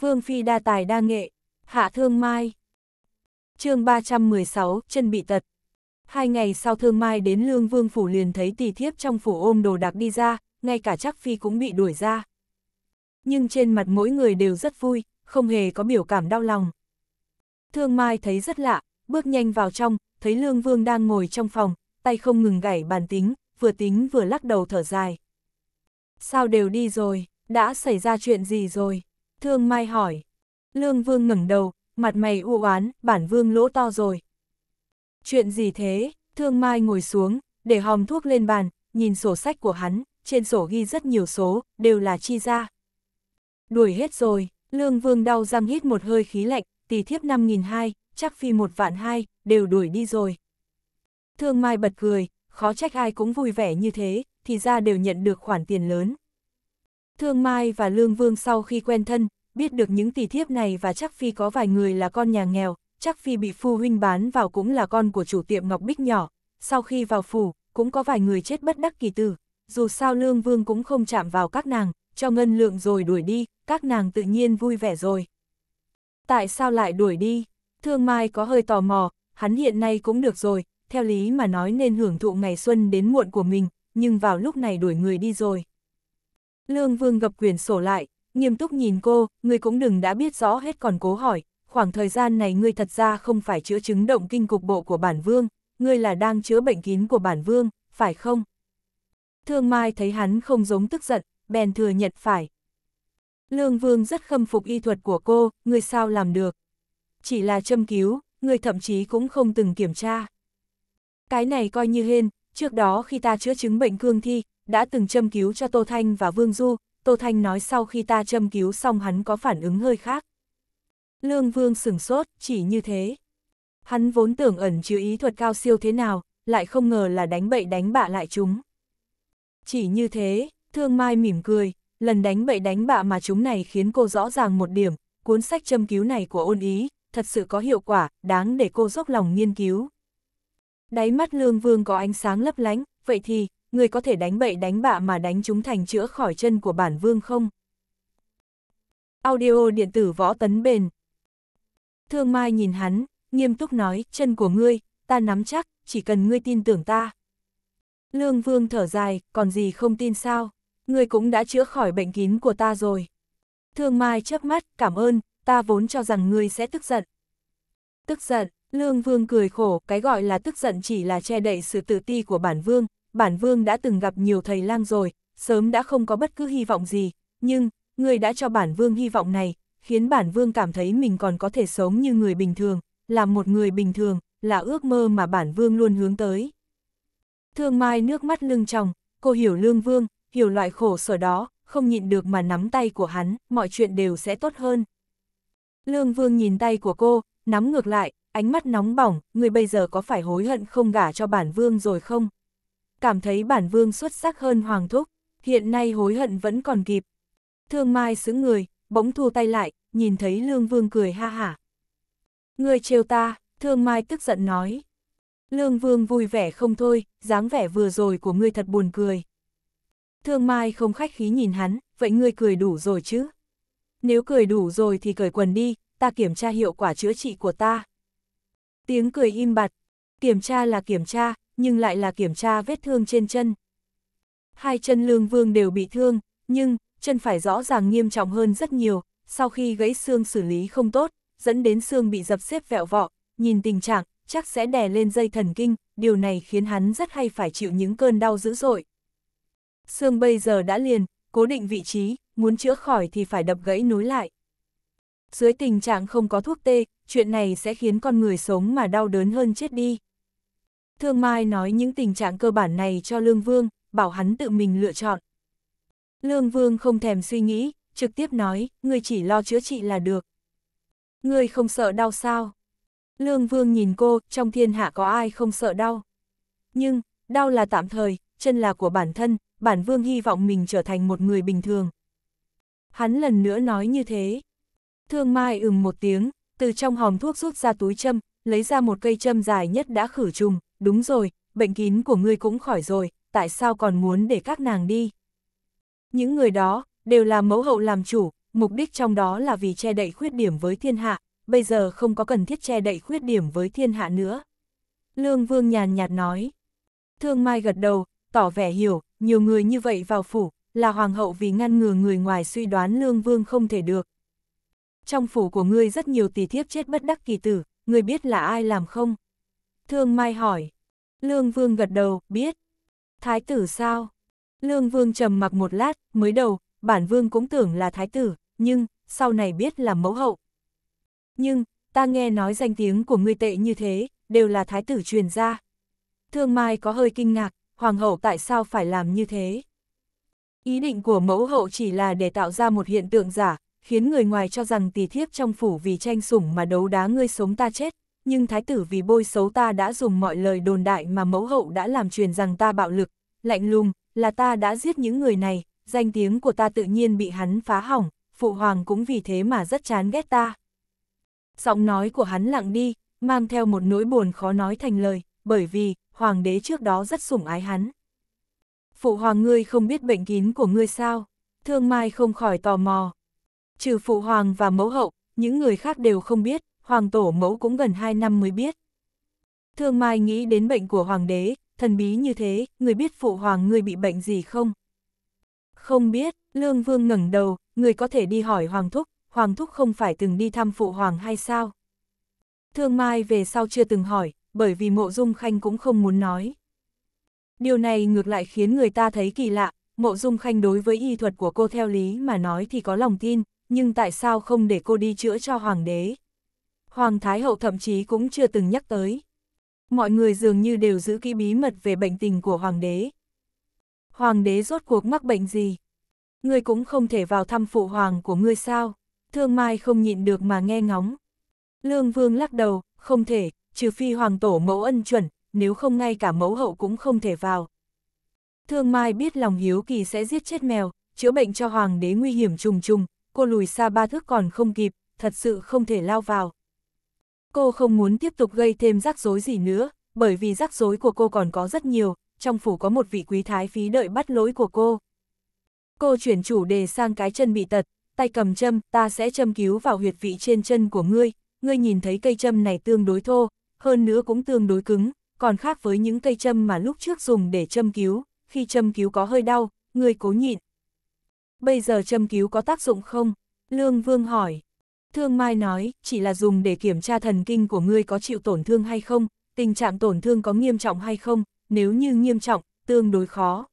Vương Phi đa tài đa nghệ, hạ thương mai. chương 316, chân bị tật. Hai ngày sau thương mai đến lương vương phủ liền thấy tỷ thiếp trong phủ ôm đồ đạc đi ra, ngay cả chắc phi cũng bị đuổi ra. Nhưng trên mặt mỗi người đều rất vui, không hề có biểu cảm đau lòng. Thương mai thấy rất lạ, bước nhanh vào trong, thấy lương vương đang ngồi trong phòng, tay không ngừng gảy bàn tính, vừa tính vừa lắc đầu thở dài. Sao đều đi rồi, đã xảy ra chuyện gì rồi? Thương Mai hỏi. Lương Vương ngẩng đầu, mặt mày u oán, bản Vương lỗ to rồi. Chuyện gì thế? Thương Mai ngồi xuống, để hòm thuốc lên bàn, nhìn sổ sách của hắn, trên sổ ghi rất nhiều số, đều là chi ra. Đuổi hết rồi, Lương Vương đau răng hít một hơi khí lạnh, tỷ thiếp 5.200, chắc phi một vạn hai, đều đuổi đi rồi. Thương Mai bật cười, khó trách ai cũng vui vẻ như thế, thì ra đều nhận được khoản tiền lớn. Thương Mai và Lương Vương sau khi quen thân, biết được những tỷ thiếp này và chắc phi có vài người là con nhà nghèo, chắc phi bị phu huynh bán vào cũng là con của chủ tiệm Ngọc Bích nhỏ, sau khi vào phủ, cũng có vài người chết bất đắc kỳ tử, dù sao Lương Vương cũng không chạm vào các nàng, cho ngân lượng rồi đuổi đi, các nàng tự nhiên vui vẻ rồi. Tại sao lại đuổi đi? Thương Mai có hơi tò mò, hắn hiện nay cũng được rồi, theo lý mà nói nên hưởng thụ ngày xuân đến muộn của mình, nhưng vào lúc này đuổi người đi rồi. Lương Vương gập quyền sổ lại, nghiêm túc nhìn cô, ngươi cũng đừng đã biết rõ hết còn cố hỏi, khoảng thời gian này ngươi thật ra không phải chữa chứng động kinh cục bộ của bản vương, ngươi là đang chữa bệnh kín của bản vương, phải không? Thương Mai thấy hắn không giống tức giận, bèn thừa nhận phải. Lương Vương rất khâm phục y thuật của cô, ngươi sao làm được? Chỉ là châm cứu, ngươi thậm chí cũng không từng kiểm tra. Cái này coi như hên, trước đó khi ta chữa chứng bệnh cương thi, đã từng châm cứu cho Tô Thanh và Vương Du, Tô Thanh nói sau khi ta châm cứu xong hắn có phản ứng hơi khác. Lương Vương sửng sốt, chỉ như thế. Hắn vốn tưởng ẩn chứa ý thuật cao siêu thế nào, lại không ngờ là đánh bậy đánh bạ lại chúng. Chỉ như thế, Thương Mai mỉm cười, lần đánh bậy đánh bạ mà chúng này khiến cô rõ ràng một điểm, cuốn sách châm cứu này của ôn ý, thật sự có hiệu quả, đáng để cô dốc lòng nghiên cứu. Đáy mắt Lương Vương có ánh sáng lấp lánh, vậy thì, người có thể đánh bậy đánh bạ mà đánh chúng thành chữa khỏi chân của bản vương không? Audio điện tử võ tấn bền. Thương Mai nhìn hắn, nghiêm túc nói, chân của ngươi, ta nắm chắc, chỉ cần ngươi tin tưởng ta. Lương Vương thở dài, còn gì không tin sao? Ngươi cũng đã chữa khỏi bệnh kín của ta rồi. Thương Mai chớp mắt, cảm ơn, ta vốn cho rằng ngươi sẽ tức giận. Tức giận, Lương Vương cười khổ, cái gọi là tức giận chỉ là che đậy sự tự ti của bản vương, bản vương đã từng gặp nhiều thầy lang rồi, sớm đã không có bất cứ hy vọng gì, nhưng, người đã cho bản vương hy vọng này, khiến bản vương cảm thấy mình còn có thể sống như người bình thường, làm một người bình thường, là ước mơ mà bản vương luôn hướng tới. Thương Mai nước mắt lưng tròng, cô hiểu lương vương, hiểu loại khổ sở đó, không nhịn được mà nắm tay của hắn, mọi chuyện đều sẽ tốt hơn. Lương vương nhìn tay của cô, nắm ngược lại, ánh mắt nóng bỏng, người bây giờ có phải hối hận không gả cho bản vương rồi không? cảm thấy bản vương xuất sắc hơn Hoàng Thúc, hiện nay hối hận vẫn còn kịp. Thương Mai xứng người, bỗng thu tay lại, nhìn thấy Lương Vương cười ha hả. Người trêu ta, Thương Mai tức giận nói. Lương Vương vui vẻ không thôi, dáng vẻ vừa rồi của ngươi thật buồn cười. Thương Mai không khách khí nhìn hắn, vậy ngươi cười đủ rồi chứ? Nếu cười đủ rồi thì cởi quần đi, ta kiểm tra hiệu quả chữa trị của ta. Tiếng cười im bặt, kiểm tra là kiểm tra, nhưng lại là kiểm tra vết thương trên chân. Hai chân lương vương đều bị thương, nhưng, chân phải rõ ràng nghiêm trọng hơn rất nhiều, sau khi gãy xương xử lý không tốt, dẫn đến xương bị dập xếp vẹo vọ, nhìn tình trạng, chắc sẽ đè lên dây thần kinh, điều này khiến hắn rất hay phải chịu những cơn đau dữ dội. Xương bây giờ đã liền, cố định vị trí, muốn chữa khỏi thì phải đập gãy nối lại. Dưới tình trạng không có thuốc tê, chuyện này sẽ khiến con người sống mà đau đớn hơn chết đi. Thương Mai nói những tình trạng cơ bản này cho Lương Vương, bảo hắn tự mình lựa chọn. Lương Vương không thèm suy nghĩ, trực tiếp nói, ngươi chỉ lo chữa trị là được. Ngươi không sợ đau sao? Lương Vương nhìn cô, trong thiên hạ có ai không sợ đau? Nhưng, đau là tạm thời, chân là của bản thân, bản Vương hy vọng mình trở thành một người bình thường. Hắn lần nữa nói như thế. Thương Mai ừm một tiếng, từ trong hòm thuốc rút ra túi châm, lấy ra một cây châm dài nhất đã khử trùng, đúng rồi, bệnh kín của ngươi cũng khỏi rồi, tại sao còn muốn để các nàng đi? Những người đó, đều là mẫu hậu làm chủ, mục đích trong đó là vì che đậy khuyết điểm với thiên hạ, bây giờ không có cần thiết che đậy khuyết điểm với thiên hạ nữa. Lương Vương nhàn nhạt nói. Thương Mai gật đầu, tỏ vẻ hiểu, nhiều người như vậy vào phủ, là hoàng hậu vì ngăn ngừa người ngoài suy đoán Lương Vương không thể được. Trong phủ của ngươi rất nhiều tỷ thiếp chết bất đắc kỳ tử, ngươi biết là ai làm không? Thương Mai hỏi. Lương Vương gật đầu, biết. Thái tử sao? Lương Vương trầm mặc một lát, mới đầu, bản Vương cũng tưởng là thái tử, nhưng, sau này biết là mẫu hậu. Nhưng, ta nghe nói danh tiếng của ngươi tệ như thế, đều là thái tử truyền ra. Thương Mai có hơi kinh ngạc, hoàng hậu tại sao phải làm như thế? Ý định của mẫu hậu chỉ là để tạo ra một hiện tượng giả, khiến người ngoài cho rằng tỷ thiếp trong phủ vì tranh sủng mà đấu đá ngươi sống ta chết, nhưng thái tử vì bôi xấu ta đã dùng mọi lời đồn đại mà mẫu hậu đã làm truyền rằng ta bạo lực, lạnh lùng, là ta đã giết những người này, danh tiếng của ta tự nhiên bị hắn phá hỏng, phụ hoàng cũng vì thế mà rất chán ghét ta. Giọng nói của hắn lặng đi, mang theo một nỗi buồn khó nói thành lời, bởi vì, hoàng đế trước đó rất sủng ái hắn. Phụ hoàng ngươi không biết bệnh kín của ngươi sao, thương mai không khỏi tò mò. Trừ phụ hoàng và mẫu hậu, những người khác đều không biết, hoàng tổ mẫu cũng gần hai năm mới biết. Thương Mai nghĩ đến bệnh của hoàng đế, thần bí như thế, người biết phụ hoàng người bị bệnh gì không? Không biết, Lương Vương ngẩng đầu, người có thể đi hỏi hoàng thúc, hoàng thúc không phải từng đi thăm phụ hoàng hay sao? Thương Mai về sau chưa từng hỏi, bởi vì mộ dung khanh cũng không muốn nói. Điều này ngược lại khiến người ta thấy kỳ lạ, mộ dung khanh đối với y thuật của cô theo lý mà nói thì có lòng tin, nhưng tại sao không để cô đi chữa cho hoàng đế? Hoàng Thái Hậu thậm chí cũng chưa từng nhắc tới. Mọi người dường như đều giữ kỹ bí mật về bệnh tình của Hoàng đế. Hoàng đế rốt cuộc mắc bệnh gì? Ngươi cũng không thể vào thăm phụ hoàng của ngươi sao? Thương Mai không nhịn được mà nghe ngóng. Lương Vương lắc đầu, không thể, trừ phi hoàng tổ mẫu ân chuẩn, nếu không ngay cả mẫu hậu cũng không thể vào. Thương Mai biết lòng hiếu kỳ sẽ giết chết mèo, chữa bệnh cho hoàng đế nguy hiểm trùng trùng, cô lùi xa ba thước còn không kịp, thật sự không thể lao vào. Cô không muốn tiếp tục gây thêm rắc rối gì nữa, bởi vì rắc rối của cô còn có rất nhiều, trong phủ có một vị quý thái phí đợi bắt lỗi của cô. Cô chuyển chủ đề sang cái chân bị tật, tay cầm châm, ta sẽ châm cứu vào huyệt vị trên chân của ngươi, ngươi nhìn thấy cây châm này tương đối thô, hơn nữa cũng tương đối cứng, còn khác với những cây châm mà lúc trước dùng để châm cứu, khi châm cứu có hơi đau, ngươi cố nhịn. Bây giờ châm cứu có tác dụng không? Lương Vương hỏi. Thương Mai nói, chỉ là dùng để kiểm tra thần kinh của ngươi có chịu tổn thương hay không, tình trạng tổn thương có nghiêm trọng hay không, nếu như nghiêm trọng, tương đối khó.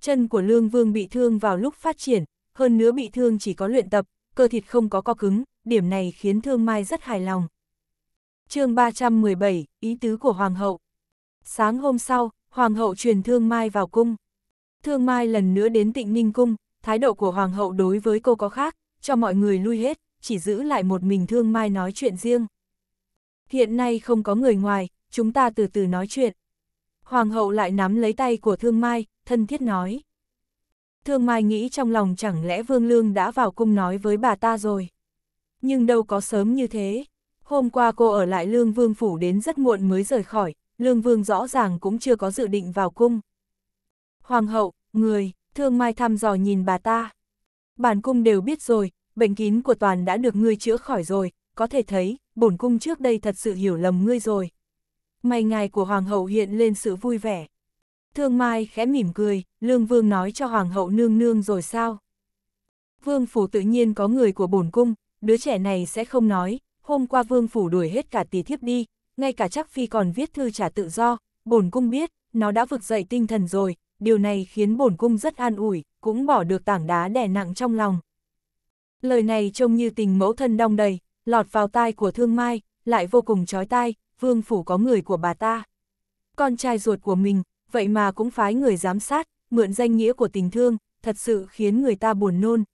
Chân của Lương Vương bị thương vào lúc phát triển, hơn nữa bị thương chỉ có luyện tập, cơ thịt không có co cứng, điểm này khiến Thương Mai rất hài lòng. chương 317, ý tứ của Hoàng hậu. Sáng hôm sau, Hoàng hậu truyền Thương Mai vào cung. Thương Mai lần nữa đến tịnh Ninh Cung, thái độ của Hoàng hậu đối với cô có khác, cho mọi người lui hết, chỉ giữ lại một mình thương mai nói chuyện riêng. Hiện nay không có người ngoài, chúng ta từ từ nói chuyện. Hoàng hậu lại nắm lấy tay của thương mai, thân thiết nói. Thương mai nghĩ trong lòng chẳng lẽ Vương Lương đã vào cung nói với bà ta rồi. Nhưng đâu có sớm như thế. Hôm qua cô ở lại Lương Vương Phủ đến rất muộn mới rời khỏi, Lương Vương rõ ràng cũng chưa có dự định vào cung. Hoàng hậu, người, thương mai thăm dò nhìn bà ta. Bản cung đều biết rồi, bệnh kín của toàn đã được ngươi chữa khỏi rồi, có thể thấy, bổn cung trước đây thật sự hiểu lầm ngươi rồi. Mày ngài của hoàng hậu hiện lên sự vui vẻ. Thương Mai khẽ mỉm cười, Lương Vương nói cho hoàng hậu nương nương rồi sao? Vương phủ tự nhiên có người của bổn cung, đứa trẻ này sẽ không nói, hôm qua vương phủ đuổi hết cả tỷ thiếp đi, ngay cả chắc phi còn viết thư trả tự do, bổn cung biết, nó đã vực dậy tinh thần rồi, điều này khiến bổn cung rất an ủi, cũng bỏ được tảng đá đè nặng trong lòng. Lời này trông như tình mẫu thân đong đầy, lọt vào tai của thương mai, lại vô cùng chói tai, vương phủ có người của bà ta. Con trai ruột của mình, vậy mà cũng phái người giám sát, mượn danh nghĩa của tình thương, thật sự khiến người ta buồn nôn.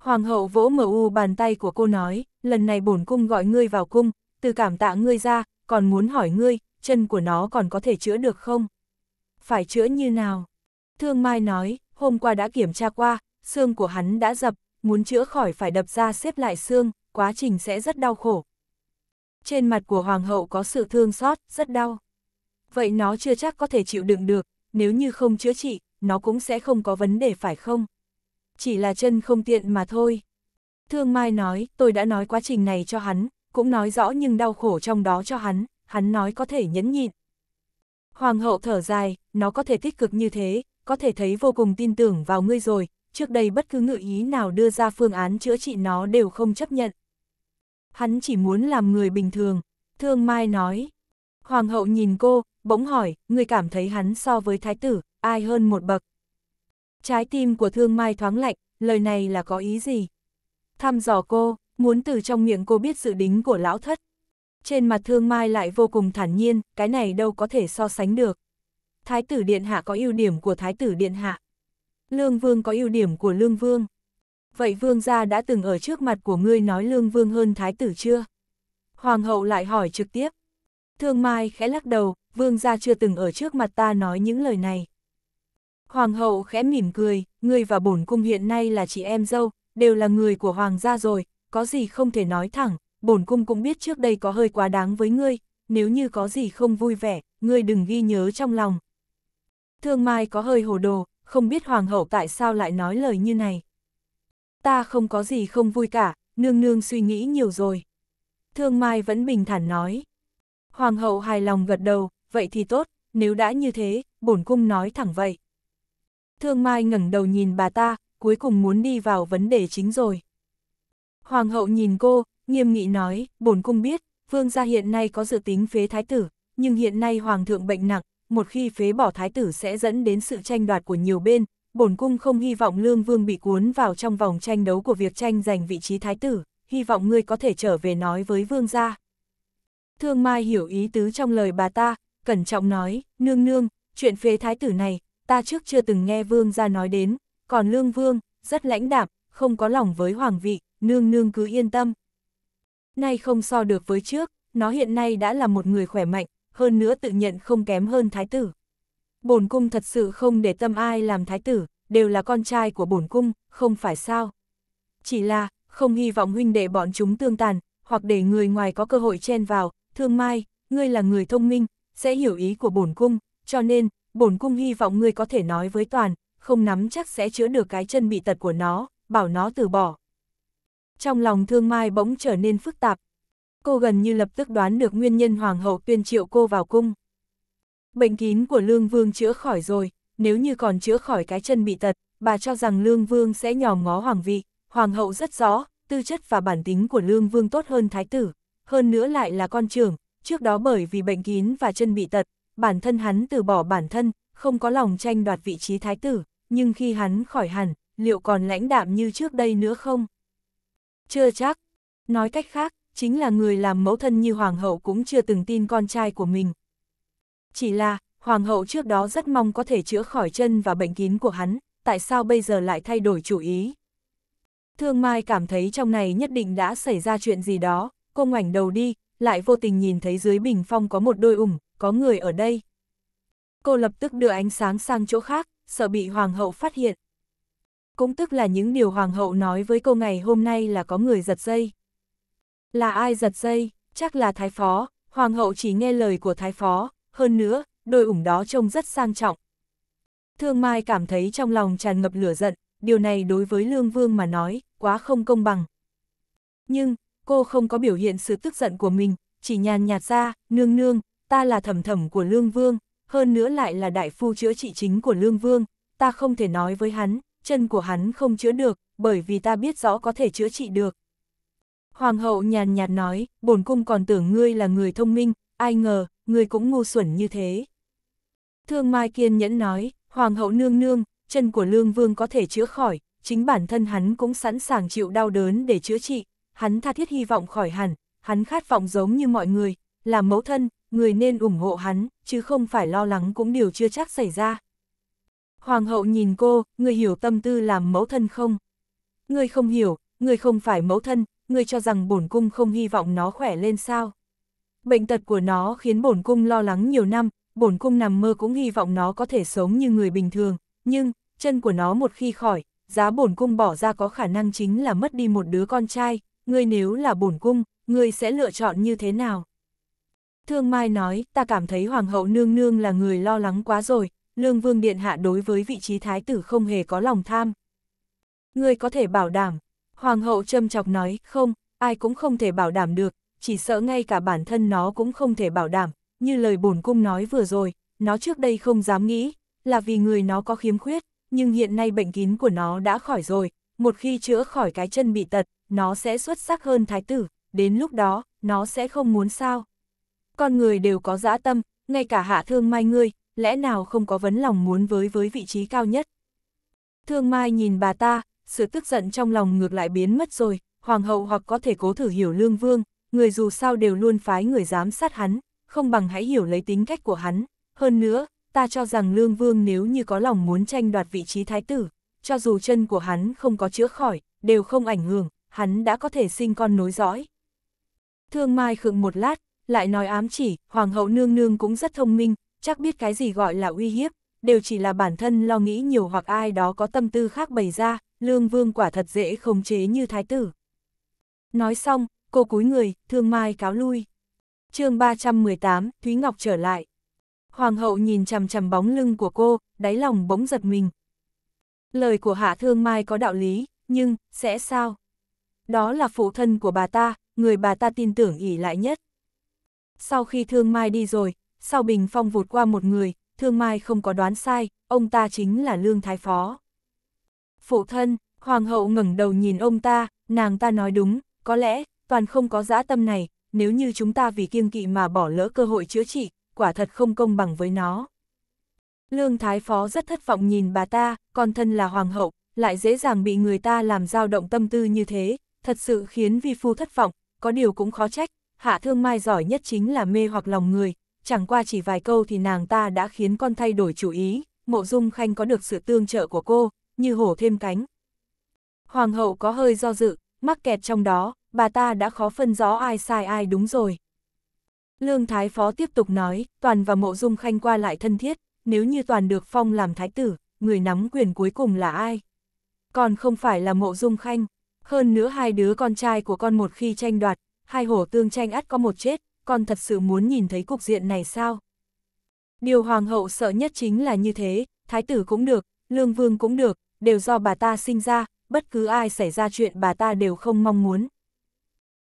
Hoàng hậu vỗ mở u bàn tay của cô nói, lần này bổn cung gọi ngươi vào cung, từ cảm tạ ngươi ra, còn muốn hỏi ngươi, chân của nó còn có thể chữa được không? Phải chữa như nào? Thương Mai nói, hôm qua đã kiểm tra qua, xương của hắn đã dập, muốn chữa khỏi phải đập ra xếp lại xương, quá trình sẽ rất đau khổ. Trên mặt của hoàng hậu có sự thương xót, rất đau. Vậy nó chưa chắc có thể chịu đựng được, nếu như không chữa trị, nó cũng sẽ không có vấn đề phải không? Chỉ là chân không tiện mà thôi. Thương Mai nói, tôi đã nói quá trình này cho hắn, cũng nói rõ nhưng đau khổ trong đó cho hắn, hắn nói có thể nhẫn nhịn. Hoàng hậu thở dài, nó có thể tích cực như thế, có thể thấy vô cùng tin tưởng vào ngươi rồi, trước đây bất cứ ngự ý nào đưa ra phương án chữa trị nó đều không chấp nhận. Hắn chỉ muốn làm người bình thường, Thương Mai nói. Hoàng hậu nhìn cô, bỗng hỏi, người cảm thấy hắn so với thái tử, ai hơn một bậc. Trái tim của Thương Mai thoáng lạnh, lời này là có ý gì? Thăm dò cô, muốn từ trong miệng cô biết dự đính của lão thất. Trên mặt Thương Mai lại vô cùng thản nhiên, cái này đâu có thể so sánh được. Thái tử Điện Hạ có ưu điểm của Thái tử Điện Hạ. Lương Vương có ưu điểm của Lương Vương. Vậy Vương gia đã từng ở trước mặt của ngươi nói Lương Vương hơn Thái tử chưa? Hoàng hậu lại hỏi trực tiếp. Thương Mai khẽ lắc đầu, Vương gia chưa từng ở trước mặt ta nói những lời này. Hoàng hậu khẽ mỉm cười, ngươi và bổn cung hiện nay là chị em dâu, đều là người của hoàng gia rồi, có gì không thể nói thẳng, bổn cung cũng biết trước đây có hơi quá đáng với ngươi, nếu như có gì không vui vẻ, ngươi đừng ghi nhớ trong lòng. Thương Mai có hơi hồ đồ, không biết hoàng hậu tại sao lại nói lời như này. Ta không có gì không vui cả, nương nương suy nghĩ nhiều rồi. Thương Mai vẫn bình thản nói. Hoàng hậu hài lòng gật đầu, vậy thì tốt, nếu đã như thế, bổn cung nói thẳng vậy. Thương Mai ngẩng đầu nhìn bà ta, cuối cùng muốn đi vào vấn đề chính rồi. Hoàng hậu nhìn cô, nghiêm nghị nói, bổn cung biết, vương gia hiện nay có dự tính phế thái tử, nhưng hiện nay hoàng thượng bệnh nặng, một khi phế bỏ thái tử sẽ dẫn đến sự tranh đoạt của nhiều bên, bổn cung không hy vọng lương vương bị cuốn vào trong vòng tranh đấu của việc tranh giành vị trí thái tử, hy vọng ngươi có thể trở về nói với vương gia. Thương Mai hiểu ý tứ trong lời bà ta, cẩn trọng nói, nương nương, chuyện phế thái tử này, ta trước chưa từng nghe vương gia nói đến, còn lương vương, rất lãnh đạm, không có lòng với hoàng vị, nương nương cứ yên tâm. Nay không so được với trước, nó hiện nay đã là một người khỏe mạnh, hơn nữa tự nhận không kém hơn thái tử. Bổn cung thật sự không để tâm ai làm thái tử, đều là con trai của bổn cung, không phải sao. Chỉ là, không hy vọng huynh đệ bọn chúng tương tàn, hoặc để người ngoài có cơ hội chen vào, thương mai, ngươi là người thông minh, sẽ hiểu ý của bổn cung, cho nên, bổn cung hy vọng ngươi có thể nói với toàn, không nắm chắc sẽ chữa được cái chân bị tật của nó, bảo nó từ bỏ. Trong lòng thương mai bỗng trở nên phức tạp, cô gần như lập tức đoán được nguyên nhân hoàng hậu tuyên triệu cô vào cung. Bệnh kín của Lương Vương chữa khỏi rồi, nếu như còn chữa khỏi cái chân bị tật, bà cho rằng Lương Vương sẽ nhòm ngó hoàng vị, hoàng hậu rất rõ, tư chất và bản tính của Lương Vương tốt hơn thái tử, hơn nữa lại là con trưởng, trước đó bởi vì bệnh kín và chân bị tật, bản thân hắn từ bỏ bản thân, không có lòng tranh đoạt vị trí thái tử, nhưng khi hắn khỏi hẳn, liệu còn lãnh đạm như trước đây nữa không? Chưa chắc. Nói cách khác, chính là người làm mẫu thân như hoàng hậu cũng chưa từng tin con trai của mình. Chỉ là, hoàng hậu trước đó rất mong có thể chữa khỏi chân và bệnh kín của hắn, tại sao bây giờ lại thay đổi chủ ý? Thương Mai cảm thấy trong này nhất định đã xảy ra chuyện gì đó, cô ngoảnh đầu đi, lại vô tình nhìn thấy dưới bình phong có một đôi ủng, có người ở đây. Cô lập tức đưa ánh sáng sang chỗ khác, sợ bị hoàng hậu phát hiện. Cũng tức là những điều hoàng hậu nói với cô ngày hôm nay là có người giật dây. Là ai giật dây, chắc là thái phó, hoàng hậu chỉ nghe lời của thái phó, hơn nữa, đôi ủng đó trông rất sang trọng. Thương Mai cảm thấy trong lòng tràn ngập lửa giận, điều này đối với Lương Vương mà nói, quá không công bằng. Nhưng, cô không có biểu hiện sự tức giận của mình, chỉ nhàn nhạt ra, nương nương, ta là thẩm thẩm của Lương Vương, hơn nữa lại là đại phu chữa trị chính của Lương Vương, ta không thể nói với hắn, chân của hắn không chữa được, bởi vì ta biết rõ có thể chữa trị được, Hoàng hậu nhàn nhạt nói, bổn cung còn tưởng ngươi là người thông minh, ai ngờ, ngươi cũng ngu xuẩn như thế. Thương Mai kiên nhẫn nói, Hoàng hậu nương nương, chân của lương vương có thể chữa khỏi, chính bản thân hắn cũng sẵn sàng chịu đau đớn để chữa trị, hắn tha thiết hy vọng khỏi hẳn, hắn khát vọng giống như mọi người, làm mẫu thân, người nên ủng hộ hắn, chứ không phải lo lắng cũng điều chưa chắc xảy ra. Hoàng hậu nhìn cô, người hiểu tâm tư làm mẫu thân không? Người không hiểu, người không phải mẫu thân, ngươi cho rằng bổn cung không hy vọng nó khỏe lên sao. Bệnh tật của nó khiến bổn cung lo lắng nhiều năm, bổn cung nằm mơ cũng hy vọng nó có thể sống như người bình thường, nhưng, chân của nó một khi khỏi, giá bổn cung bỏ ra có khả năng chính là mất đi một đứa con trai, ngươi nếu là bổn cung, ngươi sẽ lựa chọn như thế nào? Thương Mai nói, ta cảm thấy Hoàng hậu nương nương là người lo lắng quá rồi, Lương Vương Điện Hạ đối với vị trí thái tử không hề có lòng tham. Ngươi có thể bảo đảm, Hoàng hậu châm chọc nói, không, ai cũng không thể bảo đảm được, chỉ sợ ngay cả bản thân nó cũng không thể bảo đảm, như lời bổn cung nói vừa rồi, nó trước đây không dám nghĩ, là vì người nó có khiếm khuyết, nhưng hiện nay bệnh kín của nó đã khỏi rồi, một khi chữa khỏi cái chân bị tật, nó sẽ xuất sắc hơn thái tử, đến lúc đó, nó sẽ không muốn sao. Con người đều có dã tâm, ngay cả hạ thương mai ngươi, lẽ nào không có vấn lòng muốn với với vị trí cao nhất. Thương mai nhìn bà ta, sự tức giận trong lòng ngược lại biến mất rồi, hoàng hậu hoặc có thể cố thử hiểu lương vương, người dù sao đều luôn phái người giám sát hắn, không bằng hãy hiểu lấy tính cách của hắn. Hơn nữa, ta cho rằng lương vương nếu như có lòng muốn tranh đoạt vị trí thái tử, cho dù chân của hắn không có chữa khỏi, đều không ảnh hưởng, hắn đã có thể sinh con nối dõi. Thương Mai khựng một lát, lại nói ám chỉ, hoàng hậu nương nương cũng rất thông minh, chắc biết cái gì gọi là uy hiếp, đều chỉ là bản thân lo nghĩ nhiều hoặc ai đó có tâm tư khác bày ra, lương vương quả thật dễ khống chế như thái tử. Nói xong, cô cúi người, thương mai cáo lui. chương 318, Thúy Ngọc trở lại. Hoàng hậu nhìn chằm chằm bóng lưng của cô, đáy lòng bỗng giật mình. Lời của Hạ Thương Mai có đạo lý, nhưng, sẽ sao? Đó là phụ thân của bà ta, người bà ta tin tưởng ỉ lại nhất. Sau khi Thương Mai đi rồi, sau bình phong vụt qua một người, Thương Mai không có đoán sai, ông ta chính là Lương Thái Phó. Phụ thân, Hoàng hậu ngẩng đầu nhìn ông ta, nàng ta nói đúng, có lẽ, toàn không có dã tâm này, nếu như chúng ta vì kiêng kỵ mà bỏ lỡ cơ hội chữa trị, quả thật không công bằng với nó. Lương Thái Phó rất thất vọng nhìn bà ta, con thân là Hoàng hậu, lại dễ dàng bị người ta làm dao động tâm tư như thế, thật sự khiến vi phu thất vọng, có điều cũng khó trách, hạ thương mai giỏi nhất chính là mê hoặc lòng người, chẳng qua chỉ vài câu thì nàng ta đã khiến con thay đổi chủ ý, mộ dung khanh có được sự tương trợ của cô, như hổ thêm cánh. Hoàng hậu có hơi do dự, mắc kẹt trong đó, bà ta đã khó phân rõ ai sai ai đúng rồi. Lương Thái Phó tiếp tục nói, Toàn và mộ dung khanh qua lại thân thiết, nếu như Toàn được phong làm thái tử, người nắm quyền cuối cùng là ai? Còn không phải là mộ dung khanh, hơn nữa hai đứa con trai của con một khi tranh đoạt, hai hổ tương tranh ắt có một chết, con thật sự muốn nhìn thấy cục diện này sao? Điều hoàng hậu sợ nhất chính là như thế, thái tử cũng được, lương vương cũng được, đều do bà ta sinh ra, bất cứ ai xảy ra chuyện bà ta đều không mong muốn.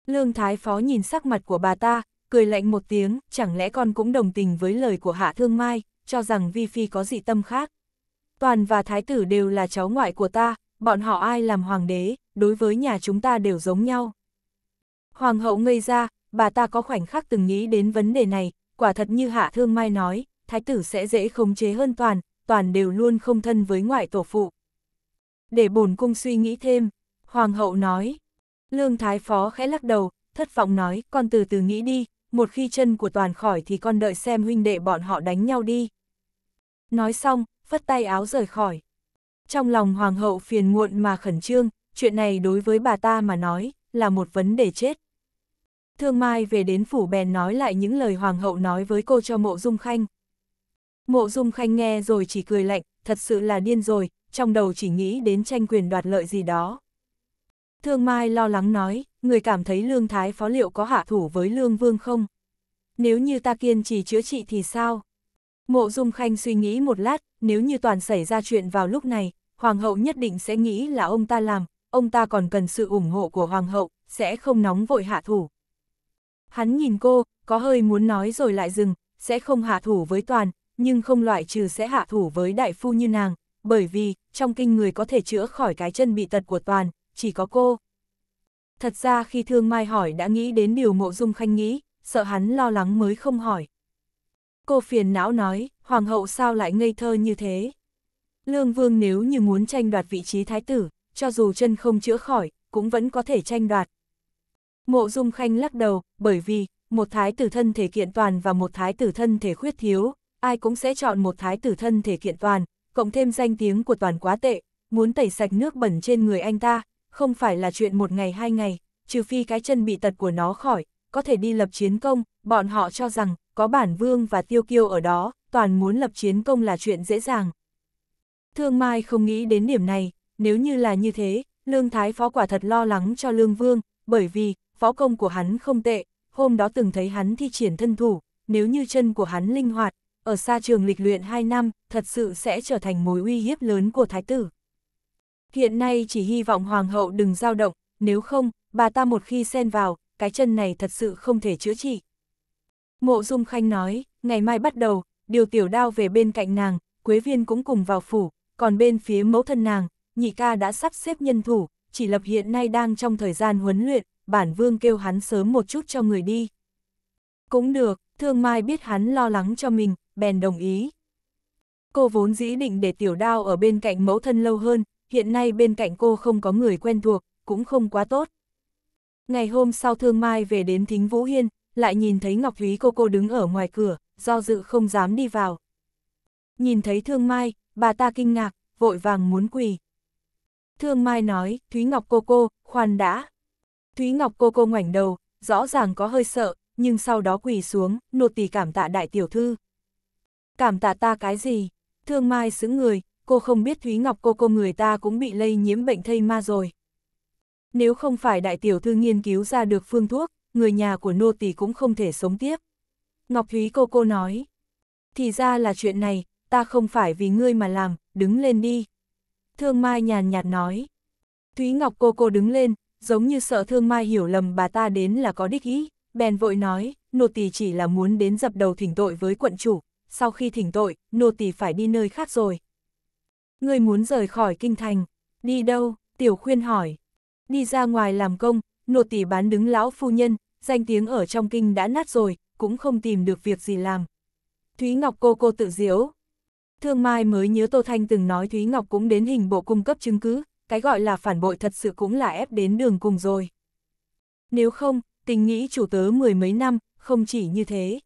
Lương thái phó nhìn sắc mặt của bà ta, cười lạnh một tiếng, chẳng lẽ con cũng đồng tình với lời của hạ thương mai, cho rằng vi phi có dị tâm khác. Toàn và thái tử đều là cháu ngoại của ta, bọn họ ai làm hoàng đế, đối với nhà chúng ta đều giống nhau. Hoàng hậu ngây ra, bà ta có khoảnh khắc từng nghĩ đến vấn đề này, quả thật như Hạ Thương Mai nói, thái tử sẽ dễ khống chế hơn toàn, toàn đều luôn không thân với ngoại tổ phụ. Để bổn cung suy nghĩ thêm, Hoàng hậu nói. Lương Thái Phó khẽ lắc đầu, thất vọng nói, con từ từ nghĩ đi, một khi chân của toàn khỏi thì con đợi xem huynh đệ bọn họ đánh nhau đi. Nói xong, phất tay áo rời khỏi. Trong lòng Hoàng hậu phiền muộn mà khẩn trương, chuyện này đối với bà ta mà nói, là một vấn đề chết. Thương Mai về đến phủ bèn nói lại những lời Hoàng hậu nói với cô cho Mộ Dung Khanh. Mộ Dung Khanh nghe rồi chỉ cười lạnh, thật sự là điên rồi, trong đầu chỉ nghĩ đến tranh quyền đoạt lợi gì đó. Thương Mai lo lắng nói, người cảm thấy Lương Thái Phó liệu có hạ thủ với Lương Vương không? Nếu như ta kiên trì chữa trị thì sao? Mộ Dung Khanh suy nghĩ một lát, nếu như toàn xảy ra chuyện vào lúc này, Hoàng hậu nhất định sẽ nghĩ là ông ta làm, ông ta còn cần sự ủng hộ của Hoàng hậu, sẽ không nóng vội hạ thủ. Hắn nhìn cô, có hơi muốn nói rồi lại dừng, sẽ không hạ thủ với toàn, nhưng không loại trừ sẽ hạ thủ với đại phu như nàng, bởi vì, trong kinh người có thể chữa khỏi cái chân bị tật của toàn, chỉ có cô. Thật ra khi Thương Mai hỏi đã nghĩ đến điều mộ dung khanh nghĩ, sợ hắn lo lắng mới không hỏi. Cô phiền não nói, hoàng hậu sao lại ngây thơ như thế? Lương vương nếu như muốn tranh đoạt vị trí thái tử, cho dù chân không chữa khỏi, cũng vẫn có thể tranh đoạt, Mộ Dung Khanh lắc đầu, bởi vì, một thái tử thân thể kiện toàn và một thái tử thân thể khuyết thiếu, ai cũng sẽ chọn một thái tử thân thể kiện toàn, cộng thêm danh tiếng của toàn quá tệ, muốn tẩy sạch nước bẩn trên người anh ta, không phải là chuyện một ngày hai ngày, trừ phi cái chân bị tật của nó khỏi, có thể đi lập chiến công, bọn họ cho rằng, có bản vương và tiêu kiêu ở đó, toàn muốn lập chiến công là chuyện dễ dàng. Thương Mai không nghĩ đến điểm này, nếu như là như thế, Lương Thái Phó quả thật lo lắng cho Lương Vương, bởi vì, võ công của hắn không tệ, hôm đó từng thấy hắn thi triển thân thủ, nếu như chân của hắn linh hoạt, ở xa trường lịch luyện 2 năm, thật sự sẽ trở thành mối uy hiếp lớn của thái tử. Hiện nay chỉ hy vọng hoàng hậu đừng dao động, nếu không, bà ta một khi xen vào, cái chân này thật sự không thể chữa trị. Mộ Dung Khanh nói, ngày mai bắt đầu, điều tiểu đao về bên cạnh nàng, Quế Viên cũng cùng vào phủ, còn bên phía mẫu thân nàng, nhị ca đã sắp xếp nhân thủ, chỉ lập hiện nay đang trong thời gian huấn luyện, bản vương kêu hắn sớm một chút cho người đi. Cũng được, thương mai biết hắn lo lắng cho mình, bèn đồng ý. Cô vốn dĩ định để tiểu đao ở bên cạnh mẫu thân lâu hơn, hiện nay bên cạnh cô không có người quen thuộc, cũng không quá tốt. Ngày hôm sau thương mai về đến thính Vũ Hiên, lại nhìn thấy Ngọc Thúy cô cô đứng ở ngoài cửa, do dự không dám đi vào. Nhìn thấy thương mai, bà ta kinh ngạc, vội vàng muốn quỳ. Thương mai nói, Thúy Ngọc cô cô, khoan đã, Thúy Ngọc cô cô ngoảnh đầu, rõ ràng có hơi sợ, nhưng sau đó quỳ xuống, nô tỳ cảm tạ đại tiểu thư. Cảm tạ ta cái gì? Thương Mai xứng người, cô không biết Thúy Ngọc cô cô người ta cũng bị lây nhiễm bệnh thây ma rồi. Nếu không phải đại tiểu thư nghiên cứu ra được phương thuốc, người nhà của nô tỳ cũng không thể sống tiếp. Ngọc Thúy cô cô nói, thì ra là chuyện này, ta không phải vì ngươi mà làm, đứng lên đi. Thương Mai nhàn nhạt nói. Thúy Ngọc cô cô đứng lên, giống như sợ thương mai hiểu lầm bà ta đến là có đích ý, bèn vội nói, nô tỳ chỉ là muốn đến dập đầu thỉnh tội với quận chủ, sau khi thỉnh tội, nô tỳ phải đi nơi khác rồi. Người muốn rời khỏi kinh thành, đi đâu, tiểu khuyên hỏi. Đi ra ngoài làm công, nô tỳ bán đứng lão phu nhân, danh tiếng ở trong kinh đã nát rồi, cũng không tìm được việc gì làm. Thúy Ngọc cô cô tự diễu. Thương Mai mới nhớ Tô Thanh từng nói Thúy Ngọc cũng đến hình bộ cung cấp chứng cứ, cái gọi là phản bội thật sự cũng là ép đến đường cùng rồi. Nếu không, tình nghĩ chủ tớ mười mấy năm, không chỉ như thế.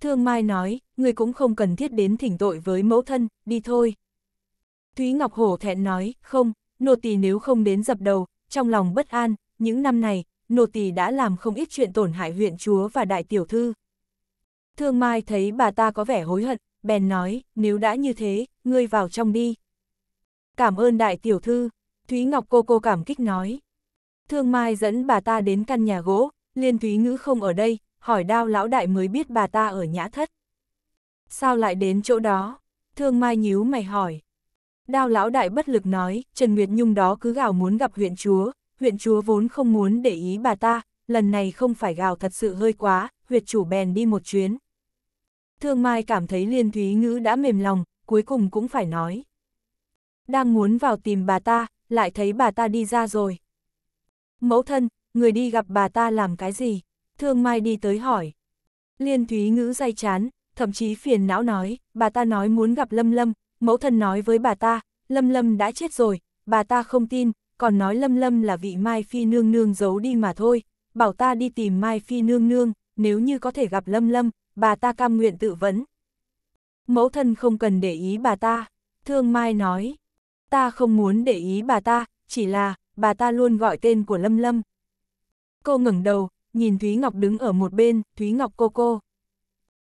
Thương Mai nói, người cũng không cần thiết đến thỉnh tội với mẫu thân, đi thôi. Thúy Ngọc Hổ thẹn nói, không, nô tỳ nếu không đến dập đầu, trong lòng bất an, những năm này, nô tỳ đã làm không ít chuyện tổn hại huyện chúa và đại tiểu thư. Thương Mai thấy bà ta có vẻ hối hận, bèn nói, nếu đã như thế, ngươi vào trong đi. Cảm ơn đại tiểu thư, Thúy Ngọc cô cô cảm kích nói. Thương Mai dẫn bà ta đến căn nhà gỗ, liên Thúy Ngữ không ở đây, hỏi đao lão đại mới biết bà ta ở nhã thất. Sao lại đến chỗ đó? Thương Mai nhíu mày hỏi. Đao lão đại bất lực nói, Trần Nguyệt Nhung đó cứ gào muốn gặp huyện chúa, huyện chúa vốn không muốn để ý bà ta, lần này không phải gào thật sự hơi quá, huyệt chủ bèn đi một chuyến. Thương Mai cảm thấy Liên Thúy Ngữ đã mềm lòng, cuối cùng cũng phải nói đang muốn vào tìm bà ta, lại thấy bà ta đi ra rồi. Mẫu thân, người đi gặp bà ta làm cái gì? Thương Mai đi tới hỏi. Liên Thúy ngữ day chán, thậm chí phiền não nói, bà ta nói muốn gặp Lâm Lâm, mẫu thân nói với bà ta, Lâm Lâm đã chết rồi, bà ta không tin, còn nói Lâm Lâm là vị Mai Phi nương nương giấu đi mà thôi, bảo ta đi tìm Mai Phi nương nương, nếu như có thể gặp Lâm Lâm, bà ta cam nguyện tự vấn. Mẫu thân không cần để ý bà ta, Thương Mai nói ta không muốn để ý bà ta, chỉ là, bà ta luôn gọi tên của Lâm Lâm. Cô ngẩng đầu, nhìn Thúy Ngọc đứng ở một bên, Thúy Ngọc cô cô.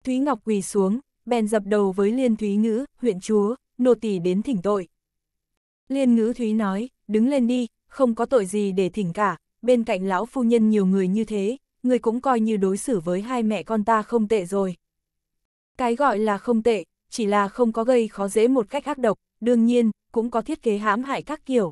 Thúy Ngọc quỳ xuống, bèn dập đầu với Liên Thúy Ngữ, huyện chúa, nô tỳ đến thỉnh tội. Liên Ngữ Thúy nói, đứng lên đi, không có tội gì để thỉnh cả, bên cạnh lão phu nhân nhiều người như thế, người cũng coi như đối xử với hai mẹ con ta không tệ rồi. Cái gọi là không tệ, chỉ là không có gây khó dễ một cách ác độc, đương nhiên, cũng có thiết kế hãm hại các kiểu.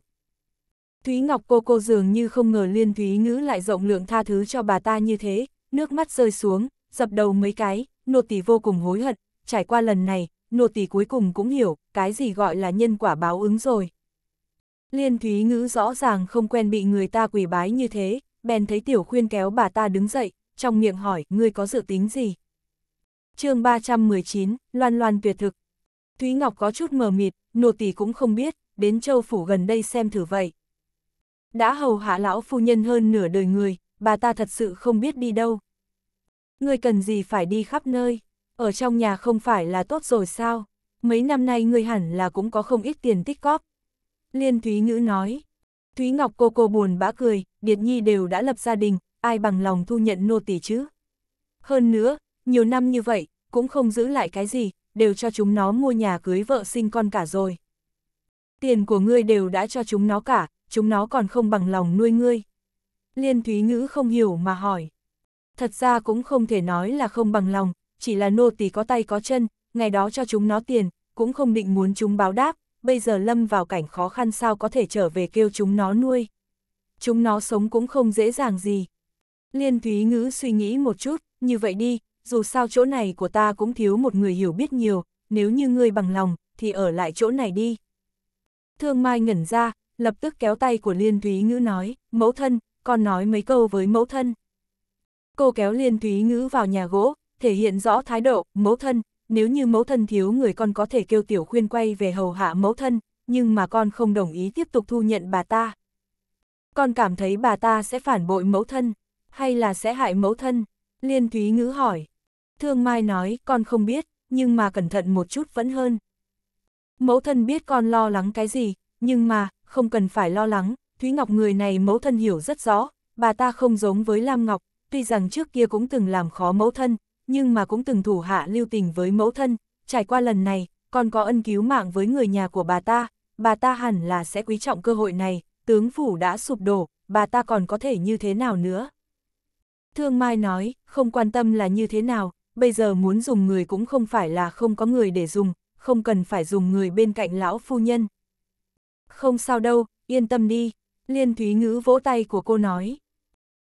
Thúy Ngọc cô cô dường như không ngờ liên Thúy Ngữ lại rộng lượng tha thứ cho bà ta như thế, nước mắt rơi xuống, dập đầu mấy cái, nô tỳ vô cùng hối hận, trải qua lần này, nô tỳ cuối cùng cũng hiểu, cái gì gọi là nhân quả báo ứng rồi. Liên Thúy Ngữ rõ ràng không quen bị người ta quỷ bái như thế, bèn thấy Tiểu Khuyên kéo bà ta đứng dậy, trong miệng hỏi, ngươi có dự tính gì? chương 319, Loan Loan tuyệt thực, Thúy Ngọc có chút mờ mịt, nô tỳ cũng không biết, đến châu phủ gần đây xem thử vậy. Đã hầu hạ lão phu nhân hơn nửa đời người, bà ta thật sự không biết đi đâu. Ngươi cần gì phải đi khắp nơi, ở trong nhà không phải là tốt rồi sao? Mấy năm nay ngươi hẳn là cũng có không ít tiền tích cóp. Liên Thúy Ngữ nói, Thúy Ngọc cô cô buồn bã cười, Điệt Nhi đều đã lập gia đình, ai bằng lòng thu nhận nô tỳ chứ? Hơn nữa, nhiều năm như vậy, cũng không giữ lại cái gì, đều cho chúng nó mua nhà cưới vợ sinh con cả rồi. Tiền của ngươi đều đã cho chúng nó cả, chúng nó còn không bằng lòng nuôi ngươi. Liên Thúy Ngữ không hiểu mà hỏi. Thật ra cũng không thể nói là không bằng lòng, chỉ là nô tỳ có tay có chân, ngày đó cho chúng nó tiền, cũng không định muốn chúng báo đáp, bây giờ lâm vào cảnh khó khăn sao có thể trở về kêu chúng nó nuôi. Chúng nó sống cũng không dễ dàng gì. Liên Thúy Ngữ suy nghĩ một chút, như vậy đi, dù sao chỗ này của ta cũng thiếu một người hiểu biết nhiều, nếu như ngươi bằng lòng, thì ở lại chỗ này đi. Thương Mai ngẩn ra, lập tức kéo tay của Liên Thúy Ngữ nói, mẫu thân, con nói mấy câu với mẫu thân. Cô kéo Liên Thúy Ngữ vào nhà gỗ, thể hiện rõ thái độ, mẫu thân, nếu như mẫu thân thiếu người con có thể kêu tiểu khuyên quay về hầu hạ mẫu thân, nhưng mà con không đồng ý tiếp tục thu nhận bà ta. Con cảm thấy bà ta sẽ phản bội mẫu thân, hay là sẽ hại mẫu thân? Liên Thúy Ngữ hỏi. Thương Mai nói, con không biết, nhưng mà cẩn thận một chút vẫn hơn. Mẫu thân biết con lo lắng cái gì, nhưng mà, không cần phải lo lắng, Thúy Ngọc người này mẫu thân hiểu rất rõ, bà ta không giống với Lam Ngọc, tuy rằng trước kia cũng từng làm khó mẫu thân, nhưng mà cũng từng thủ hạ lưu tình với mẫu thân, trải qua lần này, con có ân cứu mạng với người nhà của bà ta, bà ta hẳn là sẽ quý trọng cơ hội này, tướng phủ đã sụp đổ, bà ta còn có thể như thế nào nữa. Thương Mai nói, không quan tâm là như thế nào, bây giờ muốn dùng người cũng không phải là không có người để dùng, không cần phải dùng người bên cạnh lão phu nhân. Không sao đâu, yên tâm đi, Liên Thúy Ngữ vỗ tay của cô nói.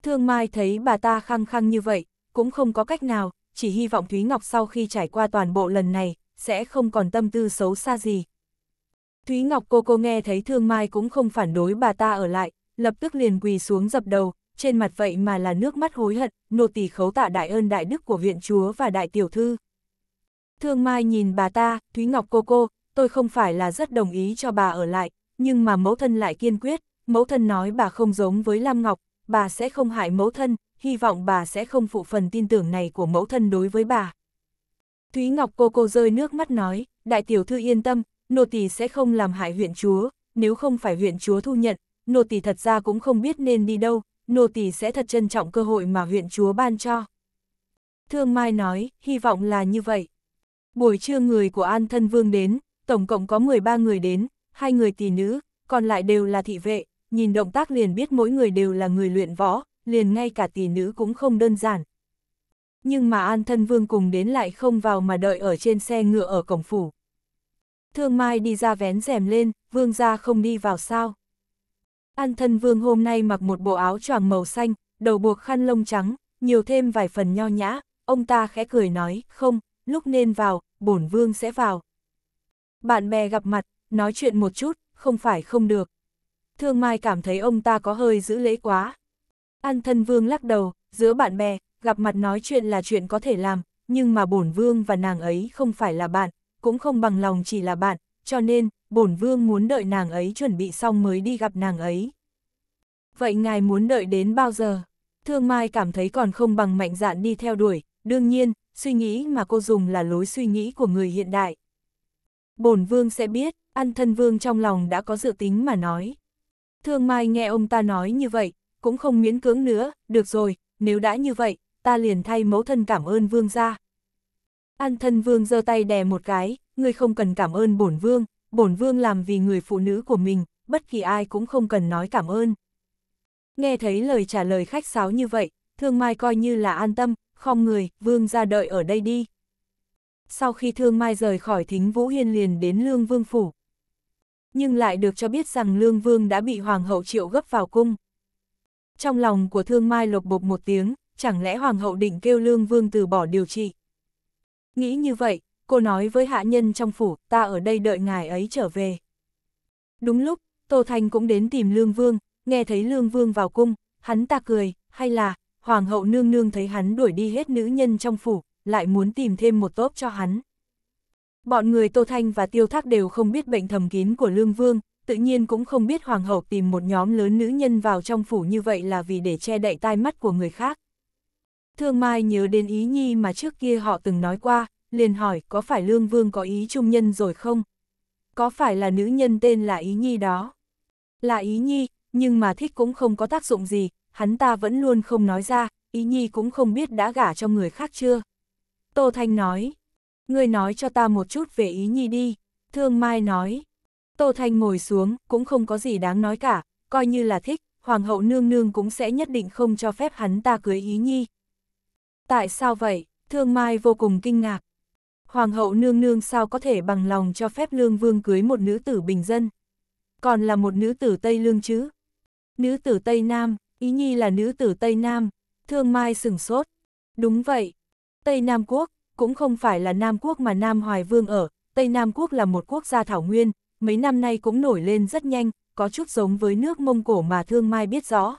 Thương Mai thấy bà ta khăng khăng như vậy, cũng không có cách nào, chỉ hy vọng Thúy Ngọc sau khi trải qua toàn bộ lần này, sẽ không còn tâm tư xấu xa gì. Thúy Ngọc cô cô nghe thấy Thương Mai cũng không phản đối bà ta ở lại, lập tức liền quỳ xuống dập đầu, trên mặt vậy mà là nước mắt hối hận, nô tỳ khấu tạ đại ơn đại đức của viện chúa và đại tiểu thư. Thương Mai nhìn bà ta, Thúy Ngọc cô cô, tôi không phải là rất đồng ý cho bà ở lại, nhưng mà mẫu thân lại kiên quyết, mẫu thân nói bà không giống với Lam Ngọc, bà sẽ không hại mẫu thân, hy vọng bà sẽ không phụ phần tin tưởng này của mẫu thân đối với bà. Thúy Ngọc cô cô rơi nước mắt nói, đại tiểu thư yên tâm, nô tỳ sẽ không làm hại huyện chúa, nếu không phải huyện chúa thu nhận, nô tỳ thật ra cũng không biết nên đi đâu, nô tỳ sẽ thật trân trọng cơ hội mà huyện chúa ban cho. Thương Mai nói, hy vọng là như vậy. Buổi trưa người của An Thân Vương đến, tổng cộng có 13 người đến, hai người tỳ nữ, còn lại đều là thị vệ, nhìn động tác liền biết mỗi người đều là người luyện võ, liền ngay cả tỳ nữ cũng không đơn giản. Nhưng mà An Thân Vương cùng đến lại không vào mà đợi ở trên xe ngựa ở cổng phủ. Thương Mai đi ra vén rèm lên, vương gia không đi vào sao? An thân vương hôm nay mặc một bộ áo choàng màu xanh, đầu buộc khăn lông trắng, nhiều thêm vài phần nho nhã, ông ta khẽ cười nói, không, lúc nên vào, bổn vương sẽ vào. Bạn bè gặp mặt, nói chuyện một chút, không phải không được. Thương Mai cảm thấy ông ta có hơi giữ lễ quá. An thân vương lắc đầu, giữa bạn bè, gặp mặt nói chuyện là chuyện có thể làm, nhưng mà bổn vương và nàng ấy không phải là bạn, cũng không bằng lòng chỉ là bạn, cho nên, bổn vương muốn đợi nàng ấy chuẩn bị xong mới đi gặp nàng ấy. Vậy ngài muốn đợi đến bao giờ? Thương Mai cảm thấy còn không bằng mạnh dạn đi theo đuổi, đương nhiên, suy nghĩ mà cô dùng là lối suy nghĩ của người hiện đại. Bổn vương sẽ biết, ăn thân vương trong lòng đã có dự tính mà nói. Thương Mai nghe ông ta nói như vậy, cũng không miễn cưỡng nữa, được rồi, nếu đã như vậy, ta liền thay mẫu thân cảm ơn vương ra. An thân vương giơ tay đè một cái, ngươi không cần cảm ơn bổn vương, bổn vương làm vì người phụ nữ của mình, bất kỳ ai cũng không cần nói cảm ơn. Nghe thấy lời trả lời khách sáo như vậy, thương mai coi như là an tâm, không người, vương ra đợi ở đây đi. Sau khi thương mai rời khỏi thính Vũ Hiên liền đến Lương Vương Phủ. Nhưng lại được cho biết rằng Lương Vương đã bị Hoàng hậu triệu gấp vào cung. Trong lòng của thương mai lột bột một tiếng, chẳng lẽ Hoàng hậu định kêu Lương Vương từ bỏ điều trị. Nghĩ như vậy, cô nói với hạ nhân trong phủ, ta ở đây đợi ngài ấy trở về. Đúng lúc, Tô Thanh cũng đến tìm Lương Vương, nghe thấy Lương Vương vào cung, hắn ta cười, hay là, Hoàng hậu nương nương thấy hắn đuổi đi hết nữ nhân trong phủ, lại muốn tìm thêm một tốp cho hắn. Bọn người Tô Thanh và Tiêu Thác đều không biết bệnh thầm kín của Lương Vương, tự nhiên cũng không biết Hoàng hậu tìm một nhóm lớn nữ nhân vào trong phủ như vậy là vì để che đậy tai mắt của người khác. Thương Mai nhớ đến ý nhi mà trước kia họ từng nói qua, liền hỏi có phải Lương Vương có ý trung nhân rồi không? Có phải là nữ nhân tên là Ý Nhi đó? Là Ý Nhi, nhưng mà thích cũng không có tác dụng gì, hắn ta vẫn luôn không nói ra, Ý Nhi cũng không biết đã gả cho người khác chưa. Tô Thanh nói, ngươi nói cho ta một chút về Ý Nhi đi, Thương Mai nói. Tô Thanh ngồi xuống, cũng không có gì đáng nói cả, coi như là thích, Hoàng hậu nương nương cũng sẽ nhất định không cho phép hắn ta cưới Ý Nhi. Tại sao vậy? Thương Mai vô cùng kinh ngạc, hoàng hậu nương nương sao có thể bằng lòng cho phép lương vương cưới một nữ tử bình dân. Còn là một nữ tử Tây Lương chứ. Nữ tử Tây Nam, ý nhi là nữ tử Tây Nam, thương mai sừng sốt. Đúng vậy, Tây Nam Quốc, cũng không phải là Nam Quốc mà Nam Hoài Vương ở, Tây Nam Quốc là một quốc gia thảo nguyên, mấy năm nay cũng nổi lên rất nhanh, có chút giống với nước Mông Cổ mà Thương Mai biết rõ.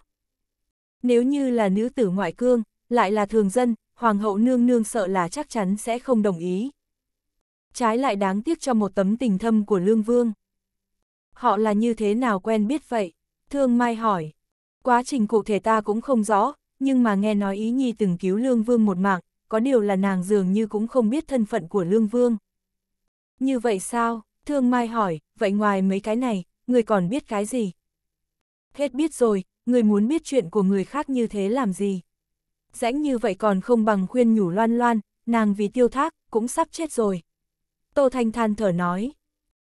Nếu như là nữ tử ngoại cương, lại là thường dân, Hoàng hậu nương nương sợ là chắc chắn sẽ không đồng ý trái lại đáng tiếc cho một tấm tình thâm của Lương Vương. Họ là như thế nào quen biết vậy? Thương Mai hỏi. Quá trình cụ thể ta cũng không rõ, nhưng mà nghe nói ý nhi từng cứu Lương Vương một mạng, có điều là nàng dường như cũng không biết thân phận của Lương Vương. Như vậy sao? Thương Mai hỏi, vậy ngoài mấy cái này, người còn biết cái gì? Hết biết rồi, người muốn biết chuyện của người khác như thế làm gì? Rãnh như vậy còn không bằng khuyên nhủ loan loan, nàng vì tiêu thác, cũng sắp chết rồi. Tô Thanh than thở nói.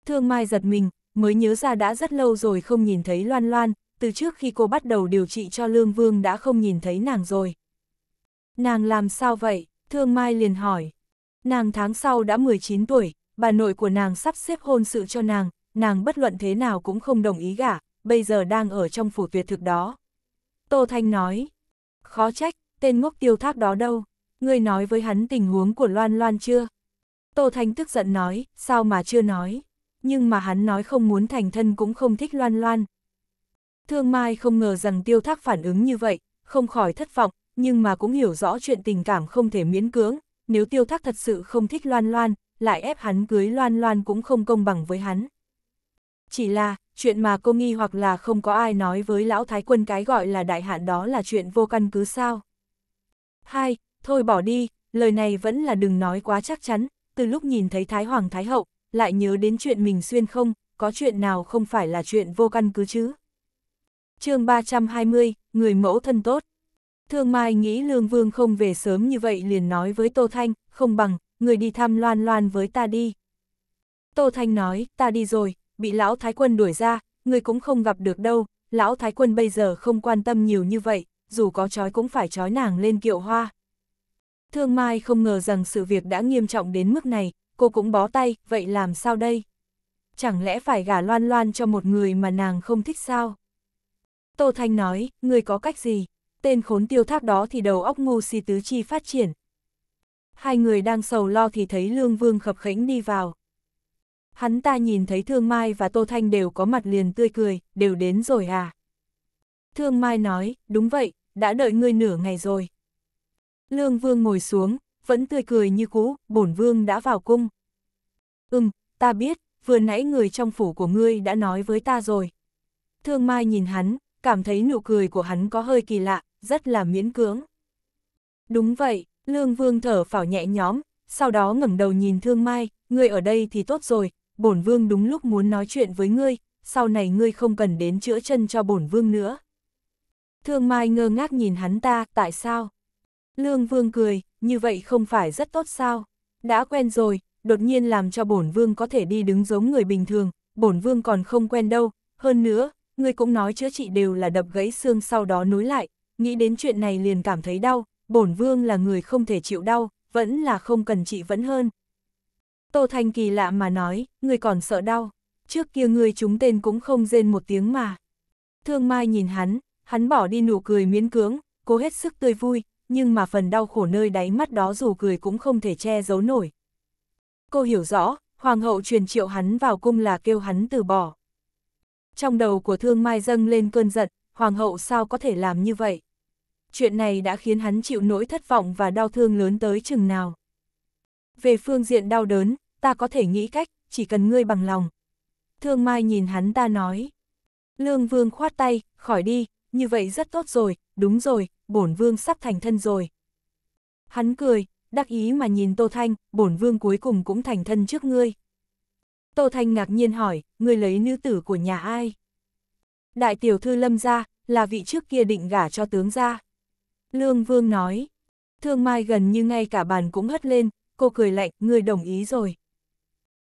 Thương Mai giật mình, mới nhớ ra đã rất lâu rồi không nhìn thấy Loan Loan, từ trước khi cô bắt đầu điều trị cho Lương Vương đã không nhìn thấy nàng rồi. Nàng làm sao vậy? Thương Mai liền hỏi. Nàng tháng sau đã 19 tuổi, bà nội của nàng sắp xếp hôn sự cho nàng, nàng bất luận thế nào cũng không đồng ý gả, bây giờ đang ở trong phủ Việt thực đó. Tô Thanh nói, khó trách, tên ngốc tiêu thác đó đâu, ngươi nói với hắn tình huống của Loan Loan chưa? Tô Thanh tức giận nói, sao mà chưa nói. Nhưng mà hắn nói không muốn thành thân cũng không thích loan loan. Thương Mai không ngờ rằng tiêu thác phản ứng như vậy, không khỏi thất vọng, nhưng mà cũng hiểu rõ chuyện tình cảm không thể miễn cưỡng. Nếu tiêu thác thật sự không thích loan loan, lại ép hắn cưới loan loan cũng không công bằng với hắn. Chỉ là, chuyện mà cô nghi hoặc là không có ai nói với lão thái quân cái gọi là đại hạn đó là chuyện vô căn cứ sao. Hai, thôi bỏ đi, lời này vẫn là đừng nói quá chắc chắn, từ lúc nhìn thấy Thái Hoàng Thái Hậu, lại nhớ đến chuyện mình xuyên không, có chuyện nào không phải là chuyện vô căn cứ chứ. chương 320, Người mẫu thân tốt. Thương Mai nghĩ Lương Vương không về sớm như vậy liền nói với Tô Thanh, không bằng, người đi thăm loan loan với ta đi. Tô Thanh nói, ta đi rồi, bị lão Thái Quân đuổi ra, người cũng không gặp được đâu, lão Thái Quân bây giờ không quan tâm nhiều như vậy, dù có trói cũng phải trói nàng lên kiệu hoa. Thương Mai không ngờ rằng sự việc đã nghiêm trọng đến mức này, cô cũng bó tay, vậy làm sao đây? Chẳng lẽ phải gả loan loan cho một người mà nàng không thích sao? Tô Thanh nói, người có cách gì? Tên khốn tiêu Thác đó thì đầu óc ngu si tứ chi phát triển. Hai người đang sầu lo thì thấy Lương Vương khập khẽnh đi vào. Hắn ta nhìn thấy Thương Mai và Tô Thanh đều có mặt liền tươi cười, đều đến rồi à? Thương Mai nói, đúng vậy, đã đợi ngươi nửa ngày rồi. Lương Vương ngồi xuống, vẫn tươi cười như cũ, bổn Vương đã vào cung. Ừm, ta biết, vừa nãy người trong phủ của ngươi đã nói với ta rồi. Thương Mai nhìn hắn, cảm thấy nụ cười của hắn có hơi kỳ lạ, rất là miễn cưỡng. Đúng vậy, Lương Vương thở phào nhẹ nhõm, sau đó ngẩng đầu nhìn Thương Mai, ngươi ở đây thì tốt rồi, bổn Vương đúng lúc muốn nói chuyện với ngươi, sau này ngươi không cần đến chữa chân cho bổn Vương nữa. Thương Mai ngơ ngác nhìn hắn ta, tại sao? Lương Vương cười, như vậy không phải rất tốt sao? Đã quen rồi, đột nhiên làm cho bổn Vương có thể đi đứng giống người bình thường, bổn Vương còn không quen đâu. Hơn nữa, người cũng nói chữa trị đều là đập gãy xương sau đó nối lại, nghĩ đến chuyện này liền cảm thấy đau, bổn Vương là người không thể chịu đau, vẫn là không cần trị vẫn hơn. Tô Thanh kỳ lạ mà nói, người còn sợ đau, trước kia người chúng tên cũng không rên một tiếng mà. Thương Mai nhìn hắn, hắn bỏ đi nụ cười miễn cưỡng, cố hết sức tươi vui, nhưng mà phần đau khổ nơi đáy mắt đó dù cười cũng không thể che giấu nổi. Cô hiểu rõ, hoàng hậu truyền triệu hắn vào cung là kêu hắn từ bỏ. Trong đầu của thương mai dâng lên cơn giận, hoàng hậu sao có thể làm như vậy? Chuyện này đã khiến hắn chịu nỗi thất vọng và đau thương lớn tới chừng nào. Về phương diện đau đớn, ta có thể nghĩ cách, chỉ cần ngươi bằng lòng. Thương mai nhìn hắn ta nói. Lương vương khoát tay, khỏi đi, như vậy rất tốt rồi, đúng rồi, bổn vương sắp thành thân rồi. Hắn cười, đắc ý mà nhìn Tô Thanh, bổn vương cuối cùng cũng thành thân trước ngươi. Tô Thanh ngạc nhiên hỏi, ngươi lấy nữ tử của nhà ai? Đại tiểu thư lâm gia, là vị trước kia định gả cho tướng gia. Lương vương nói, thương mai gần như ngay cả bàn cũng hất lên, cô cười lạnh, ngươi đồng ý rồi.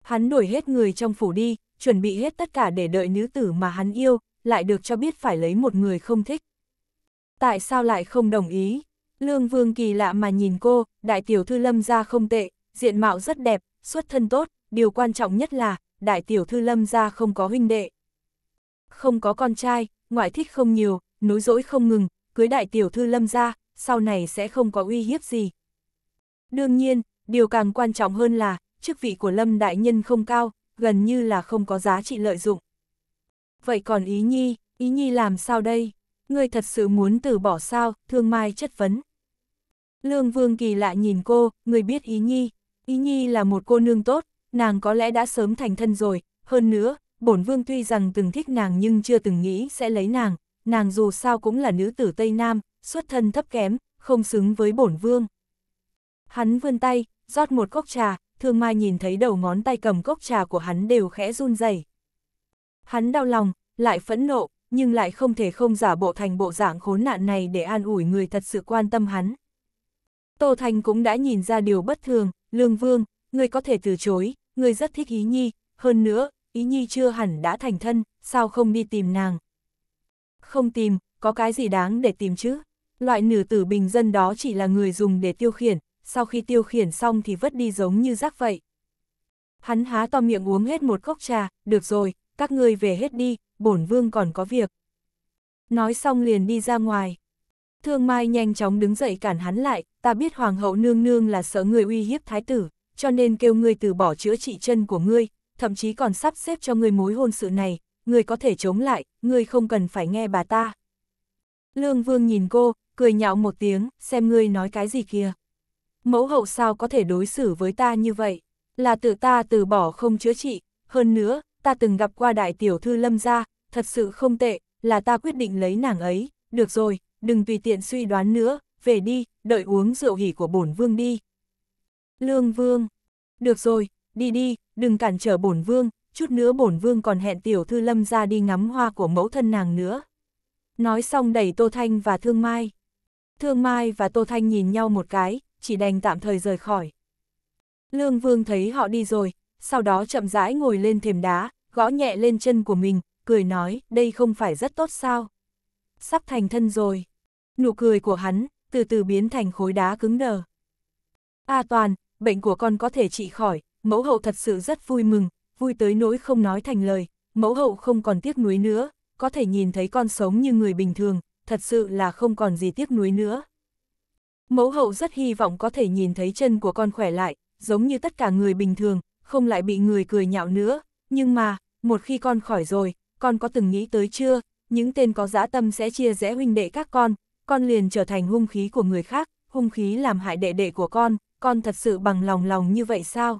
Hắn đuổi hết người trong phủ đi, chuẩn bị hết tất cả để đợi nữ tử mà hắn yêu, lại được cho biết phải lấy một người không thích. Tại sao lại không đồng ý? Lương Vương kỳ lạ mà nhìn cô, đại tiểu thư lâm gia không tệ, diện mạo rất đẹp, xuất thân tốt, điều quan trọng nhất là, đại tiểu thư lâm gia không có huynh đệ. Không có con trai, ngoại thích không nhiều, nối dỗi không ngừng, cưới đại tiểu thư lâm gia, sau này sẽ không có uy hiếp gì. Đương nhiên, điều càng quan trọng hơn là, chức vị của lâm đại nhân không cao, gần như là không có giá trị lợi dụng. Vậy còn ý nhi, ý nhi làm sao đây? Ngươi thật sự muốn từ bỏ sao, thương mai chất vấn. Lương Vương kỳ lạ nhìn cô, người biết ý nhi. Ý nhi là một cô nương tốt, nàng có lẽ đã sớm thành thân rồi. Hơn nữa, bổn vương tuy rằng từng thích nàng nhưng chưa từng nghĩ sẽ lấy nàng. Nàng dù sao cũng là nữ tử Tây Nam, xuất thân thấp kém, không xứng với bổn vương. Hắn vươn tay, rót một cốc trà, thương mai nhìn thấy đầu ngón tay cầm cốc trà của hắn đều khẽ run rẩy Hắn đau lòng, lại phẫn nộ, nhưng lại không thể không giả bộ thành bộ dạng khốn nạn này để an ủi người thật sự quan tâm hắn. Tô Thành cũng đã nhìn ra điều bất thường, Lương Vương, người có thể từ chối, người rất thích Ý Nhi, hơn nữa, Ý Nhi chưa hẳn đã thành thân, sao không đi tìm nàng? Không tìm, có cái gì đáng để tìm chứ? Loại nữ tử bình dân đó chỉ là người dùng để tiêu khiển, sau khi tiêu khiển xong thì vứt đi giống như rác vậy. Hắn há to miệng uống hết một cốc trà, được rồi, các ngươi về hết đi, bổn vương còn có việc. Nói xong liền đi ra ngoài. Thương Mai nhanh chóng đứng dậy cản hắn lại, ta biết Hoàng hậu nương nương là sợ người uy hiếp thái tử, cho nên kêu ngươi từ bỏ chữa trị chân của ngươi, thậm chí còn sắp xếp cho ngươi mối hôn sự này, ngươi có thể chống lại, ngươi không cần phải nghe bà ta. Lương Vương nhìn cô, cười nhạo một tiếng, xem ngươi nói cái gì kia. Mẫu hậu sao có thể đối xử với ta như vậy, là tự ta từ bỏ không chữa trị, hơn nữa, ta từng gặp qua đại tiểu thư lâm gia, thật sự không tệ, là ta quyết định lấy nàng ấy, được rồi, đừng tùy tiện suy đoán nữa, về đi, đợi uống rượu hỉ của bổn vương đi. Lương vương, được rồi, đi đi, đừng cản trở bổn vương, chút nữa bổn vương còn hẹn tiểu thư lâm gia đi ngắm hoa của mẫu thân nàng nữa. Nói xong đẩy Tô Thanh và Thương Mai. Thương Mai và Tô Thanh nhìn nhau một cái, chỉ đành tạm thời rời khỏi. Lương vương thấy họ đi rồi, sau đó chậm rãi ngồi lên thềm đá, gõ nhẹ lên chân của mình, cười nói, đây không phải rất tốt sao? Sắp thành thân rồi. Nụ cười của hắn, từ từ biến thành khối đá cứng đờ. A Toàn, bệnh của con có thể trị khỏi, mẫu hậu thật sự rất vui mừng, vui tới nỗi không nói thành lời, mẫu hậu không còn tiếc nuối nữa, có thể nhìn thấy con sống như người bình thường, thật sự là không còn gì tiếc nuối nữa. Mẫu hậu rất hy vọng có thể nhìn thấy chân của con khỏe lại, giống như tất cả người bình thường, không lại bị người cười nhạo nữa, nhưng mà, một khi con khỏi rồi, con có từng nghĩ tới chưa, những tên có dã tâm sẽ chia rẽ huynh đệ các con, con liền trở thành hung khí của người khác, hung khí làm hại đệ đệ của con, con thật sự bằng lòng lòng như vậy sao?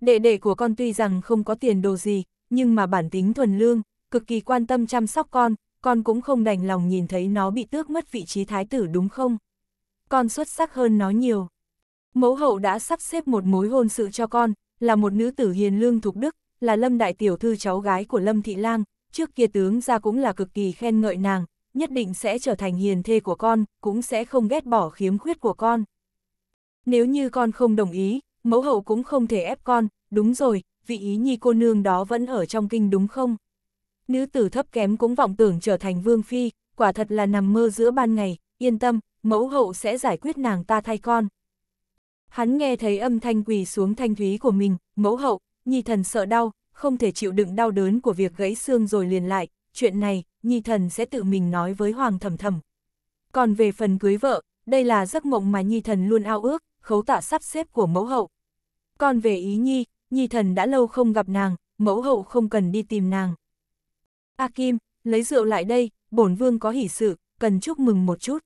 Đệ đệ của con tuy rằng không có tiền đồ gì, nhưng mà bản tính thuần lương, cực kỳ quan tâm chăm sóc con, con cũng không đành lòng nhìn thấy nó bị tước mất vị trí thái tử đúng không? Con xuất sắc hơn nó nhiều. Mẫu hậu đã sắp xếp một mối hôn sự cho con, là một nữ tử hiền lương thục đức, là Lâm đại tiểu thư cháu gái của Lâm Thị Lang, trước kia tướng ra cũng là cực kỳ khen ngợi nàng, nhất định sẽ trở thành hiền thê của con, cũng sẽ không ghét bỏ khiếm khuyết của con. Nếu như con không đồng ý, mẫu hậu cũng không thể ép con, đúng rồi, vị ý nhi cô nương đó vẫn ở trong kinh đúng không? Nữ tử thấp kém cũng vọng tưởng trở thành vương phi, quả thật là nằm mơ giữa ban ngày, yên tâm, mẫu hậu sẽ giải quyết nàng ta thay con. Hắn nghe thấy âm thanh quỳ xuống thanh thúy của mình, mẫu hậu, nhi thần sợ đau, không thể chịu đựng đau đớn của việc gãy xương rồi liền lại, chuyện này, nhi thần sẽ tự mình nói với hoàng thầm thầm. Còn về phần cưới vợ, đây là giấc mộng mà nhi thần luôn ao ước, khấu tạ sắp xếp của mẫu hậu. Còn về ý nhi, nhi thần đã lâu không gặp nàng, mẫu hậu không cần đi tìm nàng. A Kim, lấy rượu lại đây, bổn vương có hỷ sự, cần chúc mừng một chút.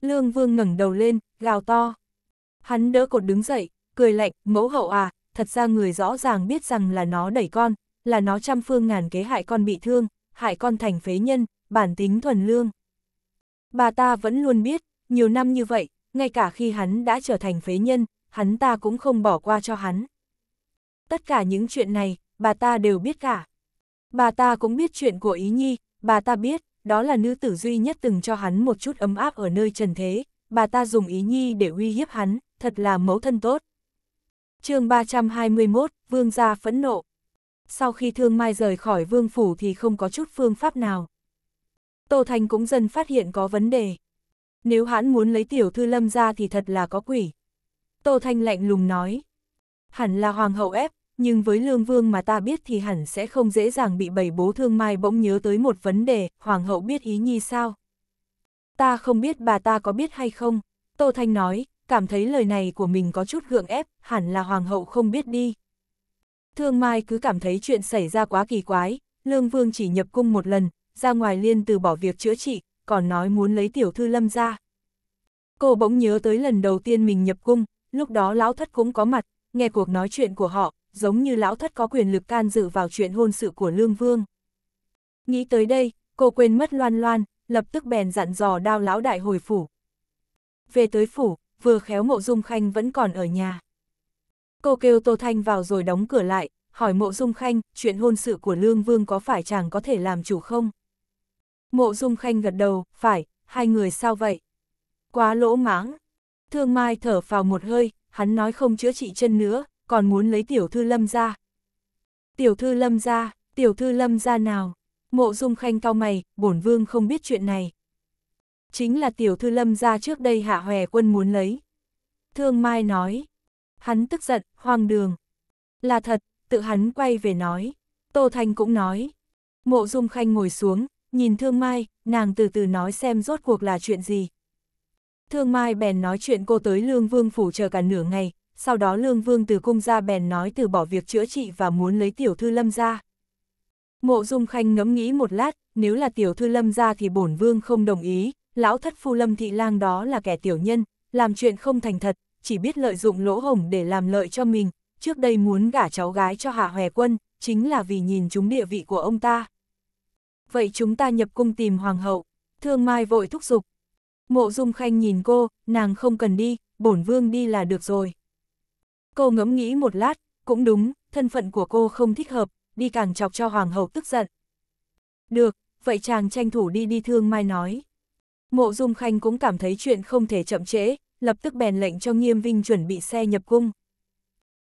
Lương vương ngẩng đầu lên, gào to. Hắn đỡ cột đứng dậy, cười lạnh, mẫu hậu à, thật ra người rõ ràng biết rằng là nó đẩy con, là nó trăm phương ngàn kế hại con bị thương, hại con thành phế nhân, bản tính thuần lương. Bà ta vẫn luôn biết, nhiều năm như vậy, ngay cả khi hắn đã trở thành phế nhân, hắn ta cũng không bỏ qua cho hắn. Tất cả những chuyện này, bà ta đều biết cả. Bà ta cũng biết chuyện của Ý Nhi, bà ta biết, đó là nữ tử duy nhất từng cho hắn một chút ấm áp ở nơi trần thế, bà ta dùng Ý Nhi để uy hiếp hắn, thật là mẫu thân tốt. chương 321, Vương gia phẫn nộ. Sau khi Thương Mai rời khỏi Vương Phủ thì không có chút phương pháp nào. Tô Thành cũng dần phát hiện có vấn đề. Nếu hắn muốn lấy tiểu thư lâm ra thì thật là có quỷ. Tô Thanh lạnh lùng nói. Hẳn là hoàng hậu ép, nhưng với lương vương mà ta biết thì hẳn sẽ không dễ dàng bị bảy bố thương mai bỗng nhớ tới một vấn đề, hoàng hậu biết ý nhi sao? Ta không biết bà ta có biết hay không? Tô Thanh nói, cảm thấy lời này của mình có chút gượng ép, hẳn là hoàng hậu không biết đi. Thương Mai cứ cảm thấy chuyện xảy ra quá kỳ quái, Lương Vương chỉ nhập cung một lần, ra ngoài liên từ bỏ việc chữa trị, còn nói muốn lấy tiểu thư lâm ra. Cô bỗng nhớ tới lần đầu tiên mình nhập cung, lúc đó lão thất cũng có mặt, nghe cuộc nói chuyện của họ, giống như lão thất có quyền lực can dự vào chuyện hôn sự của Lương Vương. Nghĩ tới đây, cô quên mất loan loan, lập tức bèn dặn dò đao lão đại hồi phủ. Về tới phủ, vừa khéo mộ dung khanh vẫn còn ở nhà. Cô kêu Tô Thanh vào rồi đóng cửa lại, hỏi mộ dung khanh, chuyện hôn sự của Lương Vương có phải chàng có thể làm chủ không? Mộ dung khanh gật đầu, phải, hai người sao vậy? Quá lỗ mãng. Thương Mai thở vào một hơi, hắn nói không chữa trị chân nữa, còn muốn lấy tiểu thư lâm ra. Tiểu thư lâm ra, tiểu thư lâm ra nào? Mộ dung khanh cao mày, bổn vương không biết chuyện này chính là tiểu thư lâm ra trước đây hạ hòe quân muốn lấy. Thương Mai nói, hắn tức giận, hoang đường. Là thật, tự hắn quay về nói, Tô Thanh cũng nói. Mộ Dung Khanh ngồi xuống, nhìn Thương Mai, nàng từ từ nói xem rốt cuộc là chuyện gì. Thương Mai bèn nói chuyện cô tới Lương Vương phủ chờ cả nửa ngày, sau đó Lương Vương từ cung ra bèn nói từ bỏ việc chữa trị và muốn lấy tiểu thư lâm ra. Mộ Dung Khanh ngẫm nghĩ một lát, nếu là tiểu thư lâm ra thì bổn vương không đồng ý, lão thất phu lâm thị lang đó là kẻ tiểu nhân, làm chuyện không thành thật, chỉ biết lợi dụng lỗ hổng để làm lợi cho mình, trước đây muốn gả cháu gái cho Hạ Hòe Quân, chính là vì nhìn chúng địa vị của ông ta. Vậy chúng ta nhập cung tìm hoàng hậu, thương mai vội thúc giục. Mộ dung khanh nhìn cô, nàng không cần đi, bổn vương đi là được rồi. Cô ngẫm nghĩ một lát, cũng đúng, thân phận của cô không thích hợp, đi càng chọc cho hoàng hậu tức giận. Được, vậy chàng tranh thủ đi đi thương mai nói. Mộ Dung Khanh cũng cảm thấy chuyện không thể chậm trễ, lập tức bèn lệnh cho Nghiêm Vinh chuẩn bị xe nhập cung.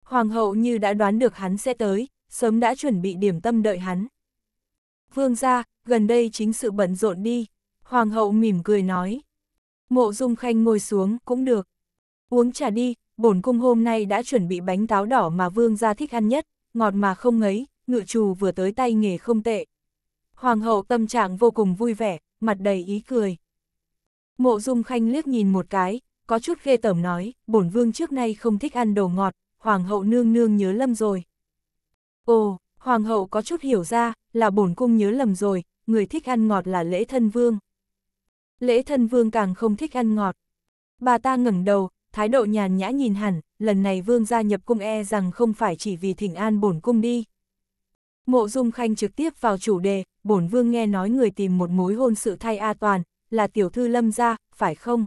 Hoàng hậu như đã đoán được hắn sẽ tới, sớm đã chuẩn bị điểm tâm đợi hắn. Vương gia, gần đây chính sự bận rộn đi, Hoàng hậu mỉm cười nói. Mộ Dung Khanh ngồi xuống cũng được. Uống trà đi, bổn cung hôm nay đã chuẩn bị bánh táo đỏ mà vương gia thích ăn nhất, ngọt mà không ngấy, ngự trù vừa tới tay nghề không tệ. Hoàng hậu tâm trạng vô cùng vui vẻ, mặt đầy ý cười. Mộ dung khanh liếc nhìn một cái, có chút ghê tởm nói, bổn vương trước nay không thích ăn đồ ngọt, hoàng hậu nương nương nhớ lầm rồi. Ồ, hoàng hậu có chút hiểu ra, là bổn cung nhớ lầm rồi, người thích ăn ngọt là lễ thân vương. Lễ thân vương càng không thích ăn ngọt. Bà ta ngẩng đầu, thái độ nhàn nhã nhìn hẳn, lần này vương gia nhập cung e rằng không phải chỉ vì thỉnh an bổn cung đi. Mộ Dung Khanh trực tiếp vào chủ đề, bổn vương nghe nói người tìm một mối hôn sự thay A Toàn, là tiểu thư lâm gia, phải không?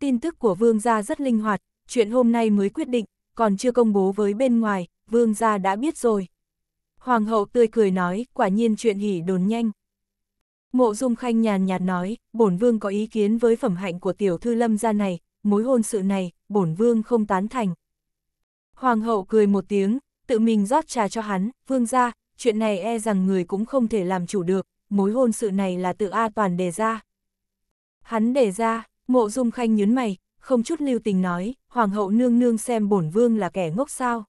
Tin tức của vương gia rất linh hoạt, chuyện hôm nay mới quyết định, còn chưa công bố với bên ngoài, vương gia đã biết rồi. Hoàng hậu tươi cười nói, quả nhiên chuyện hỉ đồn nhanh. Mộ Dung Khanh nhàn nhạt nói, bổn vương có ý kiến với phẩm hạnh của tiểu thư lâm gia này, mối hôn sự này, bổn vương không tán thành. Hoàng hậu cười một tiếng, tự mình rót trà cho hắn, vương gia, chuyện này e rằng người cũng không thể làm chủ được, mối hôn sự này là tự A Toàn đề ra. Hắn đề ra, mộ dung khanh nhớn mày, không chút lưu tình nói, hoàng hậu nương nương xem bổn vương là kẻ ngốc sao.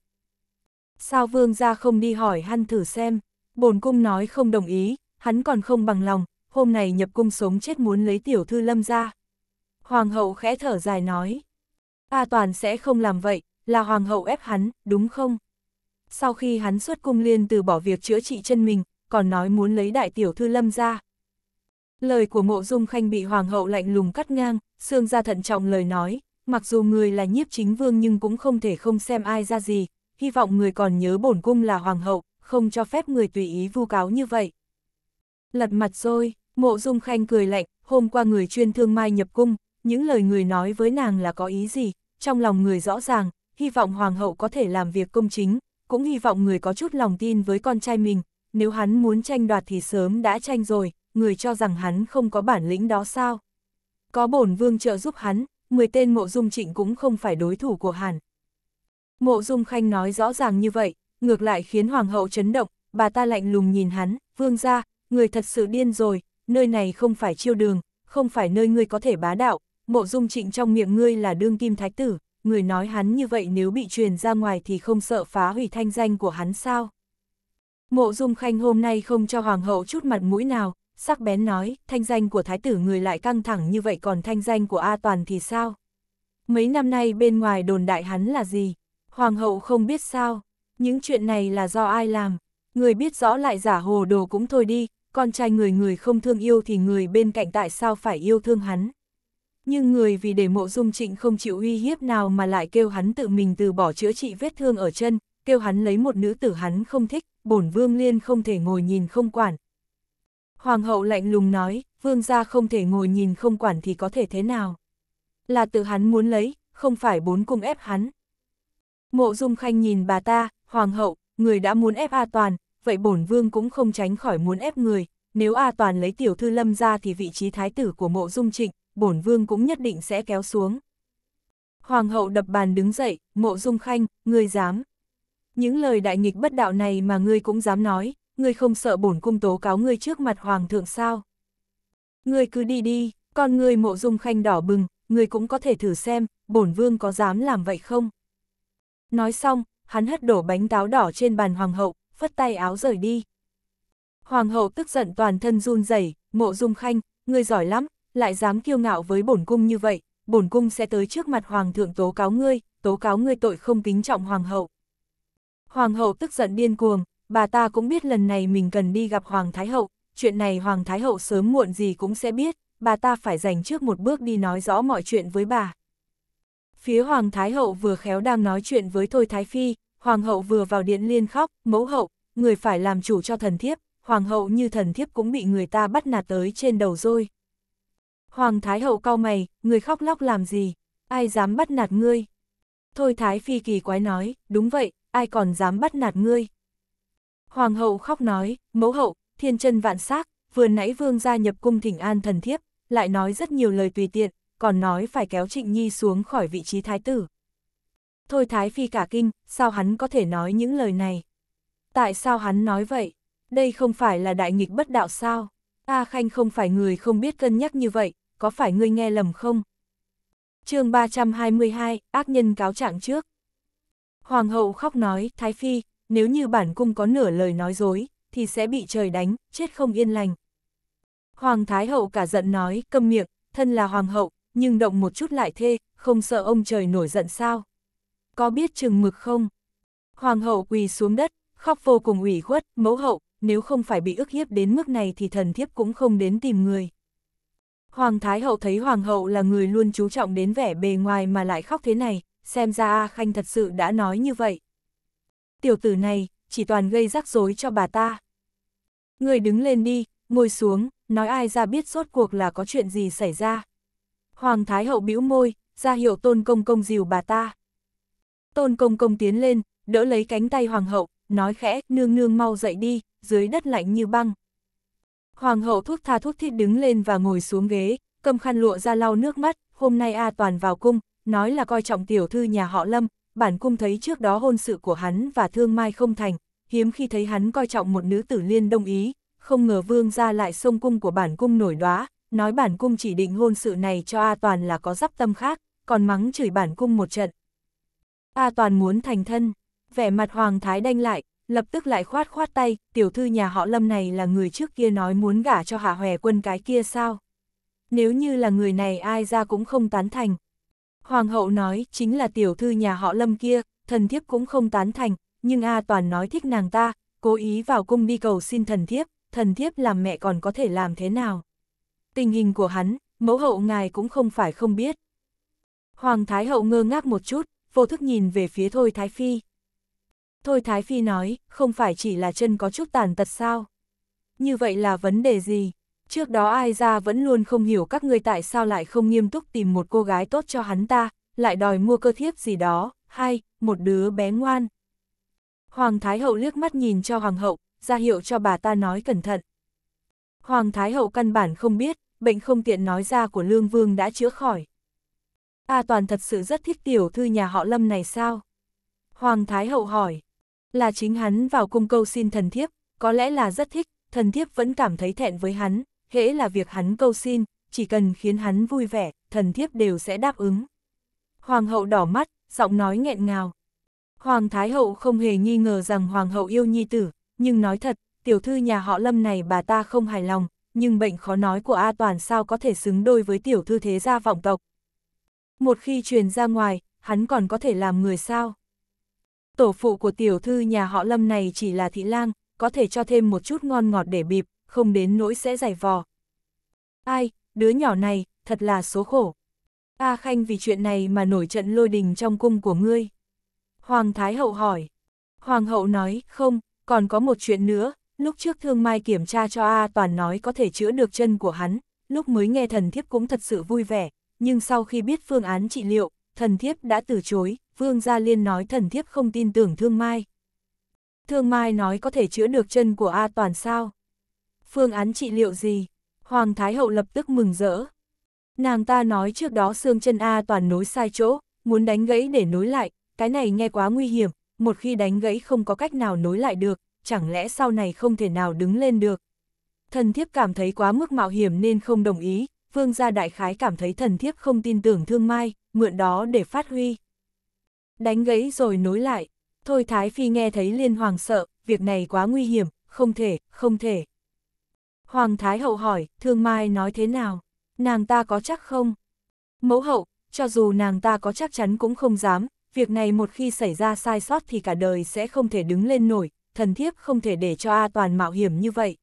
Sao vương ra không đi hỏi hắn thử xem, bổn cung nói không đồng ý, hắn còn không bằng lòng, hôm nay nhập cung sống chết muốn lấy tiểu thư lâm ra. Hoàng hậu khẽ thở dài nói, A Toàn sẽ không làm vậy, là hoàng hậu ép hắn, đúng không? Sau khi hắn xuất cung liên từ bỏ việc chữa trị chân mình, còn nói muốn lấy đại tiểu thư lâm ra, Lời của mộ dung khanh bị hoàng hậu lạnh lùng cắt ngang, xương ra thận trọng lời nói, mặc dù người là nhiếp chính vương nhưng cũng không thể không xem ai ra gì, hy vọng người còn nhớ bổn cung là hoàng hậu, không cho phép người tùy ý vu cáo như vậy. Lật mặt rồi, mộ dung khanh cười lạnh, hôm qua người chuyên thương mai nhập cung, những lời người nói với nàng là có ý gì, trong lòng người rõ ràng, hy vọng hoàng hậu có thể làm việc công chính, cũng hy vọng người có chút lòng tin với con trai mình, nếu hắn muốn tranh đoạt thì sớm đã tranh rồi, người cho rằng hắn không có bản lĩnh đó sao. Có bổn vương trợ giúp hắn, 10 tên mộ dung trịnh cũng không phải đối thủ của hàn. Mộ dung khanh nói rõ ràng như vậy, ngược lại khiến hoàng hậu chấn động, bà ta lạnh lùng nhìn hắn, vương ra, người thật sự điên rồi, nơi này không phải chiêu đường, không phải nơi ngươi có thể bá đạo, mộ dung trịnh trong miệng ngươi là đương kim thái tử, người nói hắn như vậy nếu bị truyền ra ngoài thì không sợ phá hủy thanh danh của hắn sao. Mộ dung khanh hôm nay không cho hoàng hậu chút mặt mũi nào, sắc bén nói, thanh danh của thái tử người lại căng thẳng như vậy còn thanh danh của A Toàn thì sao? Mấy năm nay bên ngoài đồn đại hắn là gì? Hoàng hậu không biết sao, những chuyện này là do ai làm? Người biết rõ lại giả hồ đồ cũng thôi đi, con trai người người không thương yêu thì người bên cạnh tại sao phải yêu thương hắn? Nhưng người vì để mộ dung trịnh không chịu uy hiếp nào mà lại kêu hắn tự mình từ bỏ chữa trị vết thương ở chân, kêu hắn lấy một nữ tử hắn không thích, bổn vương liên không thể ngồi nhìn không quản, Hoàng hậu lạnh lùng nói, vương gia không thể ngồi nhìn không quản thì có thể thế nào. Là tự hắn muốn lấy, không phải bốn cung ép hắn. Mộ dung khanh nhìn bà ta, hoàng hậu, người đã muốn ép A Toàn, vậy bổn vương cũng không tránh khỏi muốn ép người. Nếu A Toàn lấy tiểu thư lâm ra thì vị trí thái tử của mộ dung trịnh, bổn vương cũng nhất định sẽ kéo xuống. Hoàng hậu đập bàn đứng dậy, mộ dung khanh, ngươi dám. Những lời đại nghịch bất đạo này mà ngươi cũng dám nói, ngươi không sợ bổn cung tố cáo ngươi trước mặt hoàng thượng sao? Ngươi cứ đi đi, con ngươi mộ dung khanh đỏ bừng, ngươi cũng có thể thử xem, bổn vương có dám làm vậy không? Nói xong, hắn hất đổ bánh táo đỏ trên bàn hoàng hậu, phất tay áo rời đi. Hoàng hậu tức giận toàn thân run rẩy, mộ dung khanh, ngươi giỏi lắm, lại dám kiêu ngạo với bổn cung như vậy, bổn cung sẽ tới trước mặt hoàng thượng tố cáo ngươi, tố cáo ngươi tội không kính trọng hoàng hậu. Hoàng hậu tức giận điên cuồng, bà ta cũng biết lần này mình cần đi gặp Hoàng Thái Hậu, chuyện này Hoàng Thái Hậu sớm muộn gì cũng sẽ biết, bà ta phải dành trước một bước đi nói rõ mọi chuyện với bà. Phía Hoàng Thái Hậu vừa khéo đang nói chuyện với Thôi Thái Phi, Hoàng Hậu vừa vào điện liên khóc, mẫu hậu, người phải làm chủ cho thần thiếp, Hoàng Hậu như thần thiếp cũng bị người ta bắt nạt tới trên đầu rồi. Hoàng Thái Hậu cau mày, người khóc lóc làm gì, ai dám bắt nạt ngươi? Thôi Thái Phi kỳ quái nói, đúng vậy, ai còn dám bắt nạt ngươi? Hoàng hậu khóc nói, mẫu hậu, thiên chân vạn xác vừa nãy vương gia nhập cung thỉnh an thần thiếp, lại nói rất nhiều lời tùy tiện, còn nói phải kéo Trịnh Nhi xuống khỏi vị trí thái tử. Thôi Thái Phi cả kinh, sao hắn có thể nói những lời này? Tại sao hắn nói vậy? Đây không phải là đại nghịch bất đạo sao? A Khanh không phải người không biết cân nhắc như vậy, có phải ngươi nghe lầm không? chương 322, ác nhân cáo trạng trước. Hoàng hậu khóc nói, Thái Phi, nếu như bản cung có nửa lời nói dối, thì sẽ bị trời đánh, chết không yên lành. Hoàng Thái Hậu cả giận nói, câm miệng, thân là Hoàng Hậu, nhưng động một chút lại thê, không sợ ông trời nổi giận sao. Có biết chừng mực không? Hoàng Hậu quỳ xuống đất, khóc vô cùng ủy khuất, mẫu hậu, nếu không phải bị ức hiếp đến mức này thì thần thiếp cũng không đến tìm người. Hoàng Thái Hậu thấy Hoàng Hậu là người luôn chú trọng đến vẻ bề ngoài mà lại khóc thế này, xem ra A Khanh thật sự đã nói như vậy tiểu tử này, chỉ toàn gây rắc rối cho bà ta. Người đứng lên đi, ngồi xuống, nói ai ra biết rốt cuộc là có chuyện gì xảy ra. Hoàng Thái Hậu bĩu môi, ra hiệu tôn công công dìu bà ta. Tôn công công tiến lên, đỡ lấy cánh tay hoàng hậu, nói khẽ, nương nương mau dậy đi, dưới đất lạnh như băng. Hoàng hậu thuốc tha thuốc thiết đứng lên và ngồi xuống ghế, cầm khăn lụa ra lau nước mắt, hôm nay A Toàn vào cung, nói là coi trọng tiểu thư nhà họ Lâm, bản cung thấy trước đó hôn sự của hắn và thương mai không thành, hiếm khi thấy hắn coi trọng một nữ tử liên đồng ý, không ngờ vương ra lại sông cung của bản cung nổi đoá, nói bản cung chỉ định hôn sự này cho A Toàn là có giáp tâm khác, còn mắng chửi bản cung một trận. A Toàn muốn thành thân, vẻ mặt Hoàng Thái đanh lại, lập tức lại khoát khoát tay, tiểu thư nhà họ Lâm này là người trước kia nói muốn gả cho Hạ Hòe quân cái kia sao? Nếu như là người này ai ra cũng không tán thành. Hoàng hậu nói chính là tiểu thư nhà họ lâm kia, thần thiếp cũng không tán thành, nhưng A Toàn nói thích nàng ta, cố ý vào cung đi cầu xin thần thiếp, thần thiếp làm mẹ còn có thể làm thế nào. Tình hình của hắn, mẫu hậu ngài cũng không phải không biết. Hoàng Thái Hậu ngơ ngác một chút, vô thức nhìn về phía Thôi Thái Phi. Thôi Thái Phi nói, không phải chỉ là chân có chút tàn tật sao? Như vậy là vấn đề gì? Trước đó ai ra vẫn luôn không hiểu các người tại sao lại không nghiêm túc tìm một cô gái tốt cho hắn ta, lại đòi mua cơ thiếp gì đó, hay, một đứa bé ngoan. Hoàng Thái Hậu liếc mắt nhìn cho Hoàng Hậu, ra hiệu cho bà ta nói cẩn thận. Hoàng Thái Hậu căn bản không biết, bệnh không tiện nói ra của Lương Vương đã chữa khỏi. A Toàn thật sự rất thích tiểu thư nhà họ Lâm này sao? Hoàng Thái Hậu hỏi. Là chính hắn vào cung câu xin thần thiếp, có lẽ là rất thích, thần thiếp vẫn cảm thấy thẹn với hắn, hễ là việc hắn câu xin, chỉ cần khiến hắn vui vẻ, thần thiếp đều sẽ đáp ứng. Hoàng hậu đỏ mắt, giọng nói nghẹn ngào. Hoàng Thái Hậu không hề nghi ngờ rằng Hoàng hậu yêu nhi tử, nhưng nói thật, tiểu thư nhà họ lâm này bà ta không hài lòng, nhưng bệnh khó nói của A Toàn sao có thể xứng đôi với tiểu thư thế gia vọng tộc. Một khi truyền ra ngoài, hắn còn có thể làm người sao? Tổ phụ của tiểu thư nhà họ lâm này chỉ là thị lang, có thể cho thêm một chút ngon ngọt để bịp, không đến nỗi sẽ giải vò. Ai, đứa nhỏ này, thật là số khổ. A Khanh vì chuyện này mà nổi trận lôi đình trong cung của ngươi. Hoàng Thái Hậu hỏi. Hoàng Hậu nói, không, còn có một chuyện nữa, lúc trước Thương Mai kiểm tra cho A Toàn nói có thể chữa được chân của hắn, lúc mới nghe thần thiếp cũng thật sự vui vẻ, nhưng sau khi biết phương án trị liệu, thần thiếp đã từ chối, Vương Gia Liên nói thần thiếp không tin tưởng Thương Mai. Thương Mai nói có thể chữa được chân của A Toàn sao? phương án trị liệu gì? Hoàng Thái Hậu lập tức mừng rỡ. Nàng ta nói trước đó xương chân A toàn nối sai chỗ, muốn đánh gãy để nối lại, cái này nghe quá nguy hiểm, một khi đánh gãy không có cách nào nối lại được, chẳng lẽ sau này không thể nào đứng lên được. Thần thiếp cảm thấy quá mức mạo hiểm nên không đồng ý, Phương gia đại khái cảm thấy thần thiếp không tin tưởng thương mai, mượn đó để phát huy. Đánh gãy rồi nối lại, thôi Thái Phi nghe thấy liên hoàng sợ, việc này quá nguy hiểm, không thể, không thể. Hoàng Thái Hậu hỏi, Thương Mai nói thế nào? Nàng ta có chắc không? Mẫu hậu, cho dù nàng ta có chắc chắn cũng không dám, việc này một khi xảy ra sai sót thì cả đời sẽ không thể đứng lên nổi, thần thiếp không thể để cho A Toàn mạo hiểm như vậy.